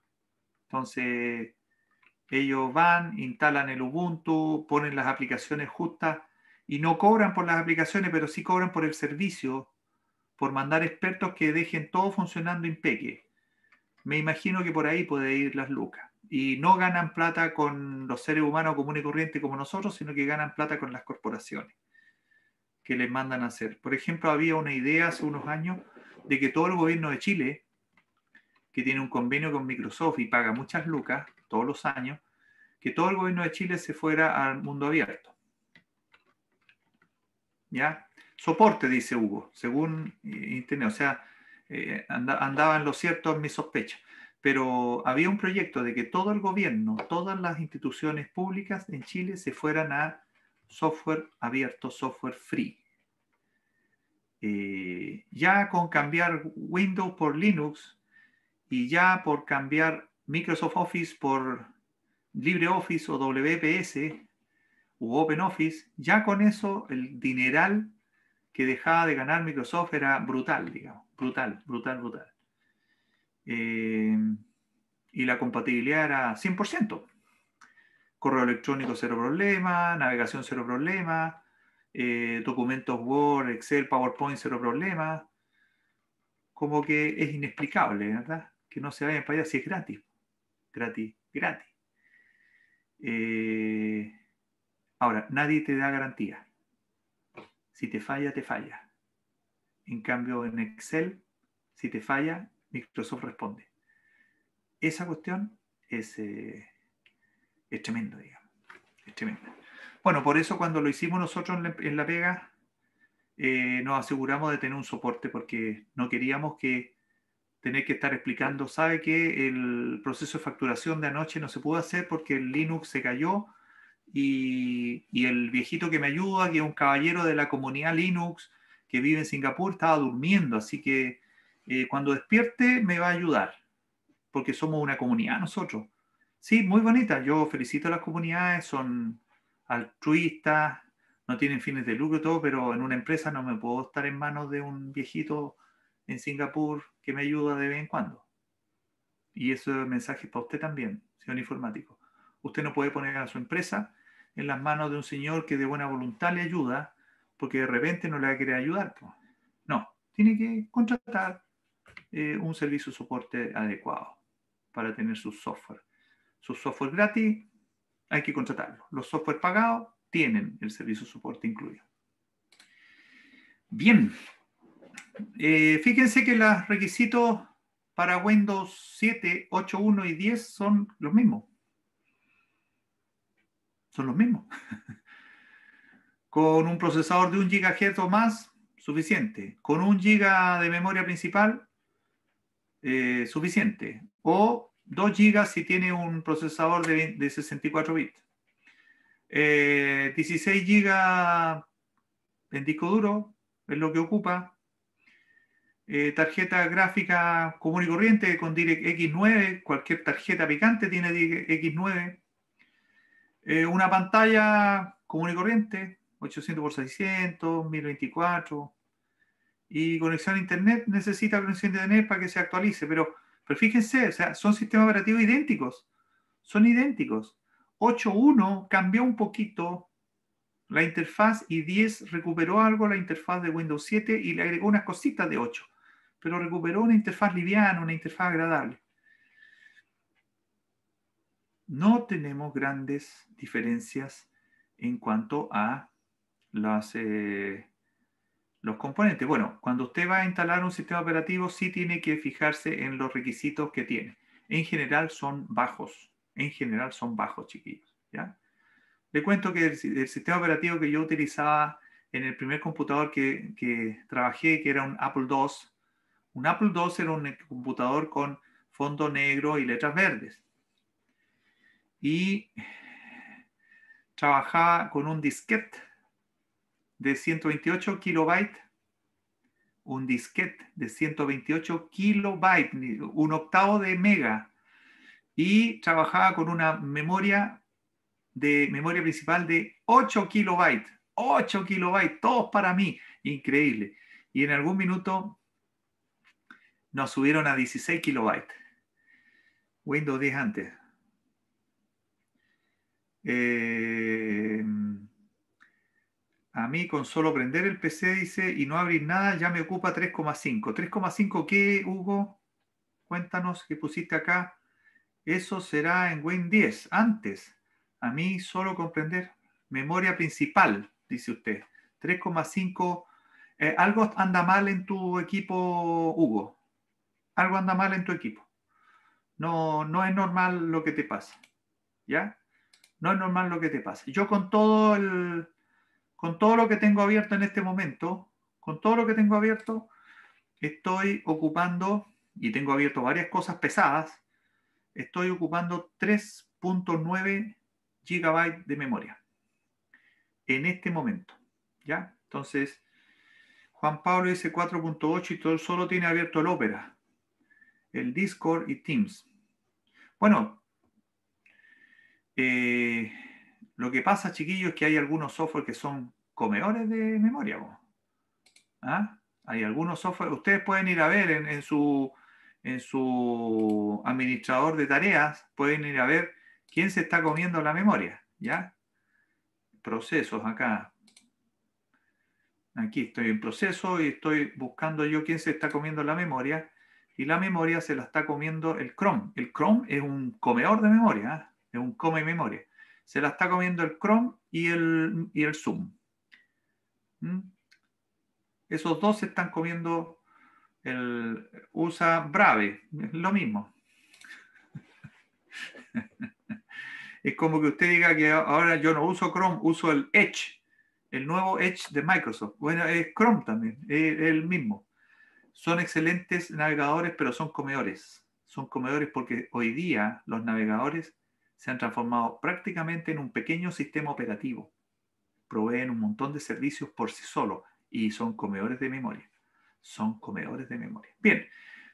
Entonces, ellos van, instalan el Ubuntu, ponen las aplicaciones justas y no cobran por las aplicaciones, pero sí cobran por el servicio, por mandar expertos que dejen todo funcionando impeque. Me imagino que por ahí puede ir las lucas. Y no ganan plata con los seres humanos comunes y corrientes como nosotros, sino que ganan plata con las corporaciones que les mandan a hacer. Por ejemplo, había una idea hace unos años de que todo el gobierno de Chile, que tiene un convenio con Microsoft y paga muchas lucas, todos los años, que todo el gobierno de Chile se fuera al mundo abierto. ¿Ya? Soporte, dice Hugo, según Internet. O sea, eh, andaba andaban lo cierto en mi sospecha. Pero había un proyecto de que todo el gobierno, todas las instituciones públicas en Chile se fueran a software abierto, software free. Eh, ya con cambiar Windows por Linux y ya por cambiar Microsoft Office por LibreOffice o WPS u OpenOffice, ya con eso el dineral que dejaba de ganar Microsoft era brutal, digamos, brutal, brutal, brutal. Eh, y la compatibilidad era 100%. Correo electrónico cero problema, navegación cero problema, eh, documentos Word, Excel, PowerPoint cero problema. Como que es inexplicable, ¿verdad? Que no se vaya en allá si es gratis gratis, gratis. Eh, ahora, nadie te da garantía. Si te falla, te falla. En cambio, en Excel, si te falla, Microsoft responde. Esa cuestión es, eh, tremendo, digamos. Es tremenda. Bueno, por eso cuando lo hicimos nosotros en la, pega, eh, nos aseguramos de tener un soporte porque no queríamos que tener que estar explicando, sabe que el proceso de facturación de anoche no se pudo hacer porque el Linux se cayó y, el viejito que me ayuda, que es un caballero de la comunidad Linux que vive en Singapur, estaba durmiendo, así que eh, cuando despierte me va a ayudar, porque somos una comunidad nosotros. Sí, muy bonita, yo felicito a las comunidades, son altruistas, no tienen fines de lucro y todo, pero en una empresa no me puedo estar en manos de un viejito en Singapur que me ayuda de vez en cuando. Y ese mensaje para usted también, señor informático. Usted no puede poner a su empresa en las manos de un señor que de buena voluntad le ayuda, porque de repente no le va a querer ayudar. No, tiene que contratar eh, un servicio de soporte adecuado para tener su software. Su software gratis hay que contratarlo. Los software pagados tienen el servicio de soporte incluido. Bien, eh, fíjense que los requisitos para Windows 7, 8, 1 y 10 son los mismos. Son los mismos. Con un procesador de 1 GHz o más, suficiente. Con 1 GB de memoria principal, eh, suficiente. O 2 GB si tiene un procesador de, 64 bits. 16 eh, GB en disco duro, es lo que ocupa. Eh, tarjeta gráfica común y corriente con DirectX 9, cualquier tarjeta picante tiene DirectX 9, eh, una pantalla común y corriente, 800x600, 1024, y conexión a Internet necesita conexión a Internet para que se actualice, pero, pero fíjense, o sea, son sistemas operativos idénticos, son idénticos. 8.1 cambió un poquito la interfaz y 10 recuperó algo la interfaz de Windows 7 y le agregó unas cositas de 8 pero recuperó una interfaz liviana, una interfaz agradable. No tenemos grandes diferencias en cuanto a las, eh, los componentes. Bueno, cuando usted va a instalar un sistema operativo, sí tiene que fijarse en los requisitos que tiene. En general son bajos. En general son bajos, chiquillos. ¿ya? Le cuento que el, sistema operativo que yo utilizaba en el primer computador que, que, trabajé, que era un Apple II, un Apple II era un computador con fondo negro y letras verdes. Y trabajaba con un disquete de 128 kilobytes, un disquete de 128 kilobytes, un octavo de mega, y trabajaba con una memoria de memoria principal de 8 kilobytes, 8 kilobytes, todos para mí, increíble. Y en algún minuto nos subieron a 16 kilobytes. Windows 10 antes. Eh, a mí con solo prender el PC, dice, y no abrir nada, ya me ocupa 3,5. ¿3,5 qué, Hugo? Cuéntanos qué pusiste acá. Eso será en Windows 10, antes. A mí solo comprender. Memoria principal, dice usted. 3,5. Eh, algo anda mal en tu equipo, Hugo algo anda mal en tu equipo. No, no es normal lo que te pasa. ¿Ya? No es normal lo que te pasa. Yo con todo el, con todo lo que tengo abierto en este momento, con todo lo que tengo abierto, estoy ocupando, y tengo abierto varias cosas pesadas, estoy ocupando 3.9 gigabytes de memoria en este momento. ¿Ya? Entonces, Juan Pablo dice 4.8 y todo, solo tiene abierto el Opera el Discord y Teams. Bueno, eh, lo que pasa, chiquillos, es que hay algunos software que son comedores de memoria. ¿Ah? Hay algunos software, ustedes pueden ir a ver en, su, en su administrador de tareas, pueden ir a ver quién se está comiendo la memoria. ¿Ya? Procesos acá. Aquí estoy en proceso y estoy buscando yo quién se está comiendo la memoria y la memoria se la está comiendo el Chrome. El Chrome es un comedor de memoria, ¿eh? es un come memoria. Se la está comiendo el Chrome y el, y el Zoom. ¿Mm? Esos dos se están comiendo el USA Brave, es lo mismo. es como que usted diga que ahora yo no uso Chrome, uso el Edge, el nuevo Edge de Microsoft. Bueno, es Chrome también, es el mismo son excelentes navegadores, pero son comedores. Son comedores porque hoy día los navegadores se han transformado prácticamente en un pequeño sistema operativo. Proveen un montón de servicios por sí solos y son comedores de memoria. Son comedores de memoria. Bien,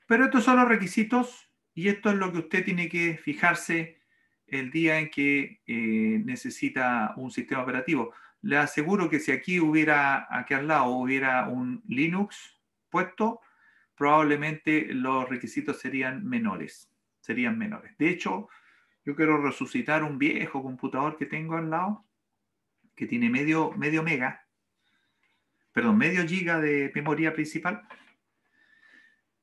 pero estos son los requisitos y esto es lo que usted tiene que fijarse el día en que eh, necesita un sistema operativo. Le aseguro que si aquí hubiera, aquí al lado hubiera un Linux puesto, probablemente los requisitos serían menores, serían menores. De hecho, yo quiero resucitar un viejo computador que tengo al lado, que tiene medio, medio mega, perdón, medio giga de memoria principal,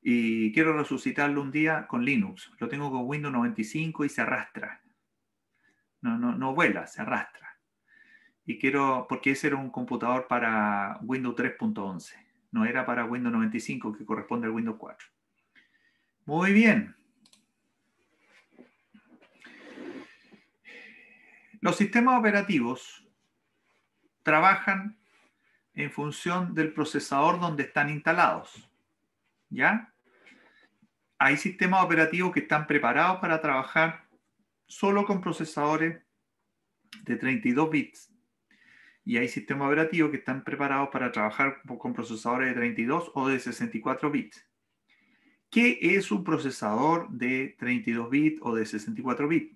y quiero resucitarlo un día con Linux. Lo tengo con Windows 95 y se arrastra. No, no, no vuela, se arrastra. Y quiero, porque ese era un computador para Windows 3.11 no era para Windows 95 que corresponde al Windows 4. Muy bien. Los sistemas operativos trabajan en función del procesador donde están instalados. ¿Ya? Hay sistemas operativos que están preparados para trabajar solo con procesadores de 32 bits y hay sistemas operativos que están preparados para trabajar con procesadores de 32 o de 64 bits. ¿Qué es un procesador de 32 bits o de 64 bits?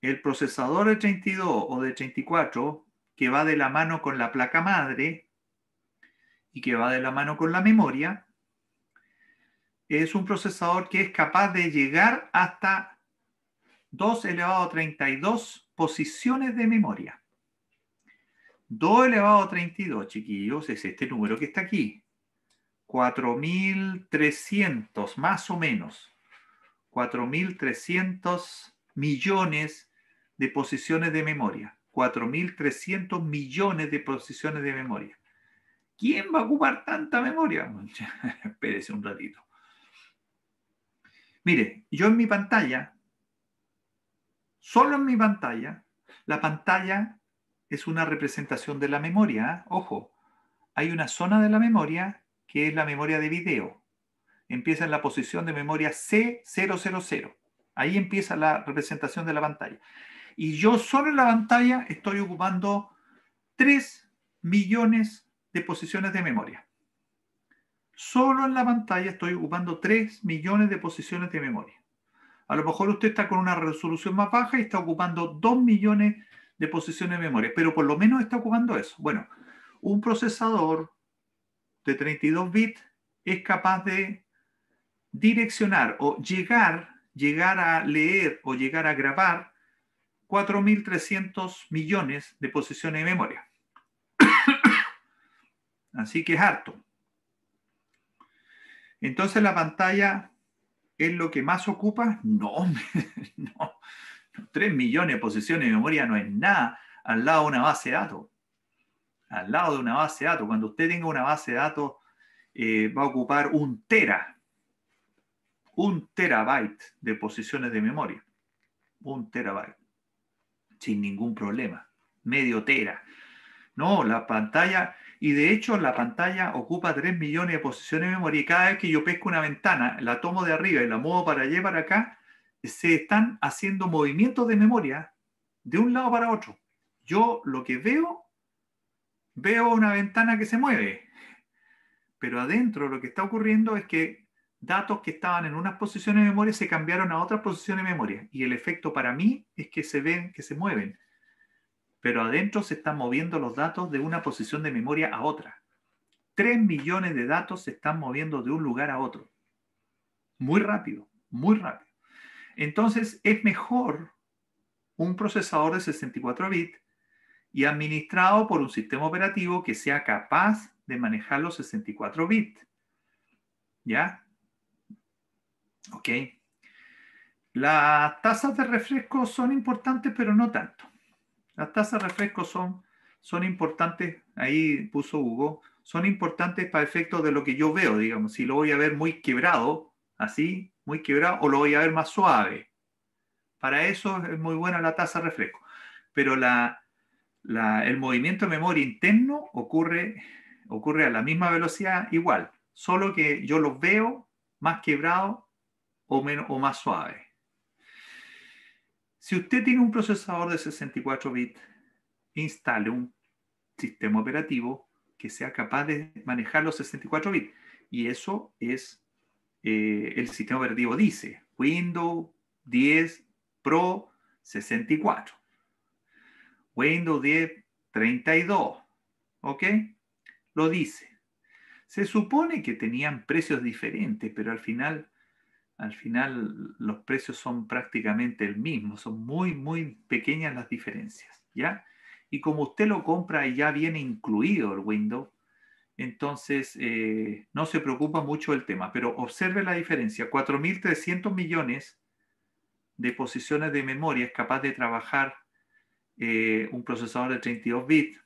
El procesador de 32 o de 34 que va de la mano con la placa madre y que va de la mano con la memoria, es un procesador que es capaz de llegar hasta 2 elevado a 32 posiciones de memoria. 2 elevado a 32, chiquillos, es este número que está aquí. 4.300, más o menos. 4.300 millones de posiciones de memoria. 4.300 millones de posiciones de memoria. ¿Quién va a ocupar tanta memoria? Espérese un ratito. Mire, yo en mi pantalla, solo en mi pantalla, la pantalla es una representación de la memoria. ¿eh? Ojo, hay una zona de la memoria que es la memoria de video. Empieza en la posición de memoria C000. Ahí empieza la representación de la pantalla. Y yo solo en la pantalla estoy ocupando 3 millones de posiciones de memoria. Solo en la pantalla estoy ocupando 3 millones de posiciones de memoria. A lo mejor usted está con una resolución más baja y está ocupando 2 millones de de posiciones de memoria, pero por lo menos está ocupando eso. Bueno, un procesador de 32 bits es capaz de direccionar o llegar, llegar a leer o llegar a grabar 4.300 millones de posiciones de memoria. Así que es harto. Entonces la pantalla es lo que más ocupa. No, no. 3 millones de posiciones de memoria no es nada al lado de una base de datos. Al lado de una base de datos. Cuando usted tenga una base de datos, eh, va a ocupar un tera, un terabyte de posiciones de memoria. Un terabyte. Sin ningún problema. Medio tera. No, la pantalla, y de hecho la pantalla ocupa 3 millones de posiciones de memoria y cada vez que yo pesco una ventana, la tomo de arriba y la muevo para allá y para acá, se están haciendo movimientos de memoria de un lado para otro. Yo lo que veo, veo una ventana que se mueve, pero adentro lo que está ocurriendo es que datos que estaban en unas posiciones de memoria se cambiaron a otras posiciones de memoria y el efecto para mí es que se ven que se mueven, pero adentro se están moviendo los datos de una posición de memoria a otra. Tres millones de datos se están moviendo de un lugar a otro. Muy rápido, muy rápido. Entonces es mejor un procesador de 64 bits y administrado por un sistema operativo que sea capaz de manejar los 64 bits. ¿Ya? Ok. Las tasas de refresco son importantes, pero no tanto. Las tasas de refresco son, importantes, ahí puso Hugo, son importantes para efectos de lo que yo veo, digamos. Si lo voy a ver muy quebrado, así, muy quebrado, o lo voy a ver más suave. Para eso es muy buena la tasa de refresco. Pero el movimiento de memoria interno ocurre, ocurre a la misma velocidad igual, solo que yo los veo más quebrado o, menos, o más suave. Si usted tiene un procesador de 64 bits, instale un sistema operativo que sea capaz de manejar los 64 bits. Y eso es eh, el sistema operativo dice Windows 10 Pro 64, Windows 10 32, ¿ok? Lo dice. Se supone que tenían precios diferentes, pero al final, al final los precios son prácticamente el mismo, son muy, muy pequeñas las diferencias, ¿ya? Y como usted lo compra y ya viene incluido el Windows, entonces, eh, no se preocupa mucho el tema, pero observe la diferencia. 4.300 millones de posiciones de memoria es capaz de trabajar eh, un procesador de 32 bits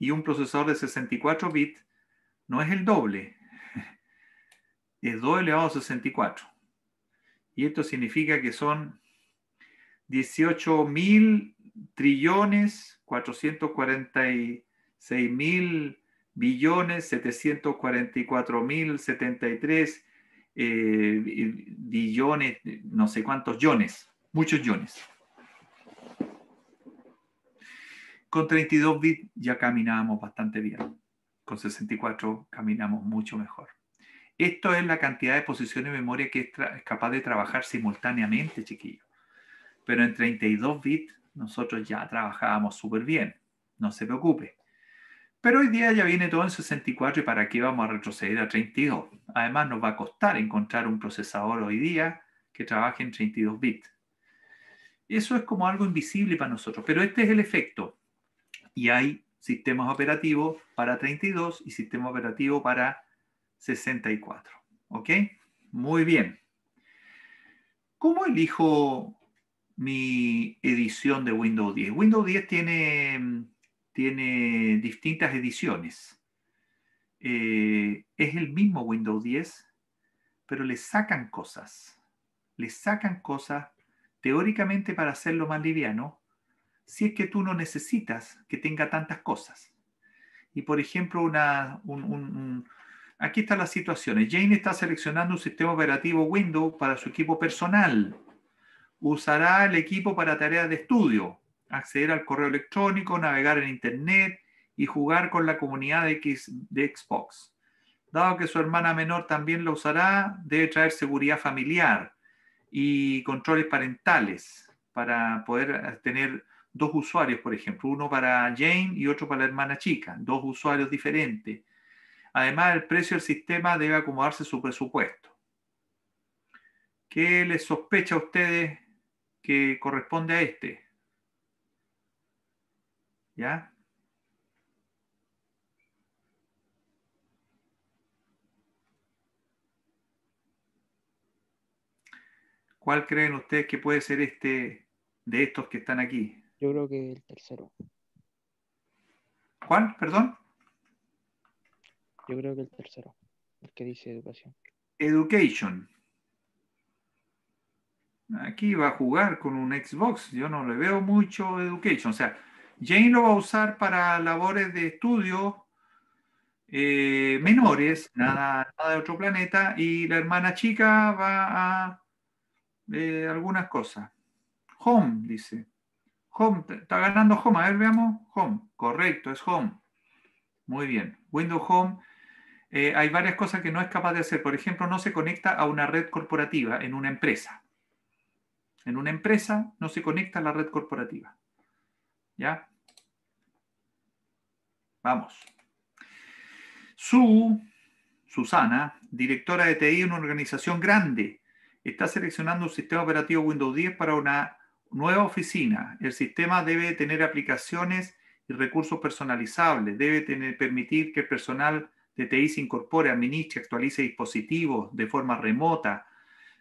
y un procesador de 64 bits no es el doble, es 2 elevado a 64. Y esto significa que son 18.000 mil trillones 446 mil billones 744.073 eh, billones, no sé cuántos yones, muchos yones. Con 32 bits ya caminábamos bastante bien. Con 64 caminamos mucho mejor. Esto es la cantidad de posiciones de memoria que es, capaz de trabajar simultáneamente, chiquillo Pero en 32 bits nosotros ya trabajábamos súper bien. No se preocupe. Pero hoy día ya viene todo en 64 y para qué vamos a retroceder a 32. Además nos va a costar encontrar un procesador hoy día que trabaje en 32 bits. Eso es como algo invisible para nosotros, pero este es el efecto. Y hay sistemas operativos para 32 y sistema operativo para 64. ¿Ok? Muy bien. ¿Cómo elijo mi edición de Windows 10? Windows 10 tiene mm, tiene distintas ediciones. Eh, es el mismo Windows 10, pero le sacan cosas. Le sacan cosas teóricamente para hacerlo más liviano, si es que tú no necesitas que tenga tantas cosas. Y por ejemplo, una, aquí están las situaciones. Jane está seleccionando un sistema operativo Windows para su equipo personal. Usará el equipo para tareas de estudio acceder al correo electrónico, navegar en Internet y jugar con la comunidad de, Xbox. Dado que su hermana menor también lo usará, debe traer seguridad familiar y controles parentales para poder eh, tener dos usuarios, por ejemplo, uno para Jane y otro para la hermana chica, dos usuarios diferentes. Además, el precio del sistema debe acomodarse su presupuesto. ¿Qué les sospecha a ustedes que corresponde a este? ¿Cuál creen ustedes que puede ser este de estos que están aquí? Yo creo que el tercero. ¿Cuál? Perdón. Yo creo que el tercero, el que dice educación. Education. Aquí va a jugar con un Xbox. Yo no le veo mucho education. O sea, Jane lo va a usar para labores de estudio eh, menores, nada, de otro planeta, y la hermana chica va a eh, algunas cosas. Home, dice. Home, está ganando Home. A ver, veamos. Home, correcto, es Home. Muy bien. Windows Home. Eh, hay varias cosas que no es capaz de hacer. Por ejemplo, no se conecta a una red corporativa en una empresa. En una empresa no se conecta a la red corporativa. ¿Ya? Vamos. Su, Susana, directora de TI en una organización grande, está seleccionando un sistema operativo Windows 10 para una nueva oficina. El sistema debe tener aplicaciones y recursos personalizables, debe tener, permitir que el personal de TI se incorpore, administre, actualice dispositivos de forma remota,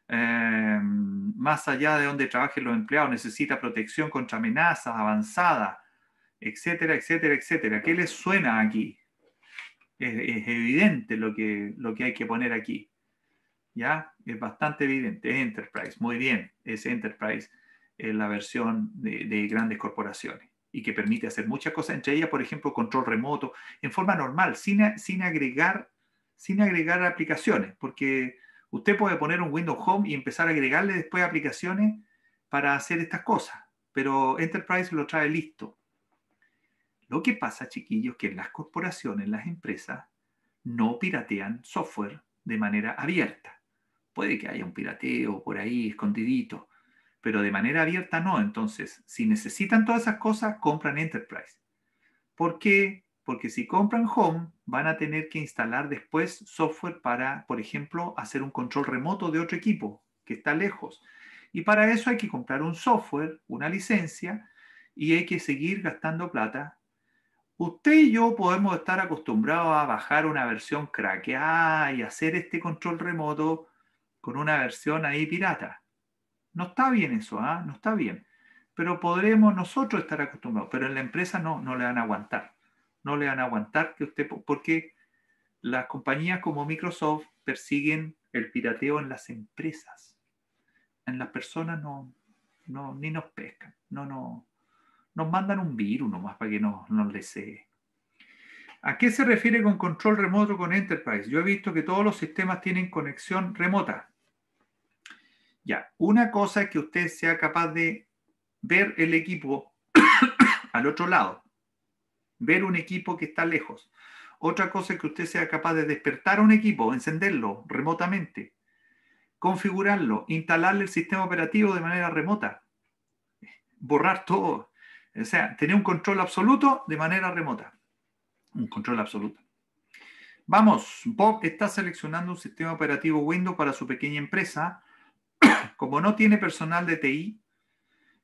em, más allá de donde trabajen los empleados, necesita protección contra amenazas avanzadas etcétera, etcétera, etcétera. ¿Qué les suena aquí? Es, evidente lo que, lo que hay que poner aquí. ¿Ya? Es bastante evidente. Enterprise, muy bien. Es Enterprise eh, la versión de, grandes corporaciones y que permite hacer muchas cosas, entre ellas, por ejemplo, control remoto, en forma normal, sin, sin, agregar, sin agregar aplicaciones, porque usted puede poner un Windows Home y empezar a agregarle después aplicaciones para hacer estas cosas, pero Enterprise lo trae listo. Lo que pasa, chiquillos, que las corporaciones, las empresas, no piratean software de manera abierta. Puede que haya un pirateo por ahí, escondidito, pero de manera abierta no. Entonces, si necesitan todas esas cosas, compran Enterprise. ¿Por qué? Porque si compran Home, van a tener que instalar después software para, por ejemplo, hacer un control remoto de otro equipo que está lejos. Y para eso hay que comprar un software, una licencia, y hay que seguir gastando plata Usted y yo podemos estar acostumbrados a bajar una versión craqueada y hacer este control remoto con una versión ahí pirata. No está bien eso, ¿ah? no está bien. Pero podremos nosotros estar acostumbrados, pero en la empresa no, no le van a aguantar. No le van a aguantar que usted, porque las compañías como Microsoft persiguen el pirateo en las empresas. En las personas no, no ni nos pescan, no, no, nos mandan un virus nomás para que nos, nos lesee. ¿A qué se refiere con control remoto con Enterprise? Yo he visto que todos los sistemas tienen conexión remota. Ya, una cosa es que usted sea capaz de ver el equipo al otro lado, ver un equipo que está lejos. Otra cosa es que usted sea capaz de despertar un equipo, encenderlo remotamente, configurarlo, instalarle el sistema operativo de manera remota, borrar todo. O sea, tener un control absoluto de manera remota. Un control absoluto. Vamos, Bob está seleccionando un sistema operativo Windows para su pequeña empresa. Como no tiene personal de TI,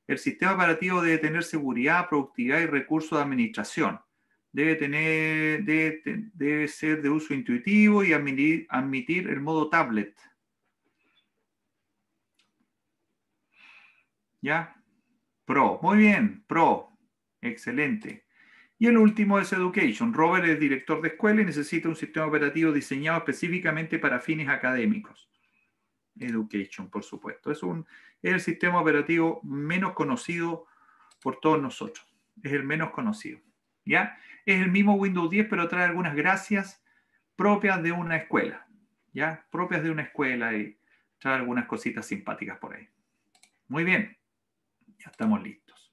el sistema operativo debe tener seguridad, productividad y recursos de administración. Debe, tener, debe ser de uso intuitivo y admitir el modo tablet. ¿Ya? Pro. Muy bien, Pro. Excelente. Y el último es Education. Robert es director de escuela y necesita un sistema operativo diseñado específicamente para fines académicos. Education, por supuesto. Es, un, el sistema operativo menos conocido por todos nosotros. Es el menos conocido. ¿ya? Es el mismo Windows 10, pero trae algunas gracias propias de una escuela. ¿ya? Propias de una escuela y trae algunas cositas simpáticas por ahí. Muy bien. Ya estamos listos.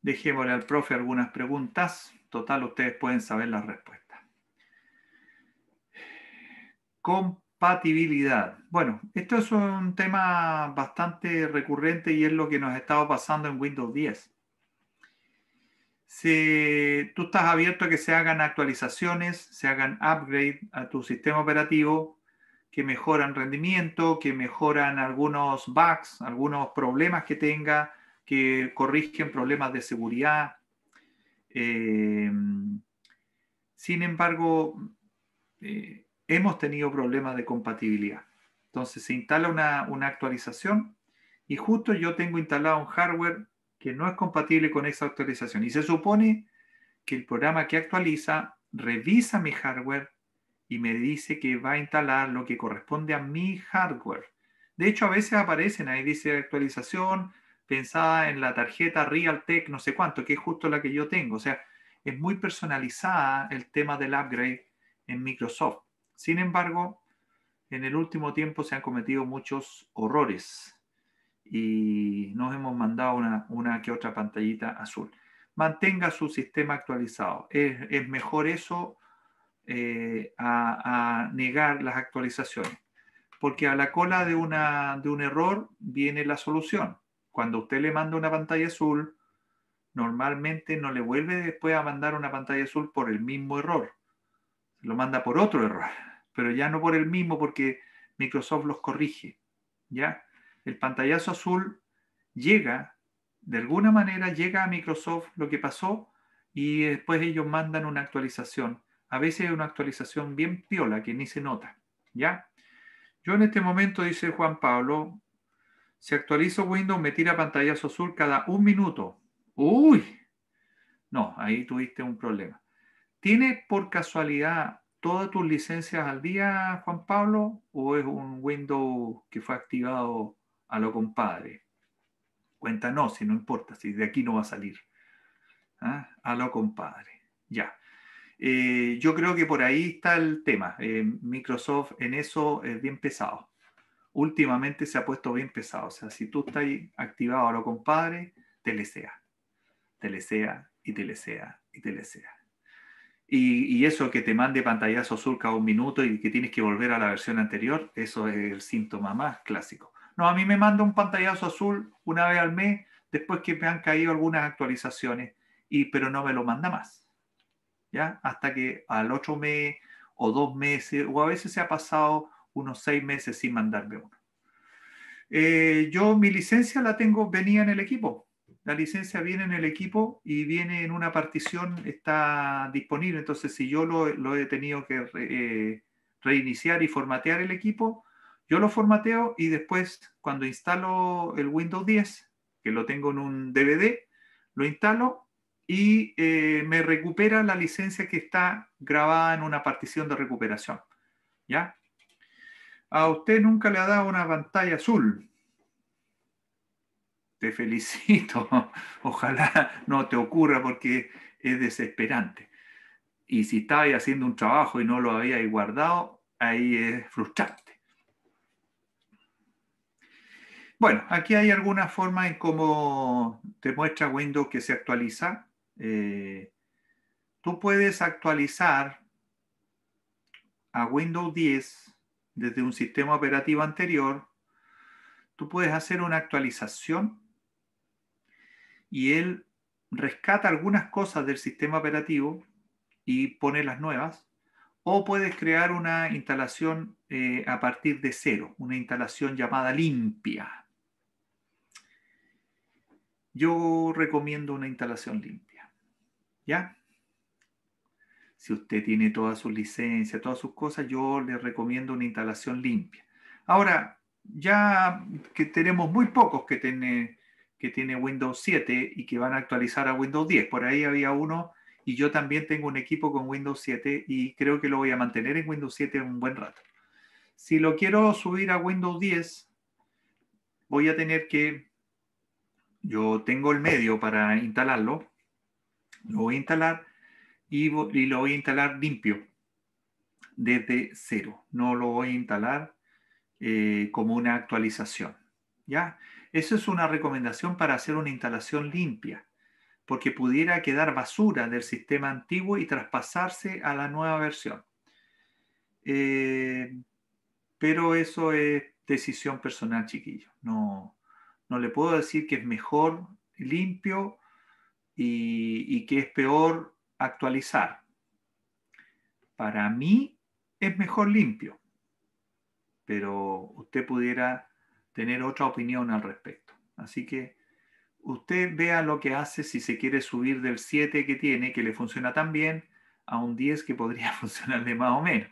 Dejémosle al profe algunas preguntas. Total, ustedes pueden saber las respuestas. Compatibilidad. Bueno, esto es un tema bastante recurrente y es lo que nos ha estado pasando en Windows 10. Si tú estás abierto a que se hagan actualizaciones, se hagan upgrade a tu sistema operativo, que mejoran rendimiento, que mejoran algunos bugs, algunos problemas que tenga, que corrigen problemas de seguridad. Eh, sin embargo, eh, hemos tenido problemas de compatibilidad. Entonces se instala una, una, actualización y justo yo tengo instalado un hardware que no es compatible con esa actualización. Y se supone que el programa que actualiza revisa mi hardware y me dice que va a instalar lo que corresponde a mi hardware. De hecho, a veces aparecen ahí, dice actualización pensada en la tarjeta Realtek, no sé cuánto, que es justo la que yo tengo. O sea, es muy personalizada el tema del upgrade en Microsoft. Sin embargo, en el último tiempo se han cometido muchos horrores y nos hemos mandado una, que otra pantallita azul. Mantenga su sistema actualizado. es mejor eso eh, a, negar las actualizaciones, porque a la cola de, un error viene la solución. Cuando usted le manda una pantalla azul, normalmente no le vuelve después a mandar una pantalla azul por el mismo error, lo manda por otro error, pero ya no por el mismo porque Microsoft los corrige. ¿ya? El pantallazo azul llega, de alguna manera llega a Microsoft lo que pasó y después ellos mandan una actualización a veces es una actualización bien piola que ni se nota, ¿ya? Yo en este momento, dice Juan Pablo, si actualizo Windows me tira pantallazo azul cada un minuto. ¡Uy! No, ahí tuviste un problema. tiene por casualidad todas tus licencias al día, Juan Pablo? ¿O es un Windows que fue activado a lo compadre? Cuéntanos, si no importa, si de aquí no va a salir. ¿ah? A lo compadre. Ya. Eh, yo creo que por ahí está el tema. Eh, Microsoft en eso es bien pesado. Últimamente se ha puesto bien pesado. O sea, si tú estás activado a lo compadre, te sea, Te sea y te sea y te Y, y, eso que te mande pantallazo azul cada un minuto y que tienes que volver a la versión anterior, eso es el síntoma más clásico. No, a mí me manda un pantallazo azul una vez al mes después que me han caído algunas actualizaciones, y, pero no me lo manda más. Hasta que al 8 mes o dos meses, o a veces se ha pasado unos seis meses sin mandarme uno. Eh, yo mi licencia la tengo, venía en el equipo. La licencia viene en el equipo y viene en una partición, está disponible. Entonces, si yo lo, he tenido que eh, reiniciar y formatear el equipo, yo lo formateo y después, cuando instalo el Windows 10, que lo tengo en un DVD, lo instalo y eh, me recupera la licencia que está grabada en una partición de recuperación. ¿Ya? A usted nunca le ha dado una pantalla azul. Te felicito. Ojalá no te ocurra porque es desesperante. Y si estabais haciendo un trabajo y no lo habíais guardado, ahí es frustrante. Bueno, aquí hay algunas forma en cómo te muestra Windows que se actualiza eh, tú puedes actualizar a Windows 10 desde un sistema operativo anterior, tú puedes hacer una actualización y él rescata algunas cosas del sistema operativo y pone las nuevas, o puedes crear una instalación eh, a partir de cero, una instalación llamada limpia. Yo recomiendo una instalación limpia. ¿Ya? Si usted tiene todas sus licencias, todas sus cosas, yo le recomiendo una instalación limpia. Ahora, ya que tenemos muy pocos que tienen que tiene Windows 7 y que van a actualizar a Windows 10, por ahí había uno y yo también tengo un equipo con Windows 7 y creo que lo voy a mantener en Windows 7 un buen rato. Si lo quiero subir a Windows 10, voy a tener que, yo tengo el medio para instalarlo, lo voy a instalar y, lo voy a instalar limpio desde cero. No lo voy a instalar eh, como una actualización. ¿Ya? Eso es una recomendación para hacer una instalación limpia, porque pudiera quedar basura del sistema antiguo y traspasarse a la nueva versión. Eh, pero eso es decisión personal, chiquillo. No, no le puedo decir que es mejor limpio y, que es peor actualizar. Para mí es mejor limpio, pero usted pudiera tener otra opinión al respecto. Así que usted vea lo que hace si se quiere subir del 7 que tiene, que le funciona tan bien, a un 10 que podría funcionar de más o menos.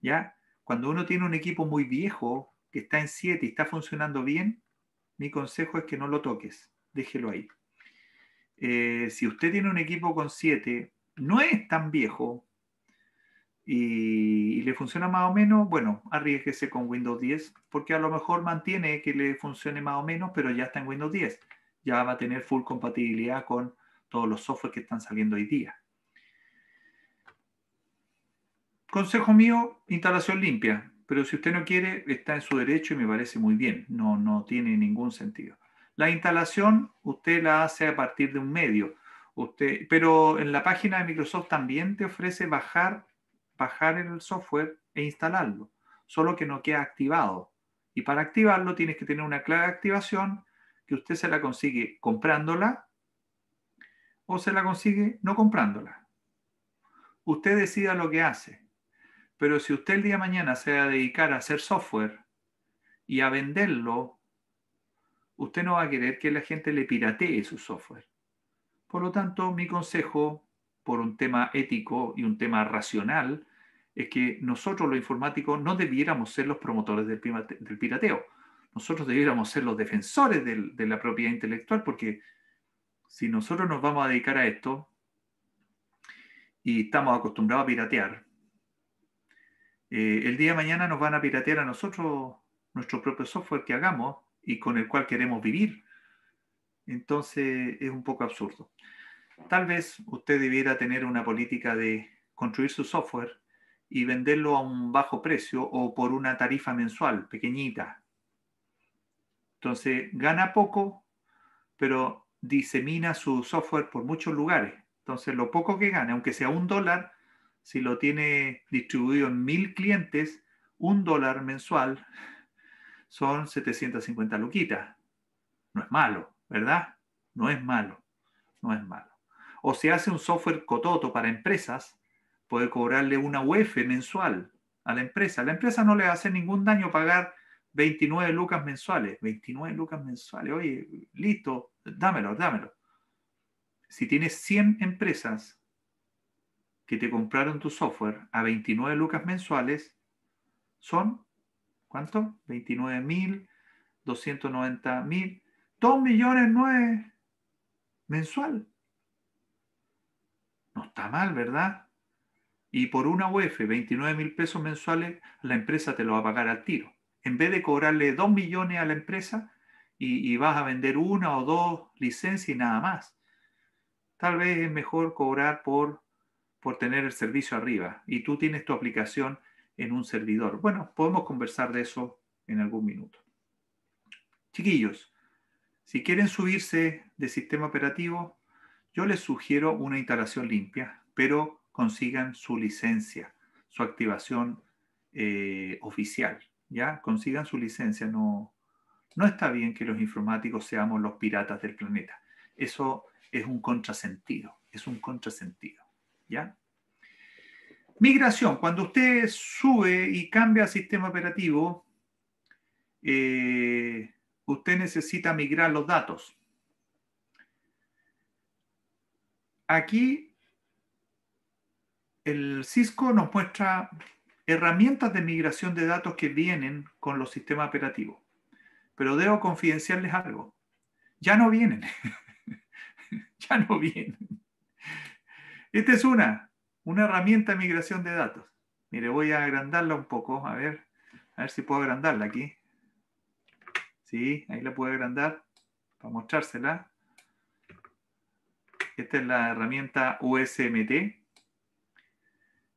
¿Ya? Cuando uno tiene un equipo muy viejo que está en 7 y está funcionando bien, mi consejo es que no lo toques, déjelo ahí. Eh, si usted tiene un equipo con 7, no es tan viejo y, le funciona más o menos, bueno, arriesguese con Windows 10, porque a lo mejor mantiene que le funcione más o menos, pero ya está en Windows 10. Ya va a tener full compatibilidad con todos los software que están saliendo hoy día. Consejo mío, instalación limpia, pero si usted no quiere, está en su derecho y me parece muy bien, no, no tiene ningún sentido. La instalación usted la hace a partir de un medio. Usted, pero en la página de Microsoft también te ofrece bajar, bajar el software e instalarlo, solo que no queda activado. Y para activarlo tienes que tener una clave de activación que usted se la consigue comprándola o se la consigue no comprándola. Usted decida lo que hace. Pero si usted el día de mañana se va a dedicar a hacer software y a venderlo usted no va a querer que la gente le piratee su software. Por lo tanto, mi consejo, por un tema ético y un tema racional, es que nosotros los informáticos no debiéramos ser los promotores del, pirateo. Nosotros debiéramos ser los defensores de la propiedad intelectual porque si nosotros nos vamos a dedicar a esto y estamos acostumbrados a piratear, eh, el día de mañana nos van a piratear a nosotros nuestro propio software que hagamos y con el cual queremos vivir. Entonces es un poco absurdo. Tal vez usted debiera tener una política de construir su software y venderlo a un bajo precio o por una tarifa mensual pequeñita. Entonces gana poco, pero disemina su software por muchos lugares. Entonces lo poco que gana, aunque sea un dólar, si lo tiene distribuido en mil clientes, un dólar mensual son 750 luquitas. No es malo, ¿verdad? No es malo, no es malo. O si hace un software cototo para empresas, Puede cobrarle una UEF mensual a la empresa. La empresa no le hace ningún daño pagar 29 lucas mensuales. 29 lucas mensuales. Oye, listo, dámelo, dámelo. Si tienes 100 empresas que te compraron tu software a 29 lucas mensuales, son ¿Cuánto? 29 mil, 2 millones 9 mensual. No está mal, ¿verdad? Y por una e UEF, 29.000 pesos mensuales, la empresa te lo va a pagar al tiro. En vez de cobrarle 2 millones a la empresa y, vas a vender una o dos licencias y nada más. Tal vez es mejor cobrar por, por tener el servicio arriba. Y tú tienes tu aplicación en un servidor. Bueno, podemos conversar de eso en algún minuto. Chiquillos, si quieren subirse de sistema operativo, yo les sugiero una instalación limpia, pero consigan su licencia, su activación eh, oficial. ¿Ya? Consigan su licencia. No, no está bien que los informáticos seamos los piratas del planeta. Eso es un contrasentido. Es un contrasentido. ¿Ya? Migración. Cuando usted sube y cambia sistema operativo, eh, usted necesita migrar los datos. Aquí el Cisco nos muestra herramientas de migración de datos que vienen con los sistemas operativos. Pero debo confidenciarles algo. Ya no vienen. ya no vienen. Esta es una. Una herramienta de migración de datos. Mire, voy a agrandarla un poco, a ver, a ver si puedo agrandarla aquí. Sí, ahí la puedo agrandar para mostrársela. Esta es la herramienta USMT.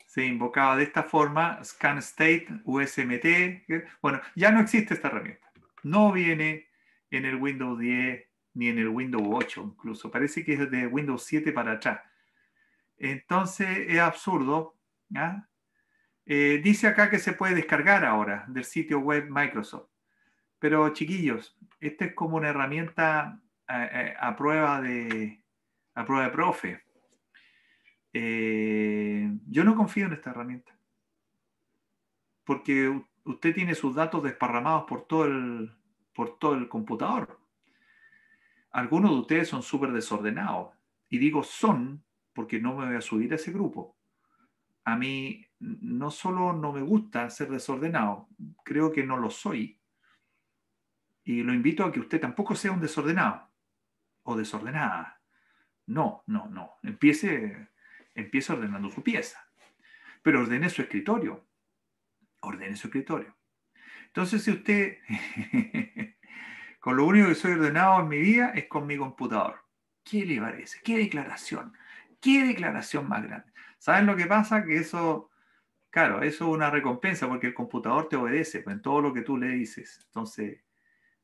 Se invocaba de esta forma, scanstate USMT. Bueno, ya no existe esta herramienta. No viene en el Windows 10 ni en el Windows 8 incluso. Parece que es de Windows 7 para atrás. Entonces es absurdo. Eh, dice acá que se puede descargar ahora del sitio web Microsoft. Pero chiquillos, esta es como una herramienta eh, eh, a, prueba de a prueba de profe. yo no confío en esta herramienta. Porque usted tiene sus datos desparramados por todo por todo el computador. Algunos de ustedes son súper desordenados. Y digo son porque no me voy a subir a ese grupo. A mí no solo no me gusta ser desordenado, creo que no lo soy. Y lo invito a que usted tampoco sea un desordenado o desordenada. No, no, no. Empiece, empiece ordenando su pieza. Pero ordene su escritorio. Ordene su escritorio. Entonces, si usted, con lo único que soy ordenado en mi vida es con mi computador. ¿Qué le parece? ¿Qué declaración? ¿Qué declaración más grande? ¿Saben lo que pasa? Que eso, claro, eso es una recompensa porque el computador te obedece pues, en todo lo que tú le dices. Entonces,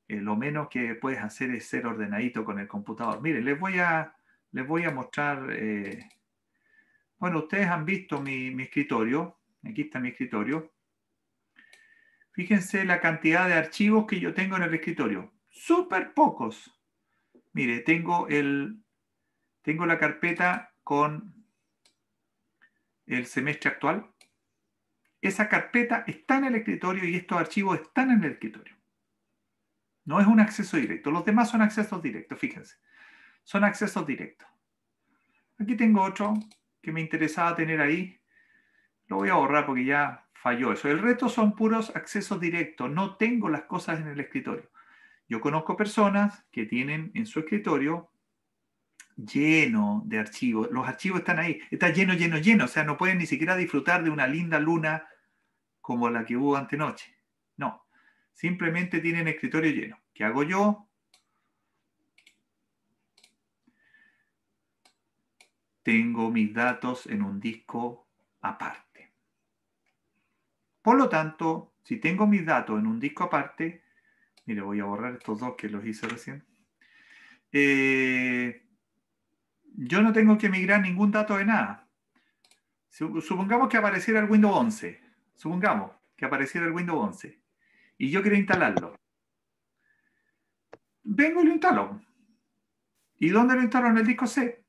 eh, lo menos que puedes hacer es ser ordenadito con el computador. Miren, les voy a, les voy a mostrar, eh, bueno, ustedes han visto mi, mi escritorio, aquí está mi escritorio. Fíjense la cantidad de archivos que yo tengo en el escritorio. Súper pocos. Mire, tengo, el, tengo la carpeta con el semestre actual, esa carpeta está en el escritorio y estos archivos están en el escritorio. No es un acceso directo. Los demás son accesos directos, fíjense. Son accesos directos. Aquí tengo otro que me interesaba tener ahí. Lo voy a borrar porque ya falló eso. El resto son puros accesos directos. No tengo las cosas en el escritorio. Yo conozco personas que tienen en su escritorio lleno de archivos. Los archivos están ahí, está lleno, lleno, lleno. O sea, no pueden ni siquiera disfrutar de una linda luna como la que hubo antenoche. No, simplemente tienen escritorio lleno. ¿Qué hago yo? Tengo mis datos en un disco aparte. Por lo tanto, si tengo mis datos en un disco aparte, mire, voy a borrar estos dos que los hice recién. Eh, yo no tengo que migrar ningún dato de nada. Supongamos que apareciera el Windows 11. Supongamos que apareciera el Windows 11. Y yo quiero instalarlo. Vengo y lo instalo. ¿Y dónde lo instalo? En el disco C.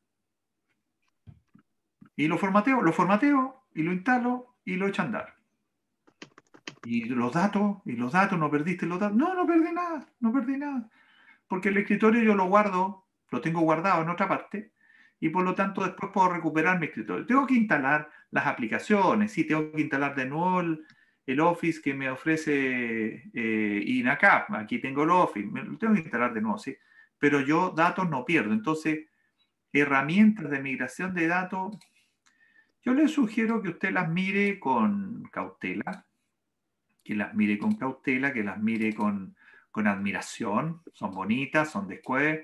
Y lo formateo, lo formateo y lo instalo y lo echo a andar. Y los datos, y los datos, no perdiste los datos. No, no perdí nada, no perdí nada. Porque el escritorio yo lo guardo, lo tengo guardado en otra parte, y por lo tanto después puedo recuperar mi escritorio. Tengo que instalar las aplicaciones, sí, tengo que instalar de nuevo el, Office que me ofrece eh, INACAP. Aquí tengo el Office, lo tengo que instalar de nuevo, sí. Pero yo datos no pierdo. Entonces, herramientas de migración de datos, yo les sugiero que usted las mire con cautela, que las mire con cautela, que las mire con, con admiración. Son bonitas, son después.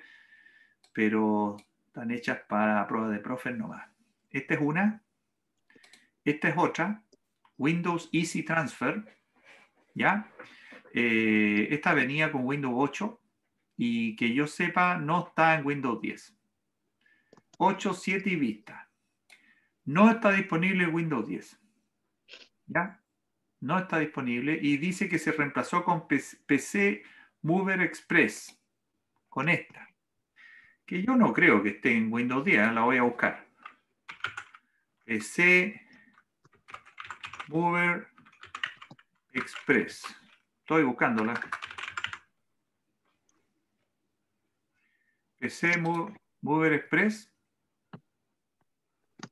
pero están hechas para pruebas de profes nomás. Esta es una. Esta es otra. Windows Easy Transfer. ¿Ya? Eh, esta venía con Windows 8 y que yo sepa no está en Windows 10. 8, 7 y vista. No está disponible en Windows 10. ¿Ya? No está disponible y dice que se reemplazó con PC Mover Express. Con esta. Y yo no creo que esté en Windows 10, ¿eh? la voy a buscar. PC Mover Express. Estoy buscándola. PC Mover Express.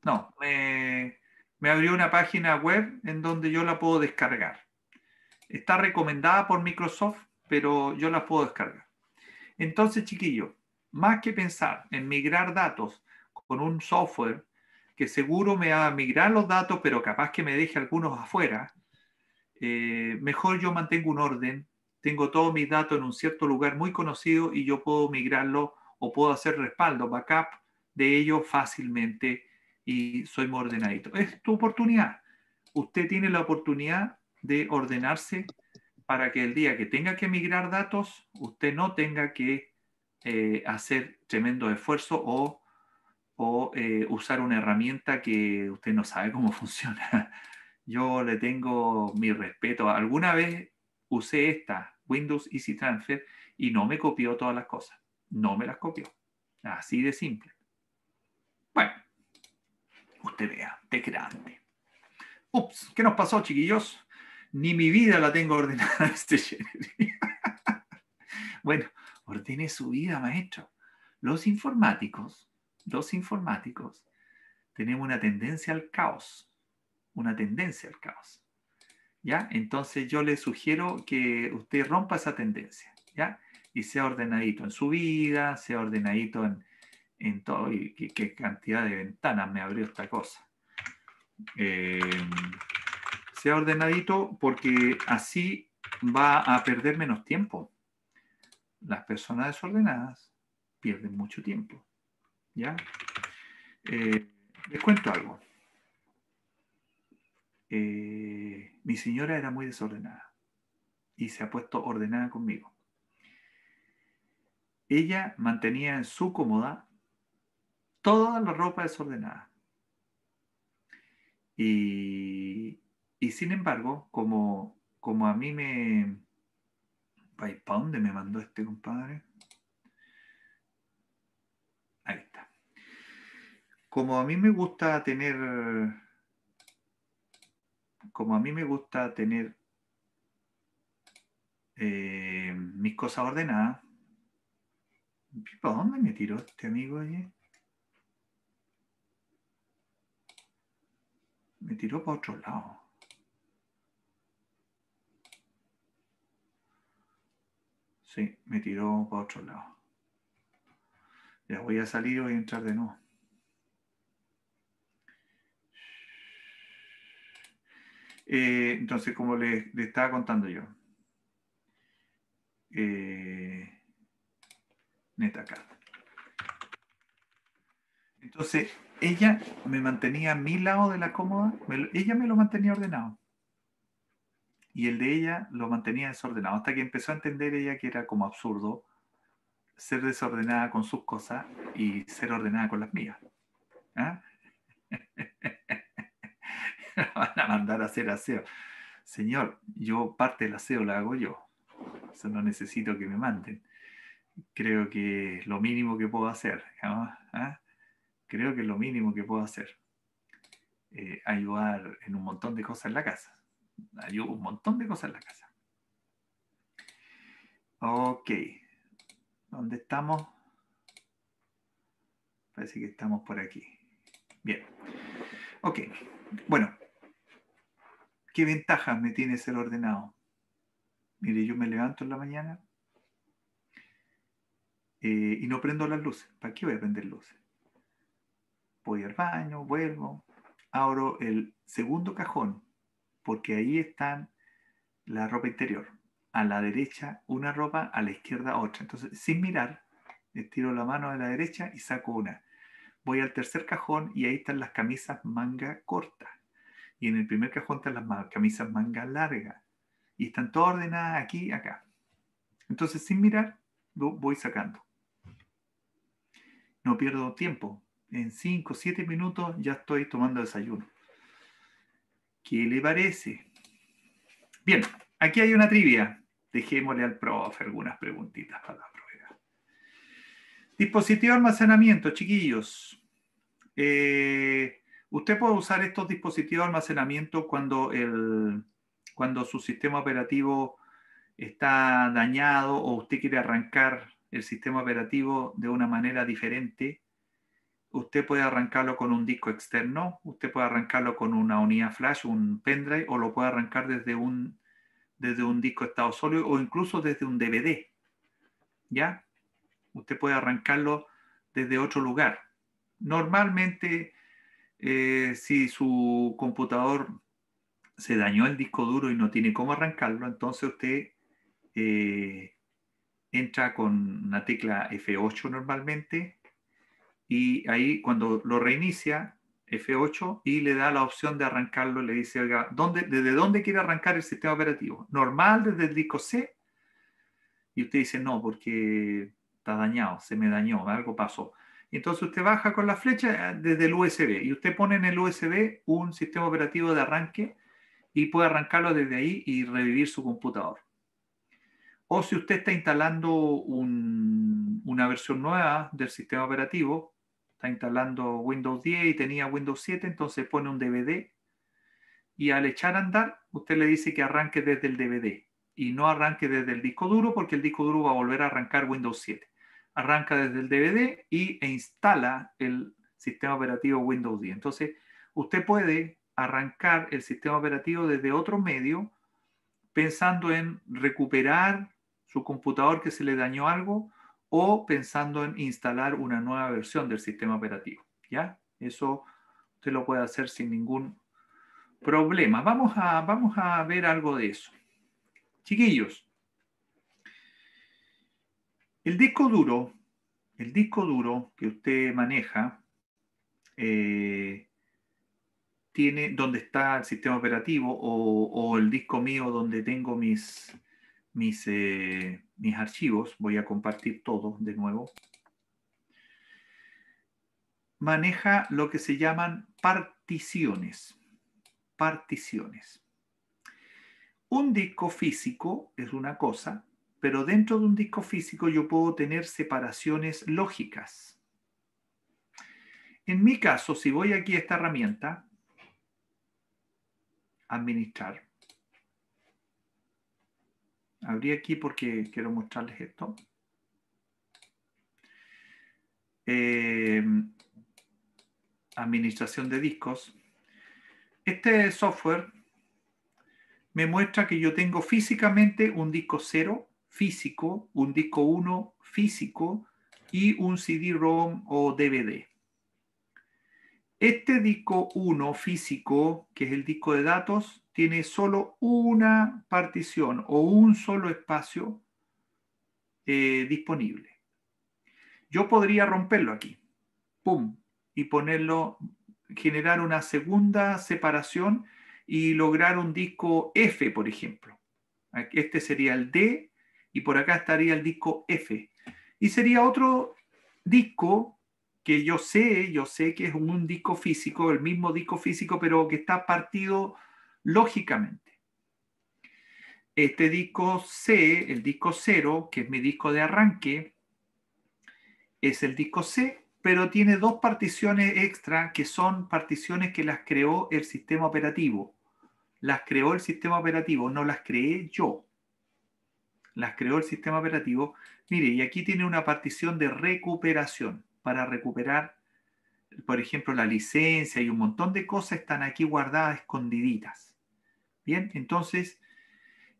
No, me, me abrió una página web en donde yo la puedo descargar. Está recomendada por Microsoft, pero yo la puedo descargar. Entonces, chiquillo, más que pensar en migrar datos con un software que seguro me va a migrar los datos, pero capaz que me deje algunos afuera, eh, mejor yo mantengo un orden, tengo todos mis datos en un cierto lugar muy conocido y yo puedo migrarlo o puedo hacer respaldo, backup de ello fácilmente y soy muy ordenadito. Es tu oportunidad. Usted tiene la oportunidad de ordenarse para que el día que tenga que migrar datos, usted no tenga que eh, hacer tremendo esfuerzo o, o eh, usar una herramienta que usted no sabe cómo funciona. Yo le tengo mi respeto. Alguna vez usé esta, Windows Easy Transfer, y no me copió todas las cosas. No me las copió. Así de simple. Bueno, usted vea, de grande. Ups, ¿qué nos pasó, chiquillos? Ni mi vida la tengo ordenada este género. bueno, ordene su vida, maestro. Los informáticos, los informáticos, tenemos una tendencia al caos, una tendencia al caos. ¿Ya? Entonces yo le sugiero que usted rompa esa tendencia, ¿ya? Y sea ordenadito en su vida, sea ordenadito en, en todo. Y qué, cantidad de ventanas me abrió esta cosa. Eh, sea ordenadito porque así va a perder menos tiempo las personas desordenadas pierden mucho tiempo. ¿Ya? Eh, les cuento algo. Eh, mi señora era muy desordenada y se ha puesto ordenada conmigo. Ella mantenía en su cómoda toda la ropa desordenada. Y, y sin embargo, como, como a mí me, ¿Para dónde me mandó este compadre? Ahí está. Como a mí me gusta tener. Como a mí me gusta tener eh, mis cosas ordenadas. ¿Para dónde me tiró este amigo allí? Me tiró para otro lado. Sí, me tiró para otro lado. Ya voy a salir y voy a entrar de nuevo. Eh, entonces, como les le estaba contando yo, eh, neta acá. Entonces, ella me mantenía a mi lado de la cómoda, ella me lo mantenía ordenado y el de ella lo mantenía desordenado, hasta que empezó a entender ella que era como absurdo ser desordenada con sus cosas y ser ordenada con las mías. ¿ah? Van a mandar a hacer aseo. Señor, yo parte del aseo la hago yo. O no necesito que me manden. Creo que es lo mínimo que puedo hacer. ¿Ah? Creo que es lo mínimo que puedo hacer. Eh, ayudar en un montón de cosas en la casa. Hay un montón de cosas en la casa. Ok. ¿Dónde estamos? Parece que estamos por aquí. Bien. Ok. Bueno. ¿Qué ventajas me tiene ser ordenado? Mire, yo me levanto en la mañana eh, y no prendo las luces. ¿Para qué voy a prender luces? Voy al baño, vuelvo, abro el segundo cajón porque ahí están la ropa interior. A la derecha una ropa, a la izquierda otra. Entonces, sin mirar, estiro la mano a la derecha y saco una. Voy al tercer cajón y ahí están las camisas manga corta. Y en el primer cajón están las camisas manga larga. Y están todas ordenadas aquí, acá. Entonces, sin mirar, voy sacando. No pierdo tiempo. En 5 o 7 minutos ya estoy tomando desayuno. ¿Qué le parece? Bien, aquí hay una trivia. Dejémosle al profe algunas preguntitas para la prueba. Dispositivo de almacenamiento, chiquillos. Eh, usted puede usar estos dispositivos de almacenamiento cuando, cuando su sistema operativo está dañado o usted quiere arrancar el sistema operativo de una manera diferente Usted puede arrancarlo con un disco externo, usted puede arrancarlo con una unidad flash, un pendrive, o lo puede arrancar desde un, desde un disco estado sólido o incluso desde un DVD. ¿Ya? Usted puede arrancarlo desde otro lugar. Normalmente, eh, si su computador se dañó el disco duro y no tiene cómo arrancarlo, entonces usted eh, entra con una tecla F8 normalmente y ahí cuando lo reinicia, F8, y le da la opción de arrancarlo, le dice, ¿dónde, ¿desde dónde quiere arrancar el sistema operativo? ¿Normal desde el disco C? Y usted dice, no, porque está dañado, se me dañó, algo pasó. entonces usted baja con la flecha eh, desde el USB y usted pone en el USB un sistema operativo de arranque y puede arrancarlo desde ahí y revivir su computador. O si usted está instalando una versión nueva del sistema operativo, está instalando Windows 10 y tenía Windows 7, entonces pone un DVD y al echar a andar, usted le dice que arranque desde el DVD y no arranque desde el disco duro porque el disco duro va a volver a arrancar Windows 7. Arranca desde el DVD y, e instala el sistema operativo Windows 10. Entonces, usted puede arrancar el sistema operativo desde otro medio pensando en recuperar su computador que se le dañó algo o pensando en instalar una nueva versión del sistema operativo. ¿ya? Eso usted lo puede hacer sin ningún problema. Vamos a, vamos a ver algo de eso. Chiquillos, el disco duro, el disco duro que usted maneja, eh, tiene donde está el sistema operativo o el disco mío donde tengo mis, eh, mis, archivos. Voy a compartir todo de nuevo. Maneja lo que se llaman particiones. Particiones. Un disco físico es una cosa, pero dentro de un disco físico yo puedo tener separaciones lógicas. En mi caso, si voy aquí a esta herramienta, administrar, abrí aquí porque quiero mostrarles esto. Em, administración de discos. Este software me muestra que yo tengo físicamente un disco 0 físico, un disco 1 físico y un CD-ROM o DVD. Este disco 1 físico, que es el disco de datos, tiene solo una partición o un solo espacio eh, disponible. Yo podría romperlo aquí, pum, y ponerlo, generar una segunda separación y lograr un disco F, por ejemplo. Este sería el D y por acá estaría el disco F. Y sería otro disco que yo sé, yo sé que es un disco físico, el mismo disco físico, pero que está partido lógicamente. Este disco C, el disco 0, que es mi disco de arranque, es el disco C, pero tiene dos particiones extra que son particiones que las creó el sistema operativo. Las creó el sistema operativo, no las creé yo. Las creó el sistema operativo. Mire, y aquí tiene una partición de recuperación para recuperar, por ejemplo, la licencia y un montón de cosas están aquí guardadas escondiditas. Bien, entonces,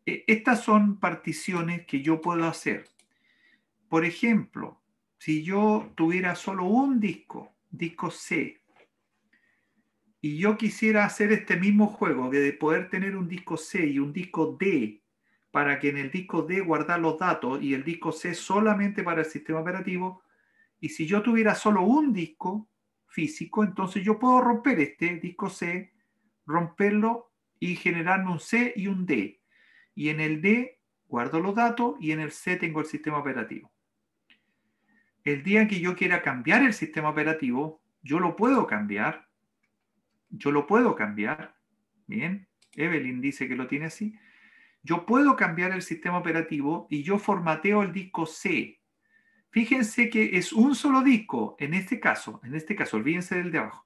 e, estas son particiones que yo puedo hacer. Por ejemplo, si yo tuviera solo un disco, disco C, y yo quisiera hacer este mismo juego de poder tener un disco C y un disco D para que en el disco D guardar los datos y el disco C solamente para el sistema operativo, y si yo tuviera solo un disco físico, entonces yo puedo romper este disco C, romperlo y generarme un C y un D. Y en el D guardo los datos y en el C tengo el sistema operativo. El día que yo quiera cambiar el sistema operativo, yo lo puedo cambiar. Yo lo puedo cambiar. Bien, Evelyn dice que lo tiene así. Yo puedo cambiar el sistema operativo y yo formateo el disco C. Fíjense que es un solo disco, en este caso, en este caso, olvídense del de abajo.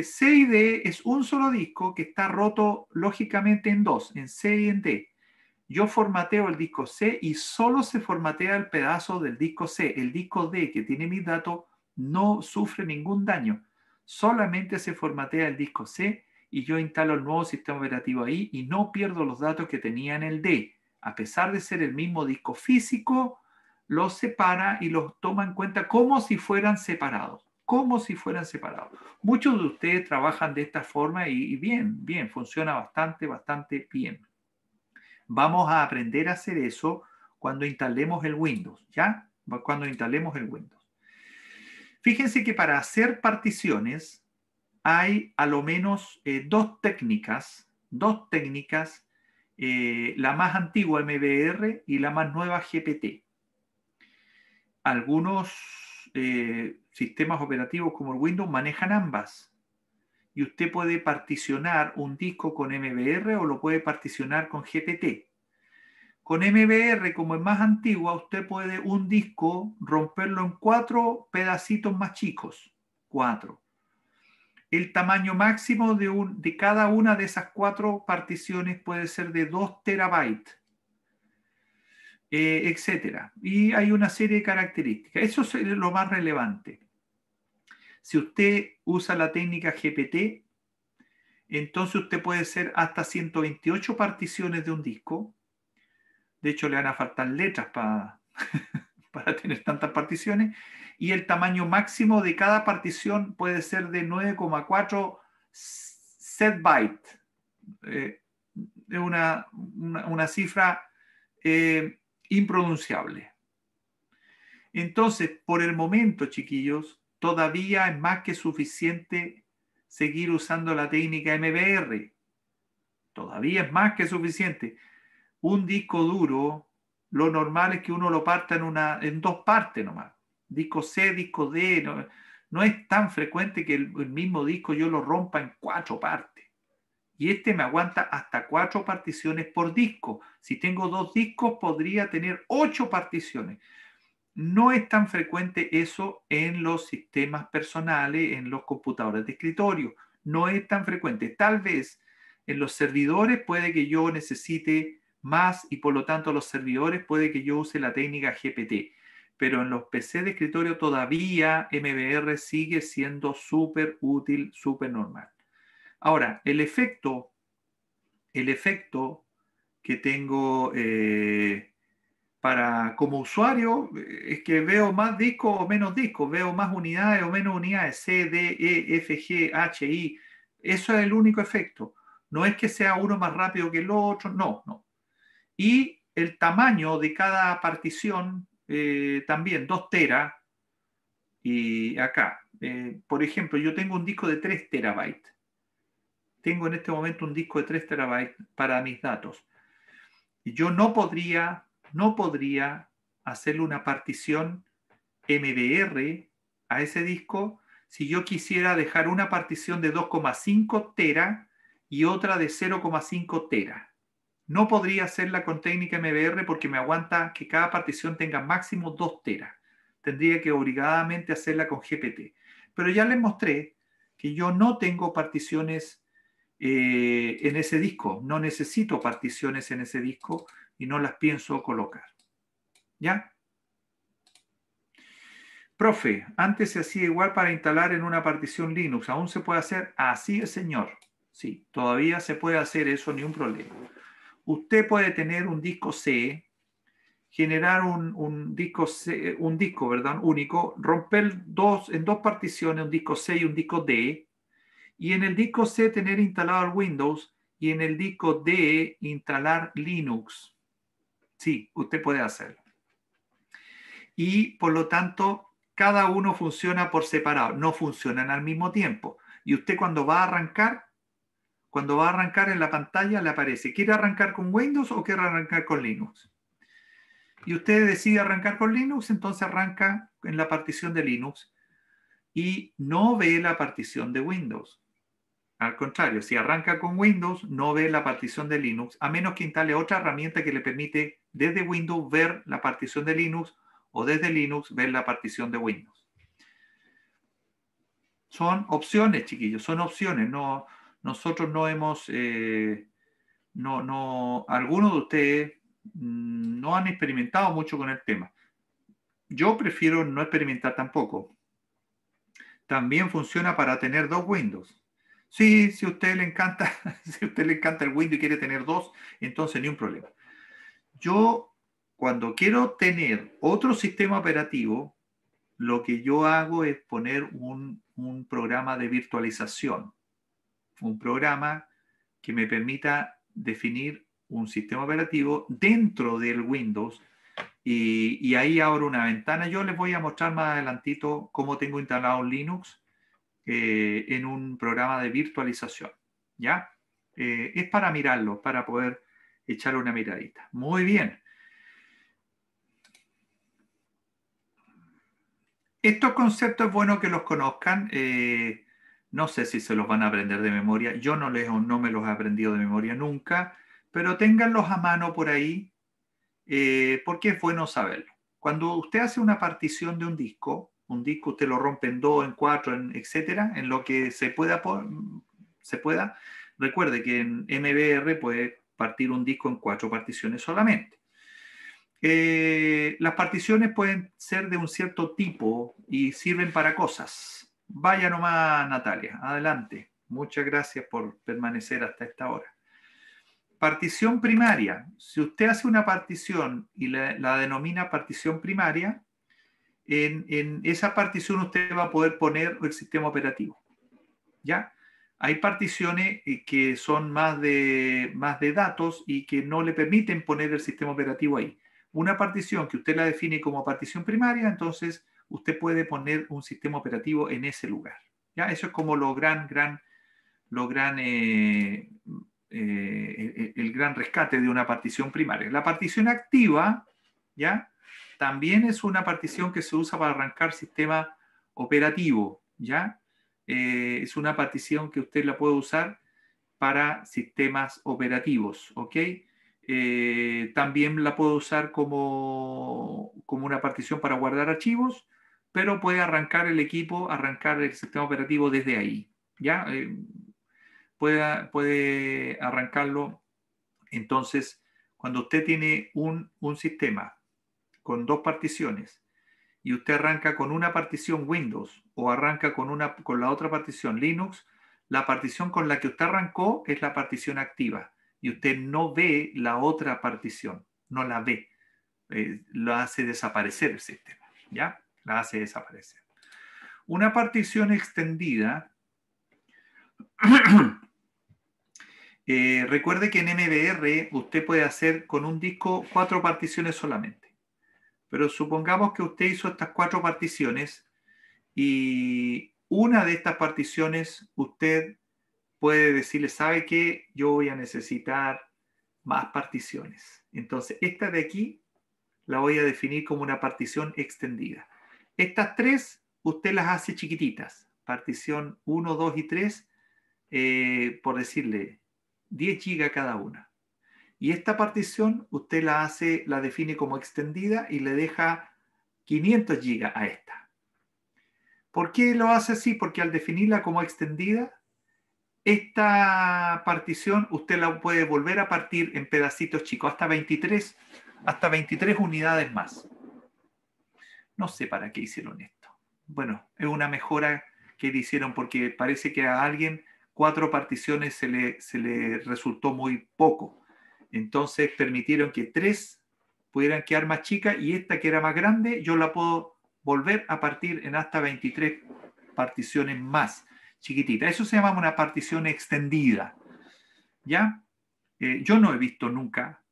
C y D es un solo disco que está roto lógicamente en dos, en C y en D. Yo formateo el disco C y solo se formatea el pedazo del disco C. El disco D que tiene mis datos no sufre ningún daño. Solamente se formatea el disco C y yo instalo el nuevo sistema operativo ahí y no pierdo los datos que tenía en el D. A pesar de ser el mismo disco físico, los separa y los toma en cuenta como si fueran separados como si fueran separados. Muchos de ustedes trabajan de esta forma y, bien, bien, funciona bastante, bastante bien. Vamos a aprender a hacer eso cuando instalemos el Windows, ¿ya? Cuando instalemos el Windows. Fíjense que para hacer particiones hay a lo menos eh, dos técnicas, dos técnicas, eh, la más antigua MBR y la más nueva GPT. Algunos eh, sistemas operativos como el Windows manejan ambas. Y usted puede particionar un disco con MBR o lo puede particionar con GPT. Con MBR, como es más antigua, usted puede un disco romperlo en cuatro pedacitos más chicos. Cuatro. El tamaño máximo de, un, de cada una de esas cuatro particiones puede ser de 2 terabytes eh, etcétera. Y hay una serie de características. Eso es lo más relevante. Si usted usa la técnica GPT, entonces usted puede hacer hasta 128 particiones de un disco. De hecho, le van a faltar letras para, para tener tantas particiones. Y el tamaño máximo de cada partición puede ser de 9,4 set byte. Es una, cifra eh, impronunciable. Entonces, por el momento, chiquillos, todavía es más que suficiente seguir usando la técnica MBR. Todavía es más que suficiente. Un disco duro, lo normal es que uno lo parta en, una, en dos partes nomás. Disco C, disco D. No, no es tan frecuente que el mismo disco yo lo rompa en cuatro partes y este me aguanta hasta cuatro particiones por disco. Si tengo dos discos, podría tener ocho particiones. No es tan frecuente eso en los sistemas personales, en los computadores de escritorio. No es tan frecuente. Tal vez en los servidores puede que yo necesite más y por lo tanto los servidores puede que yo use la técnica GPT. Pero en los PC de escritorio todavía MBR sigue siendo súper útil, súper normal. Ahora, el efecto, el efecto que tengo eh, para como usuario eh, es que veo más discos o menos discos, veo más unidades o menos unidades, C, D, E, F, G, H, I. Eso es el único efecto. No es que sea uno más rápido que el otro, no, no. Y el tamaño de cada partición eh, también, 2 teras y acá. por ejemplo, yo tengo un disco de 3 terabytes tengo en este momento un disco de 3 terabytes para mis datos. Y yo no podría, no podría hacerle una partición MBR a ese disco si yo quisiera dejar una partición de 2,5 tera y otra de 0,5 tera. No podría hacerla con técnica MBR porque me aguanta que cada partición tenga máximo 2 tera Tendría que obligadamente hacerla con GPT. Pero ya les mostré que yo no tengo particiones eh, en ese disco. No necesito particiones en ese disco y no las pienso colocar. ¿Ya? Profe, antes se hacía igual para instalar en una partición Linux. ¿Aún se puede hacer? Así señor. Sí, todavía se puede hacer eso, ni un problema. Usted puede tener un disco C, generar un, disco, un disco ¿verdad? único, romper dos, en dos particiones, un disco C y un disco D, y en el disco C tener instalado el Windows y en el disco D instalar Linux. Sí, usted puede hacerlo. Y por lo tanto, cada uno funciona por separado, no funcionan al mismo tiempo. Y usted cuando va a arrancar, cuando va a arrancar en la pantalla le aparece, ¿quiere arrancar con Windows o quiere arrancar con Linux? Y usted decide arrancar con Linux, entonces arranca en la partición de Linux y no ve la partición de Windows. Al contrario, si arranca con Windows, no ve la partición de Linux, a menos que instale otra herramienta que le permite desde Windows ver la partición de Linux o desde Linux ver la partición de Windows. Son opciones, chiquillos, son opciones. No, nosotros no hemos, eh, no, no, algunos de ustedes mm, no han experimentado mucho con el tema. Yo prefiero no experimentar tampoco. También funciona para tener dos Windows. Sí, si a usted le encanta, si usted le encanta el Windows y quiere tener dos, entonces ni un problema. Yo, cuando quiero tener otro sistema operativo, lo que yo hago es poner un, programa de virtualización, un programa que me permita definir un sistema operativo dentro del Windows y, y ahí abro una ventana. Yo les voy a mostrar más adelantito cómo tengo instalado Linux eh, en un programa de virtualización. ¿Ya? Eh, es para mirarlo, para poder echarle una miradita. Muy bien. Estos conceptos es bueno que los conozcan. Eh, no sé si se los van a aprender de memoria. Yo no, les, no me los he aprendido de memoria nunca, pero ténganlos a mano por ahí porque es bueno saberlo. Cuando usted hace una partición de un disco, un disco usted lo rompe en dos, en cuatro, en, etcétera, en lo que se pueda, se pueda. Recuerde que en MBR puede partir un disco en cuatro particiones solamente. Eh, las particiones pueden ser de un cierto tipo y sirven para cosas. Vaya nomás, Natalia, adelante. Muchas gracias por permanecer hasta esta hora. Partición primaria. Si usted hace una partición y la denomina partición primaria, en, esa partición usted va a poder poner el sistema operativo. ¿Ya? Hay particiones eh, que son más de, más de datos y que no le permiten poner el sistema operativo ahí. Una partición que usted la define como partición primaria, entonces usted puede poner un sistema operativo en ese lugar. ¿Ya? Eso es como lo gran, gran, lo gran, eh, eh, el, el gran rescate de una partición primaria. La partición activa, ¿ya? también es una partición que se usa para arrancar sistema operativo, ¿ya? Eh, es una partición que usted la puede usar para sistemas operativos, ¿ok? Eh, también la puede usar como, una partición para guardar archivos, pero puede arrancar el equipo, arrancar el sistema operativo desde ahí, ¿ya? Eh, puede, arrancarlo. Entonces, cuando usted tiene un, un sistema con dos particiones y usted arranca con una partición Windows o arranca con, una, con la otra partición Linux, la partición con la que usted arrancó es la partición activa y usted no ve la otra partición, no la ve. Eh, lo hace desaparecer el sistema, ¿ya? La hace desaparecer. Una partición extendida, eh, recuerde que en MBR usted puede hacer con un disco cuatro particiones solamente. Pero supongamos que usted hizo estas cuatro particiones y una de estas particiones usted puede decirle, ¿sabe qué? Yo voy a necesitar más particiones. Entonces, esta de aquí la voy a definir como una partición extendida. Estas tres usted las hace chiquititas. Partición 1, 2 y 3, eh, por decirle, 10 gigas cada una. Y esta partición usted la hace, la define como extendida y le deja 500 GB a esta. ¿Por qué lo hace así? Porque al definirla como extendida, esta partición usted la puede volver a partir en pedacitos chicos, hasta 23, hasta unidades más. No sé para qué hicieron esto. Bueno, es una mejora que le hicieron porque parece que a alguien cuatro particiones se le, se le resultó muy poco. Entonces permitieron que tres pudieran quedar más chicas y esta que era más grande, yo la puedo volver a partir en hasta 23 particiones más chiquititas. Eso se llama una partición extendida. ¿Ya? Eh, yo no he visto nunca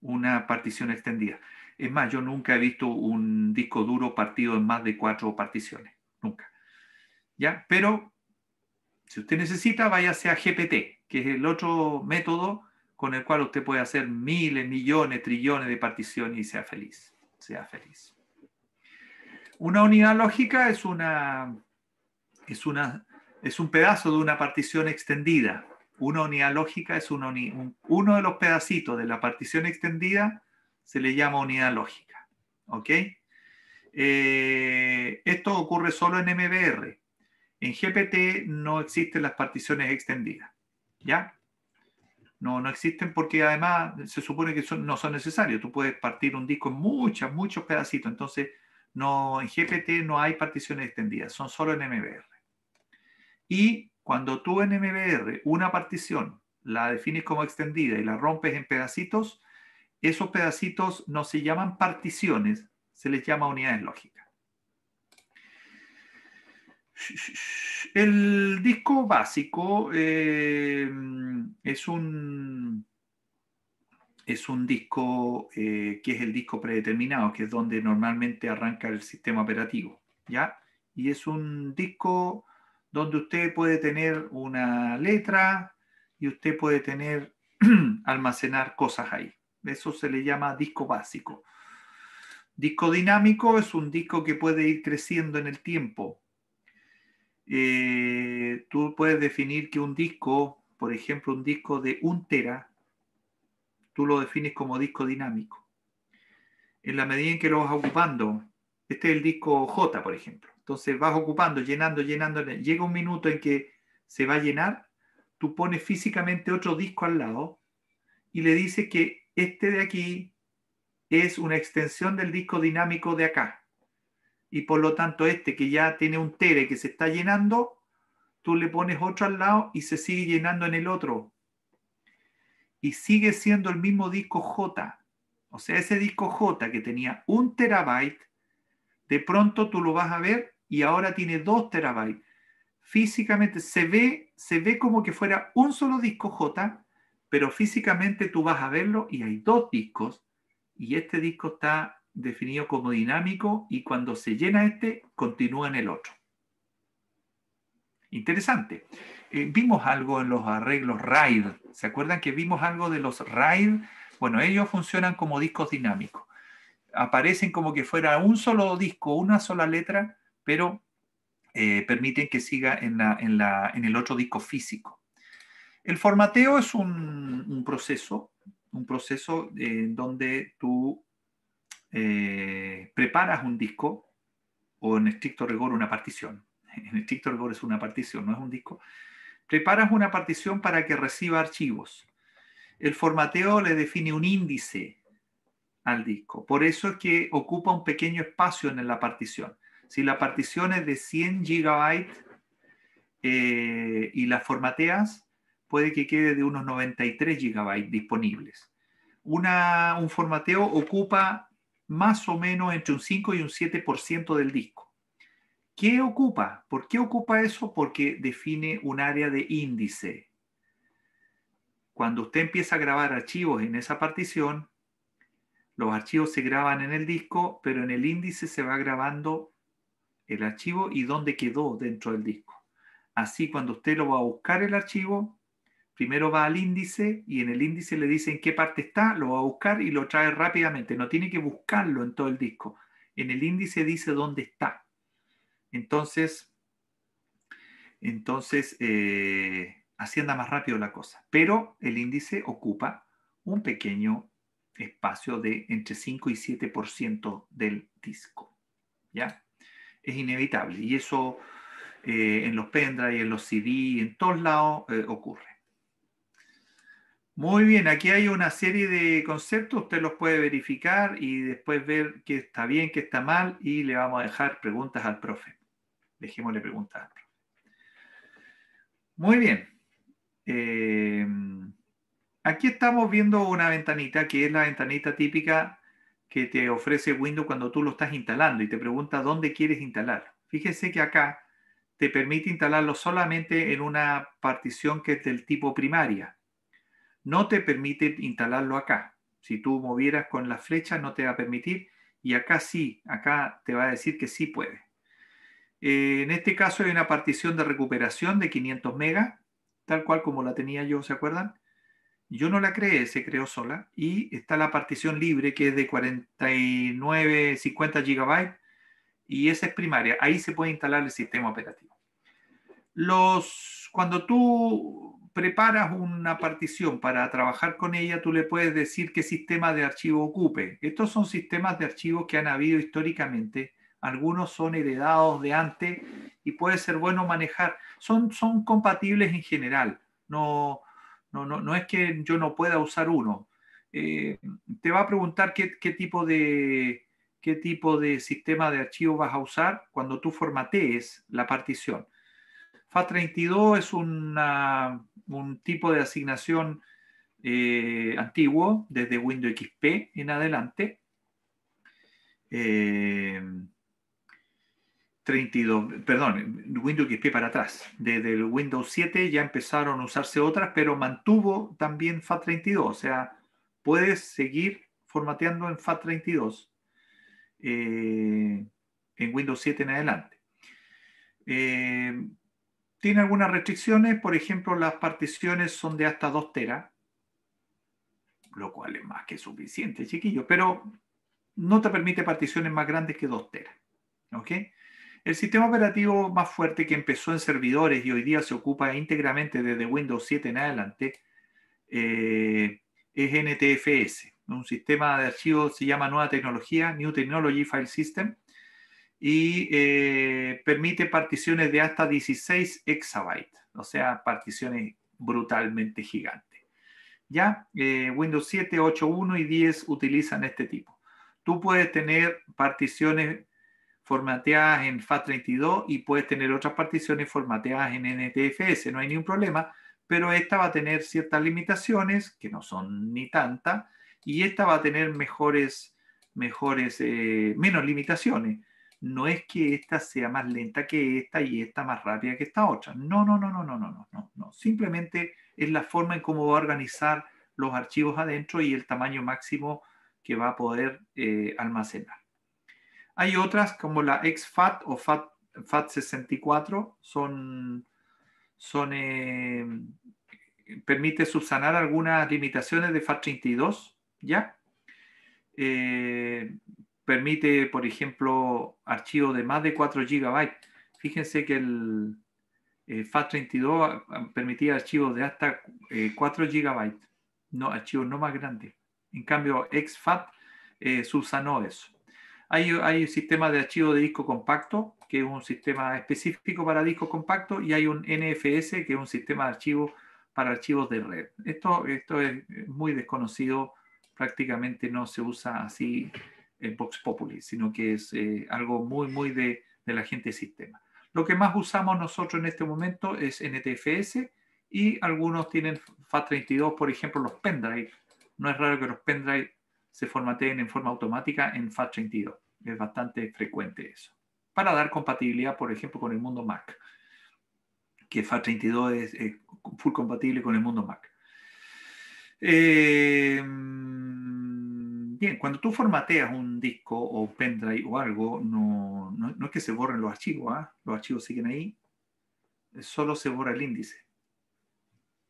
una partición extendida. Es más, yo nunca he visto un disco duro partido en más de cuatro particiones. Nunca. ¿Ya? Pero si usted necesita, váyase a GPT, que es el otro método con el cual usted puede hacer miles, millones, trillones de particiones y sea feliz. Sea feliz. Una unidad lógica es, una, es, una, es un pedazo de una partición extendida. Una unidad lógica es uno de los pedacitos de la partición extendida, se le llama unidad lógica. ¿Ok? Eh, esto ocurre solo en MBR. En GPT no existen las particiones extendidas. ¿Ya? No, no existen porque además se supone que no son necesarios. Tú puedes partir un disco en muchos, muchos pedacitos. Entonces, no, en GPT no hay particiones extendidas, son solo en MBR. Y cuando tú en MBR una partición la defines como extendida y la rompes en pedacitos, esos pedacitos no se llaman particiones, se les llama unidades lógicas. El disco básico eh, es un es un disco eh, que es el disco predeterminado, que es donde normalmente arranca el sistema operativo, ¿ya? Y es un disco donde usted puede tener una letra y usted puede tener almacenar cosas ahí. Eso se le llama disco básico. Disco dinámico es un disco que puede ir creciendo en el tiempo, eh, tú puedes definir que un disco, por ejemplo, un disco de un tera, tú lo defines como disco dinámico. En la medida en que lo vas ocupando, este es el disco J, por ejemplo. Entonces vas ocupando, llenando, llenando. Llega un minuto en que se va a llenar, tú pones físicamente otro disco al lado y le dices que este de aquí es una extensión del disco dinámico de acá y por lo tanto este que ya tiene un tere que se está llenando, tú le pones otro al lado y se sigue llenando en el otro. Y sigue siendo el mismo disco J. O sea, ese disco J que tenía un terabyte, de pronto tú lo vas a ver y ahora tiene dos terabytes. Físicamente se ve, se ve como que fuera un solo disco J, pero físicamente tú vas a verlo y hay dos discos y este disco está definido como dinámico y cuando se llena este, continúa en el otro. Interesante. Eh, vimos algo en los arreglos RAID. ¿Se acuerdan que vimos algo de los RAID? Bueno, ellos funcionan como discos dinámicos. Aparecen como que fuera un solo disco, una sola letra, pero eh, permiten que siga en, la, en, el otro disco físico. El formateo es un, proceso, un proceso en eh, donde tú eh, preparas un disco o en estricto rigor una partición. En estricto rigor es una partición, no es un disco. Preparas una partición para que reciba archivos. El formateo le define un índice al disco. Por eso es que ocupa un pequeño espacio en la partición. Si la partición es de 100 GB eh, y la formateas, puede que quede de unos 93 GB disponibles. un formateo ocupa más o menos entre un 5 y un 7% del disco. ¿Qué ocupa? ¿Por qué ocupa eso? Porque define un área de índice. Cuando usted empieza a grabar archivos en esa partición, los archivos se graban en el disco, pero en el índice se va grabando el archivo y dónde quedó dentro del disco. Así cuando usted lo va a buscar el archivo, primero va al índice y en el índice le dice en qué parte está, lo va a buscar y lo trae rápidamente. No tiene que buscarlo en todo el disco. En el índice dice dónde está. Entonces, entonces eh, más rápido la cosa. Pero el índice ocupa un pequeño espacio de entre 5 y 7% del disco. ¿Ya? Es inevitable. Y eso eh, en los pendrive, en los CD, en todos lados eh, ocurre. Muy bien, aquí hay una serie de conceptos, usted los puede verificar y después ver qué está bien, qué está mal y le vamos a dejar preguntas al profe. Dejémosle preguntas al profe. Muy bien. Eh, aquí estamos viendo una ventanita que es la ventanita típica que te ofrece Windows cuando tú lo estás instalando y te pregunta dónde quieres instalarlo. Fíjese que acá te permite instalarlo solamente en una partición que es del tipo primaria no te permite instalarlo acá. Si tú movieras con la flecha no te va a permitir y acá sí, acá te va a decir que sí puede. Eh, en este caso hay una partición de recuperación de 500 megas, tal cual como la tenía yo, ¿se acuerdan? Yo no la creé, se creó sola. Y está la partición libre que es de 49, 50 gigabytes y esa es primaria. Ahí se puede instalar el sistema operativo. Los, cuando tú preparas una partición para trabajar con ella, tú le puedes decir qué sistema de archivo ocupe. Estos son sistemas de archivos que han habido históricamente, algunos son heredados de antes y puede ser bueno manejar. Son, son compatibles en general, no, no, es que yo no pueda usar uno. Eh, te va a preguntar qué, tipo de, qué tipo de sistema de archivo vas a usar cuando tú formatees la partición. FAT32 es una, un tipo de asignación eh, antiguo, desde Windows XP en adelante. 32, eh, perdón, Windows XP para atrás. Desde el Windows 7 ya empezaron a usarse otras, pero mantuvo también FAT32. O sea, puedes seguir formateando en FAT32 eh, en Windows 7 en adelante. Eh, tiene algunas restricciones, por ejemplo, las particiones son de hasta 2 teras, lo cual es más que suficiente, chiquillo, pero no te permite particiones más grandes que 2 teras. El sistema operativo más fuerte que empezó en servidores y hoy día se ocupa íntegramente desde Windows 7 en adelante eh, es NTFS, un sistema de archivos se llama Nueva Tecnología, New Technology File System, y eh, permite particiones de hasta 16 exabytes, o sea, particiones brutalmente gigantes. ¿Ya? Eh, Windows 7, 8, 1 y 10 utilizan este tipo. Tú puedes tener particiones formateadas en FAT32 y puedes tener otras particiones formateadas en NTFS, no hay ningún problema, pero esta va a tener ciertas limitaciones, que no son ni tantas. y esta va a tener mejores, mejores eh, menos limitaciones no es que esta sea más lenta que esta y esta más rápida que esta otra. No, no, no, no, no, no, no, no. Simplemente es la forma en cómo va a organizar los archivos adentro y el tamaño máximo que va a poder eh, almacenar. Hay otras como la FAT o FAT, FAT64, son, son, eh, permite subsanar algunas limitaciones de FAT32, ¿ya? Eh, permite, por ejemplo, archivos de más de 4 GB. Fíjense que el eh, FAT32 ah, ah, permitía archivos de hasta 4 eh, GB, no, archivos no más grandes. En cambio, XFAT eh, subsanó eso. Hay, hay un sistema de archivo de disco compacto, que es un sistema específico para disco compacto y hay un NFS, que es un sistema de archivos para archivos de red. Esto, esto es muy desconocido, prácticamente no se usa así en Vox Populi, sino que es eh, algo muy, muy de, la gente sistema. Lo que más usamos nosotros en este momento es NTFS y algunos tienen FAT32, por ejemplo, los pendrive. No es raro que los pendrive se formateen en forma automática en FAT32. Es bastante frecuente eso. Para dar compatibilidad, por ejemplo, con el mundo Mac, que FAT32 es eh, full compatible con el mundo Mac. Eh, bien, cuando tú formateas un disco o pendrive o algo, no, no, es que se borren los archivos, ¿ah? los archivos siguen ahí, solo se borra el índice.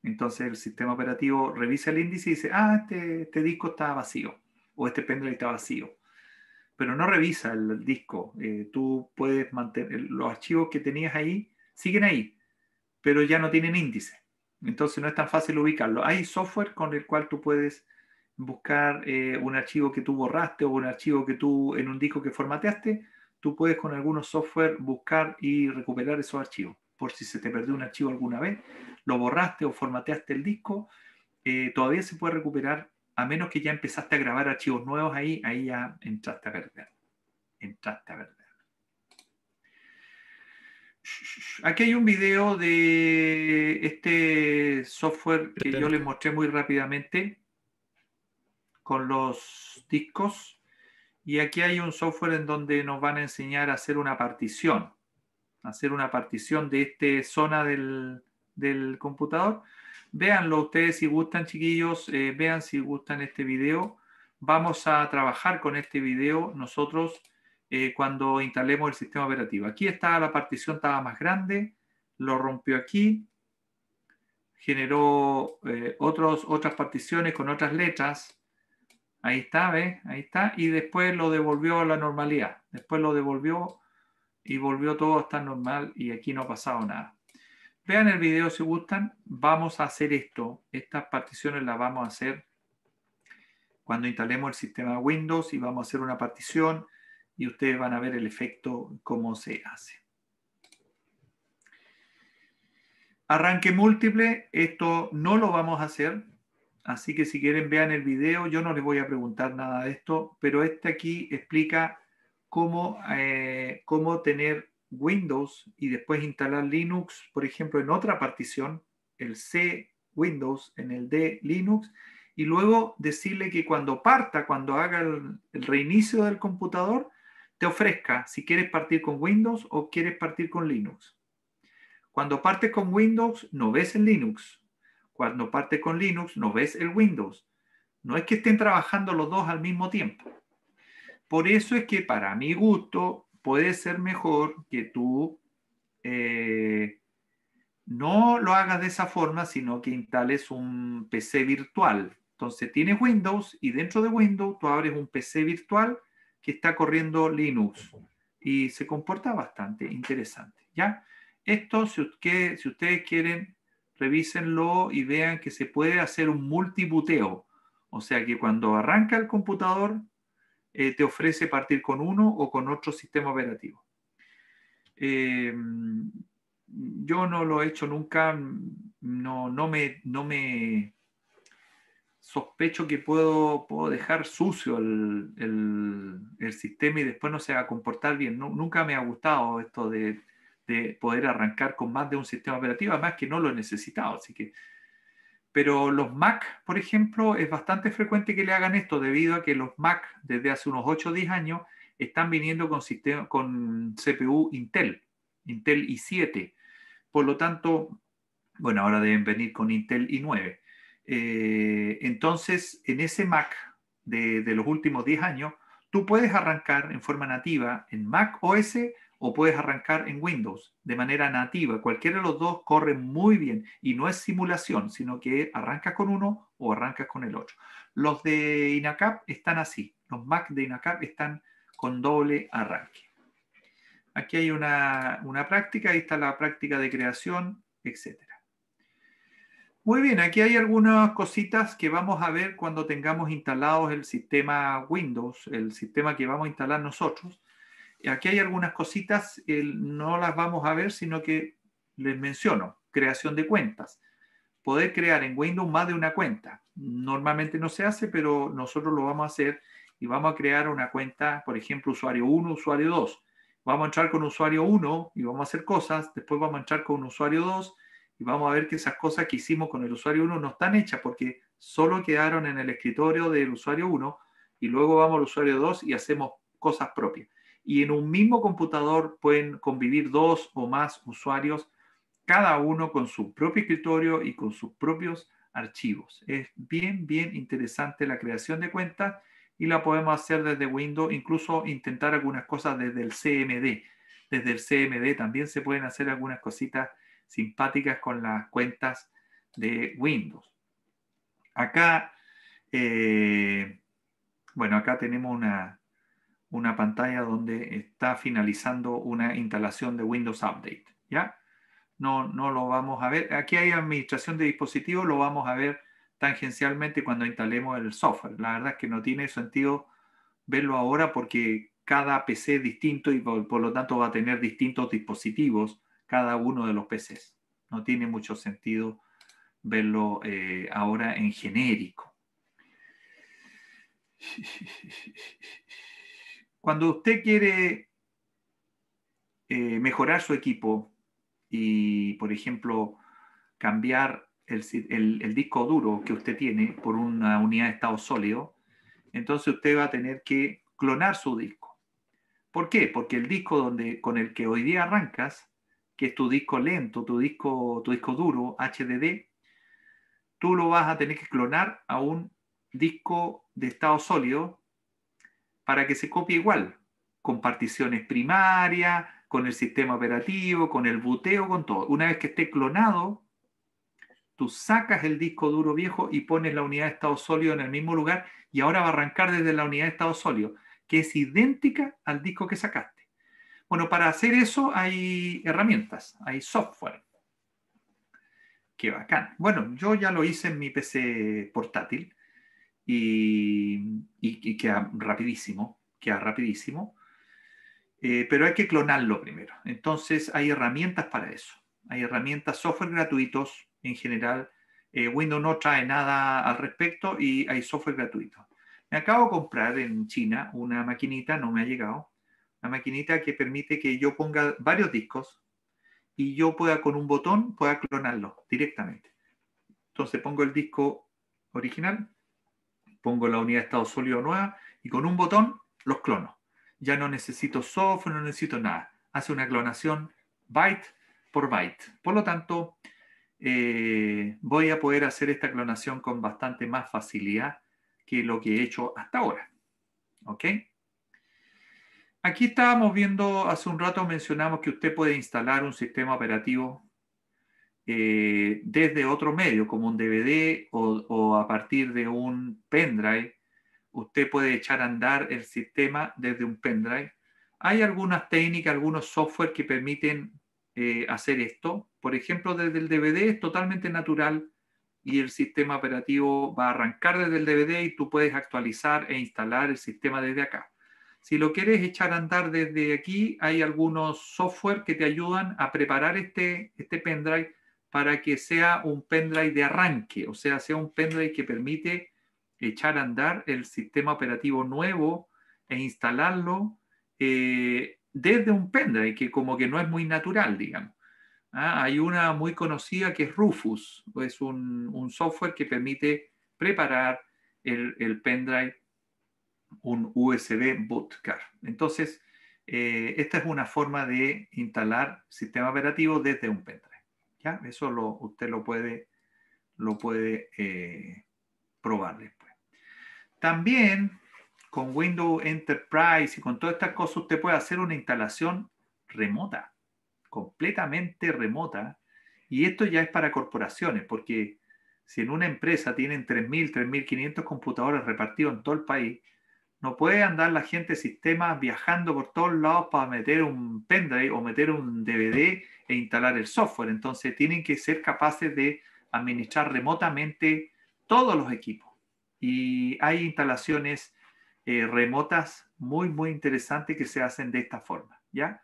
Entonces el sistema operativo revisa el índice y dice, ah, este, este disco está vacío o este pendrive está vacío. Pero no revisa el, disco. Eh, tú puedes mantener los archivos que tenías ahí, siguen ahí, pero ya no tienen índice. Entonces no es tan fácil ubicarlo. Hay software con el cual tú puedes buscar eh, un archivo que tú borraste o un archivo que tú en un disco que formateaste, tú puedes con algunos software buscar y recuperar esos archivos. Por si se te perdió un archivo alguna vez, lo borraste o formateaste el disco, eh, todavía se puede recuperar a menos que ya empezaste a grabar archivos nuevos ahí, ahí ya entraste a perder. Entraste a perder. Aquí hay un video de este software que yo les mostré muy rápidamente, con los discos y aquí hay un software en donde nos van a enseñar a hacer una partición, hacer una partición de esta zona del, computador. Véanlo ustedes si gustan, chiquillos, eh, vean si gustan este video. Vamos a trabajar con este video nosotros eh, cuando instalemos el sistema operativo. Aquí está la partición, estaba más grande, lo rompió aquí, generó eh, otros, otras particiones con otras letras, Ahí está, ¿ves? Ahí está. Y después lo devolvió a la normalidad. Después lo devolvió y volvió todo a estar normal y aquí no ha pasado nada. Vean el video si gustan. Vamos a hacer esto. Estas particiones las vamos a hacer cuando instalemos el sistema Windows y vamos a hacer una partición y ustedes van a ver el efecto cómo se hace. Arranque múltiple, esto no lo vamos a hacer Así que si quieren vean el video, yo no les voy a preguntar nada de esto, pero este aquí explica eh, cómo, tener Windows y después instalar Linux, por ejemplo, en otra partición, el C Windows en el D Linux, y luego decirle que cuando parta, cuando haga el, el reinicio del computador, te ofrezca si quieres partir con Windows o quieres partir con Linux. Cuando partes con Windows, no ves el Linux, cuando parte con Linux, no ves el Windows. No es que estén trabajando los dos al mismo tiempo. Por eso es que para mi gusto puede ser mejor que tú eh, no lo hagas de esa forma, sino que instales un PC virtual. Entonces tienes Windows y dentro de Windows tú abres un PC virtual que está corriendo Linux y se comporta bastante interesante. ¿ya? Esto, si ustedes quieren revísenlo y vean que se puede hacer un multibuteo. O sea que cuando arranca el computador, eh, te ofrece partir con uno o con otro sistema operativo. Eh, yo no lo he hecho nunca, no, me, sospecho que puedo, dejar sucio el, sistema y después no se va a comportar bien. nunca me ha gustado esto de de poder arrancar con más de un sistema operativo, además que no lo he necesitado. Así que, pero los Mac, por ejemplo, es bastante frecuente que le hagan esto debido a que los Mac desde hace unos 8 o 10 años están viniendo con, con CPU Intel, Intel i7. Por lo tanto, bueno, ahora deben venir con Intel i9. Eh, entonces, en ese Mac de, de los últimos 10 años, tú puedes arrancar en forma nativa en Mac OS o puedes arrancar en Windows de manera nativa. Cualquiera de los dos corre muy bien y no es simulación, sino que arrancas con uno o arrancas con el otro. Los de INACAP están así. Los Mac de INACAP están con doble arranque. Aquí hay una, práctica, ahí está la práctica de creación, etc. Muy bien, aquí hay algunas cositas que vamos a ver cuando tengamos instalados el sistema Windows, el sistema que vamos a instalar nosotros. Aquí hay algunas cositas, eh, no las vamos a ver, sino que les menciono. Creación de cuentas. Poder crear en Windows más de una cuenta. Normalmente no se hace, pero nosotros lo vamos a hacer y vamos a crear una cuenta, por ejemplo, usuario 1, usuario 2. Vamos a entrar con usuario 1 y vamos a hacer cosas, después vamos a entrar con usuario 2 y vamos a ver que esas cosas que hicimos con el usuario 1 no están hechas porque solo quedaron en el escritorio del usuario 1 y luego vamos al usuario 2 y hacemos cosas propias y en un mismo computador pueden convivir dos o más usuarios, cada uno con su propio escritorio y con sus propios archivos. Es bien, bien interesante la creación de cuentas y la podemos hacer desde Windows, incluso intentar algunas cosas desde el CMD. Desde el CMD también se pueden hacer algunas cositas simpáticas con las cuentas de Windows. Acá, eh, bueno, acá tenemos una, una pantalla donde está finalizando una instalación de Windows Update. ¿ya? No, no lo vamos a ver. Aquí hay administración de dispositivos, lo vamos a ver tangencialmente cuando instalemos el software. La verdad es que no tiene sentido verlo ahora porque cada PC es distinto y por, lo tanto va a tener distintos dispositivos cada uno de los PCs. No tiene mucho sentido verlo eh, ahora en genérico. Cuando usted quiere eh, mejorar su equipo y, por ejemplo, cambiar el, disco duro que usted tiene por una unidad de estado sólido, entonces usted va a tener que clonar su disco. ¿Por qué? Porque el disco donde, con el que hoy día arrancas, que es tu disco lento, tu disco, tu disco duro, HDD, tú lo vas a tener que clonar a un disco de estado sólido para que se copie igual, con particiones primarias, con el sistema operativo, con el buteo, con todo. Una vez que esté clonado, tú sacas el disco duro viejo y pones la unidad de estado sólido en el mismo lugar y ahora va a arrancar desde la unidad de estado sólido, que es idéntica al disco que sacaste. Bueno, para hacer eso hay herramientas, hay software. Qué bacán. Bueno, yo ya lo hice en mi PC portátil y, y, queda rapidísimo, queda rapidísimo. Eh, pero hay que clonarlo primero. Entonces hay herramientas para eso. Hay herramientas, software gratuitos en general. Eh, Windows no trae nada al respecto y hay software gratuito. Me acabo de comprar en China una maquinita, no me ha llegado, una maquinita que permite que yo ponga varios discos y yo pueda con un botón pueda clonarlo directamente. Entonces pongo el disco original, pongo la unidad de estado sólido nueva y con un botón los clono. Ya no necesito software, no necesito nada. Hace una clonación byte por byte. Por lo tanto, eh, voy a poder hacer esta clonación con bastante más facilidad que lo que he hecho hasta ahora. ¿Ok? Aquí estábamos viendo, hace un rato mencionamos que usted puede instalar un sistema operativo eh, desde otro medio, como un DVD o, a partir de un pendrive, usted puede echar a andar el sistema desde un pendrive. Hay algunas técnicas, algunos software que permiten eh, hacer esto. Por ejemplo, desde el DVD es totalmente natural y el sistema operativo va a arrancar desde el DVD y tú puedes actualizar e instalar el sistema desde acá. Si lo quieres echar a andar desde aquí, hay algunos software que te ayudan a preparar este, este pendrive para que sea un pendrive de arranque, o sea, sea un pendrive que permite echar a andar el sistema operativo nuevo e instalarlo eh, desde un pendrive, que como que no es muy natural, digamos. Ah, hay una muy conocida que es Rufus, es un, software que permite preparar el, pendrive, un USB bootcar. Entonces, eh, esta es una forma de instalar sistema operativo desde un pendrive. ¿ya? Eso lo, usted lo puede, lo puede eh, probar después. También con Windows Enterprise y con todas estas cosas usted puede hacer una instalación remota, completamente remota. Y esto ya es para corporaciones, porque si en una empresa tienen 3.000, 3.500 computadores repartidos en todo el país, no puede andar la gente sistema viajando por todos lados para meter un pendrive o meter un DVD e instalar el software. Entonces tienen que ser capaces de administrar remotamente todos los equipos. Y hay instalaciones eh, remotas muy, muy interesantes que se hacen de esta forma. ¿ya?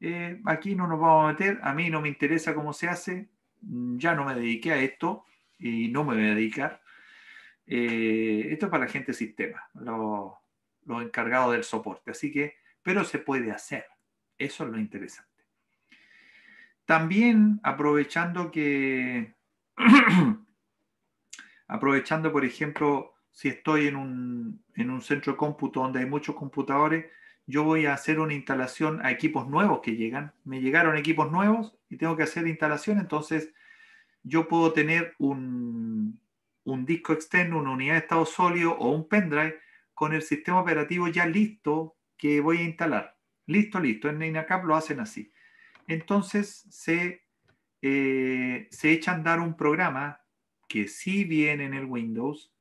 Eh, aquí no nos vamos a meter, a mí no me interesa cómo se hace, mm, ya no me dediqué a esto y no me voy a dedicar. Eh, esto es para la gente sistema lo encargado del soporte. Así que, pero se puede hacer. Eso es lo interesante. También aprovechando que, aprovechando, por ejemplo, si estoy en un, centro de cómputo donde hay muchos computadores, yo voy a hacer una instalación a equipos nuevos que llegan. Me llegaron equipos nuevos y tengo que hacer instalación, entonces yo puedo tener un, un disco externo, una unidad de estado sólido o un pendrive con el sistema operativo ya listo que voy a instalar. Listo, listo. En INACAP lo hacen así. Entonces se, eh, se echa a dar un programa que sí viene en el Windows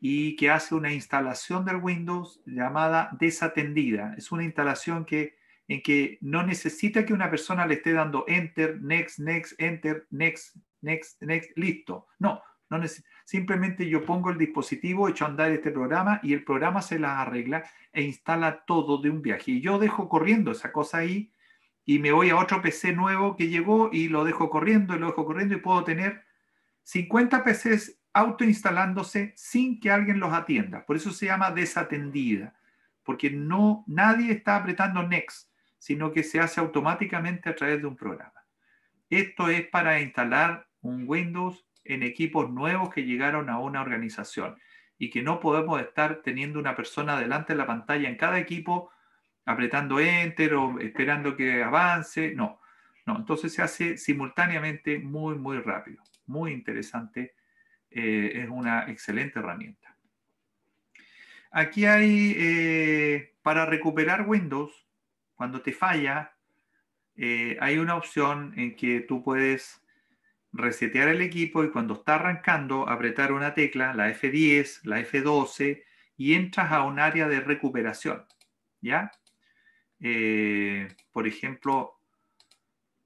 y que hace una instalación del Windows llamada desatendida. Es una instalación que, en que no necesita que una persona le esté dando enter, next, next, enter, next, next, next, listo. No, no necesita Simplemente yo pongo el dispositivo, echo a andar este programa y el programa se las arregla e instala todo de un viaje. Y yo dejo corriendo esa cosa ahí y me voy a otro PC nuevo que llegó y lo dejo corriendo y lo dejo corriendo y puedo tener 50 PCs autoinstalándose sin que alguien los atienda. Por eso se llama desatendida, porque no nadie está apretando next, sino que se hace automáticamente a través de un programa. Esto es para instalar un Windows en equipos nuevos que llegaron a una organización y que no podemos estar teniendo una persona delante de la pantalla en cada equipo apretando enter o esperando que avance, no. No, entonces se hace simultáneamente muy, muy rápido, muy interesante, eh, es una excelente herramienta. Aquí hay, eh, para recuperar Windows, cuando te falla, eh, hay una opción en que tú puedes resetear el equipo y cuando está arrancando, apretar una tecla, la F10, la F12, y entras a un área de recuperación. ¿Ya? Eh, por ejemplo,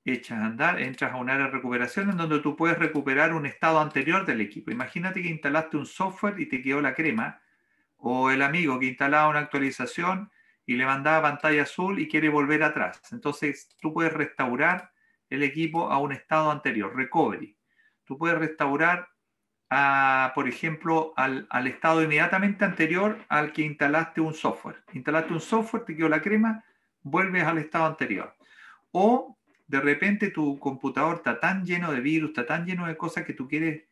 echas a andar, entras a un área de recuperación en donde tú puedes recuperar un estado anterior del equipo. Imagínate que instalaste un software y te quedó la crema, o el amigo que instalaba una actualización y le mandaba pantalla azul y quiere volver atrás. Entonces tú puedes restaurar el equipo a un estado anterior, recovery. Tú puedes restaurar, por ejemplo, al, al, estado inmediatamente anterior al que instalaste un software. Instalaste un software, te quedó la crema, vuelves al estado anterior. O de repente tu computador está tan lleno de virus, está tan lleno de cosas que tú quieres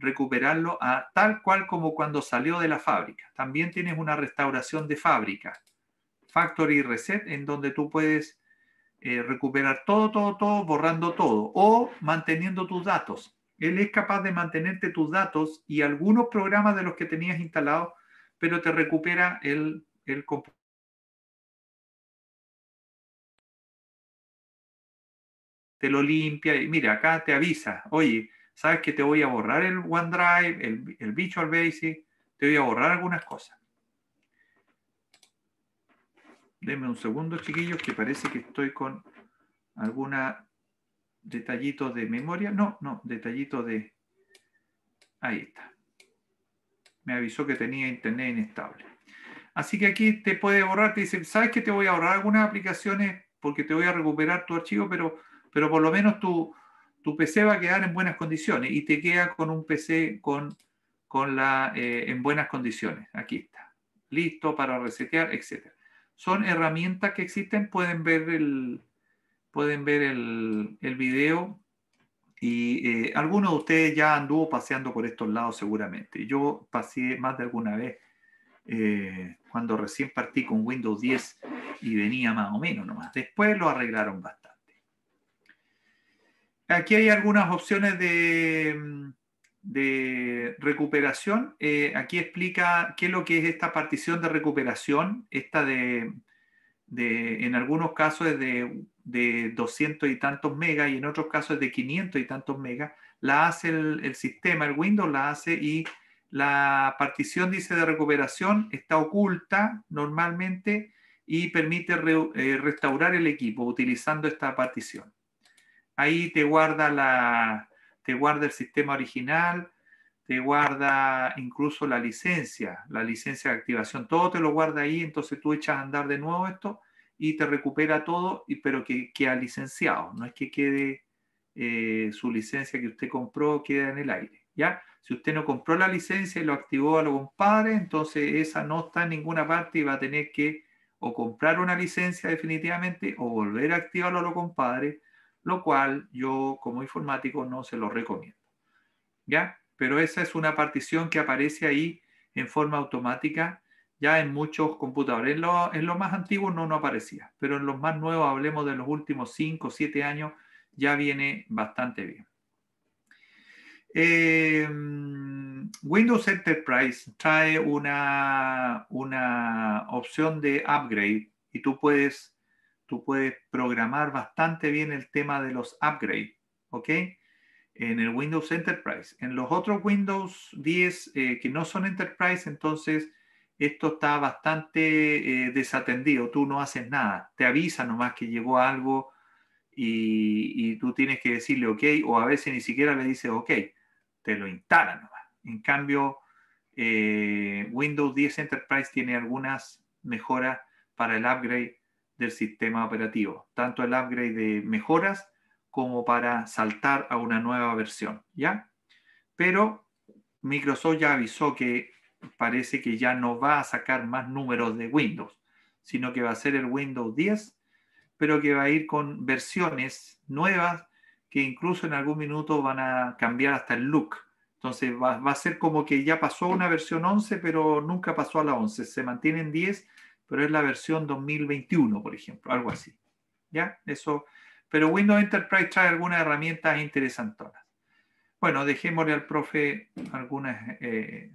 recuperarlo a tal cual como cuando salió de la fábrica. También tienes una restauración de fábrica, factory reset, en donde tú puedes eh, recuperar todo, todo, todo, borrando todo o manteniendo tus datos. Él es capaz de mantenerte tus datos y algunos programas de los que tenías instalados, pero te recupera el, el Te lo limpia y mira, acá te avisa, oye, sabes que te voy a borrar el OneDrive, el, el Visual Basic, te voy a borrar algunas cosas. Denme un segundo, chiquillos, que parece que estoy con algún detallito de memoria. No, no, detallito de... Ahí está. Me avisó que tenía internet inestable. Así que aquí te puede borrar, te dice, sabes que te voy a borrar algunas aplicaciones porque te voy a recuperar tu archivo, pero, pero por lo menos tu, tu PC va a quedar en buenas condiciones y te queda con un PC con, con la, eh, en buenas condiciones. Aquí está. Listo para resetear, etcétera son herramientas que existen, pueden ver el, pueden ver el, el video y eh, alguno de ustedes ya anduvo paseando por estos lados seguramente. Yo pasé más de alguna vez eh, cuando recién partí con Windows 10 y venía más o menos nomás. Después lo arreglaron bastante. Aquí hay algunas opciones de, mm, de recuperación, eh, aquí explica qué es lo que es esta partición de recuperación, esta de, en algunos casos es de, de 200 y tantos megas y en otros casos de 500 y tantos megas, la hace el, sistema, el Windows la hace y la partición, dice, de recuperación está oculta normalmente y permite eh, restaurar el equipo utilizando esta partición. Ahí te guarda la, te guarda el sistema original, te guarda incluso la licencia, la licencia de activación, todo te lo guarda ahí, entonces tú echas a andar de nuevo esto y te recupera todo, pero que queda licenciado, no es que quede eh, su licencia que usted compró, queda en el aire, ¿ya? Si usted no compró la licencia y lo activó a los compadres, entonces esa no está en ninguna parte y va a tener que o comprar una licencia definitivamente o volver a activarlo a los compadres lo cual yo como informático no se lo recomiendo. ¿Ya? Pero esa es una partición que aparece ahí en forma automática ya en muchos computadores. En, los más antiguos no, no aparecía, pero en los más nuevos, hablemos de los últimos 5 o 7 años, ya viene bastante bien. Em, Windows Enterprise trae una, una opción de upgrade y tú puedes tú puedes programar bastante bien el tema de los upgrades, ¿ok? En el Windows Enterprise. En los otros Windows 10 eh, que no son Enterprise, entonces esto está bastante eh, desatendido. Tú no haces nada. Te avisa nomás que llegó algo y, tú tienes que decirle ok, o a veces ni siquiera le dices ok, te lo instalan nomás. En cambio, eh, Windows 10 Enterprise tiene algunas mejoras para el upgrade del sistema operativo, tanto el upgrade de mejoras como para saltar a una nueva versión, ¿ya? Pero Microsoft ya avisó que parece que ya no va a sacar más números de Windows, sino que va a ser el Windows 10, pero que va a ir con versiones nuevas que incluso en algún minuto van a cambiar hasta el look. Entonces va, va a ser como que ya pasó una versión 11, pero nunca pasó a la 11. Se mantienen 10 pero es la versión 2021, por ejemplo, algo así. ¿Ya? Eso. Pero Windows Enterprise trae algunas herramientas interesantonas. Bueno, dejémosle al profe algunas, eh,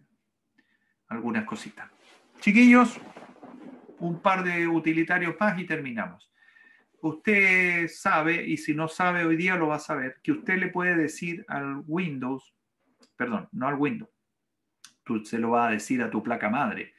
algunas cositas. Chiquillos, un par de utilitarios más y terminamos. Usted sabe, y si no sabe hoy día lo va a saber, que usted le puede decir al Windows, perdón, no al Windows, tú se lo va a decir a tu placa madre,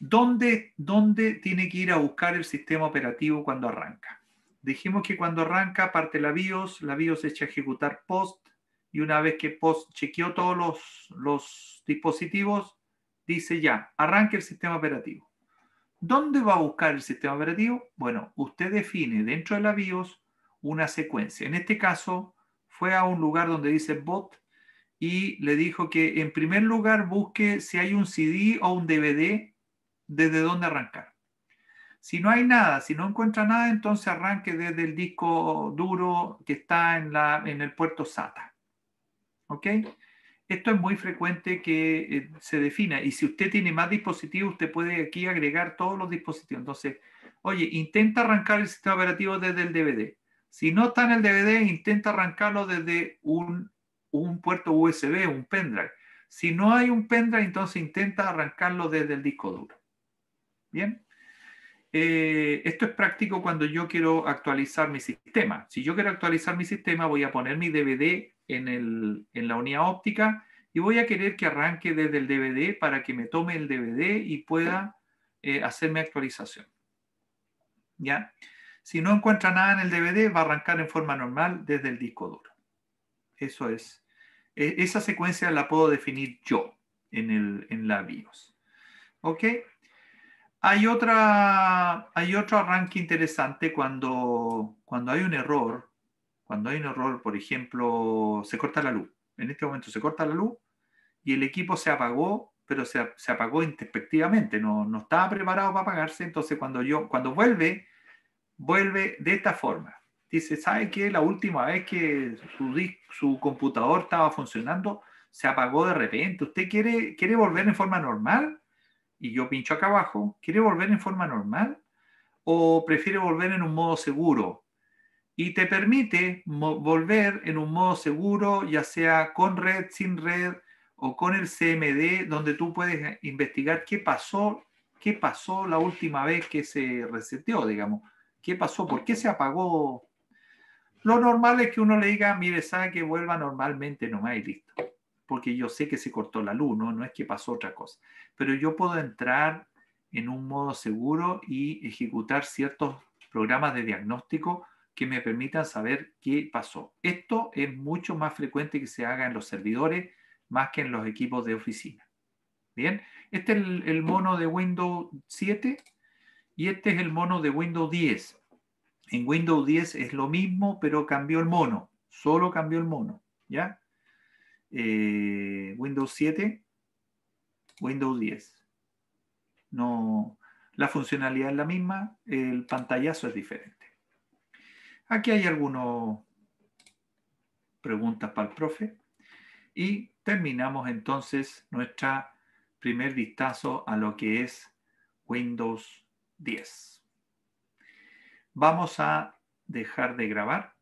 ¿Dónde, ¿Dónde tiene que ir a buscar el sistema operativo cuando arranca? Dijimos que cuando arranca parte la BIOS, la BIOS echa a ejecutar POST y una vez que POST chequeó todos los, los dispositivos, dice ya, arranque el sistema operativo. ¿Dónde va a buscar el sistema operativo? Bueno, usted define dentro de la BIOS una secuencia. En este caso, fue a un lugar donde dice bot y le dijo que en primer lugar busque si hay un CD o un DVD desde dónde arrancar. Si no hay nada, si no encuentra nada, entonces arranque desde el disco duro que está en, el puerto SATA. ¿Ok? Esto es muy frecuente que eh, se defina y si usted tiene más dispositivos, usted puede aquí agregar todos los dispositivos. Entonces, oye, intenta arrancar el sistema operativo desde el DVD. Si no está en el DVD, intenta arrancarlo desde un, un puerto USB, un pendrive. Si no hay un pendrive, entonces intenta arrancarlo desde el disco duro. Bien. Eh, esto es práctico cuando yo quiero actualizar mi sistema. Si yo quiero actualizar mi sistema, voy a poner mi DVD en, la unidad óptica y voy a querer que arranque desde el DVD para que me tome el DVD y pueda hacerme eh, hacer actualización. ¿Ya? Si no encuentra nada en el DVD, va a arrancar en forma normal desde el disco duro. Eso es. E, esa secuencia la puedo definir yo en, en la BIOS. ¿Ok? Hay, otra, hay otro arranque interesante cuando, cuando hay un error, cuando hay un error, por ejemplo, se corta la luz. En este momento se corta la luz y el equipo se apagó, pero se, apagó introspectivamente, no, no estaba preparado para apagarse, entonces cuando, yo, cuando vuelve, vuelve de esta forma. Dice, ¿sabe qué? La última vez que su, su computador estaba funcionando, se apagó de repente. ¿Usted quiere, quiere volver en forma normal? y yo pincho acá abajo, ¿quiere volver en forma normal o prefiere volver en un modo seguro? Y te permite volver en un modo seguro, ya sea con red, sin red o con el CMD, donde tú puedes investigar qué pasó, qué pasó la última vez que se reseteó, digamos. ¿Qué pasó? ¿Por qué se apagó? Lo normal es que uno le diga, mire, sabe que vuelva normalmente nomás y listo porque yo sé que se cortó la luz, ¿no? no es que pasó otra cosa. Pero yo puedo entrar en un modo seguro y ejecutar ciertos programas de diagnóstico que me permitan saber qué pasó. Esto es mucho más frecuente que se haga en los servidores más que en los equipos de oficina. Bien, este es el, mono de Windows 7 y este es el mono de Windows 10. En Windows 10 es lo mismo, pero cambió el mono, solo cambió el mono, ¿ya? Eh, Windows 7, Windows 10. No, la funcionalidad es la misma, el pantallazo es diferente. Aquí hay algunas preguntas para el profe y terminamos entonces nuestra primer vistazo a lo que es Windows 10. Vamos a dejar de grabar.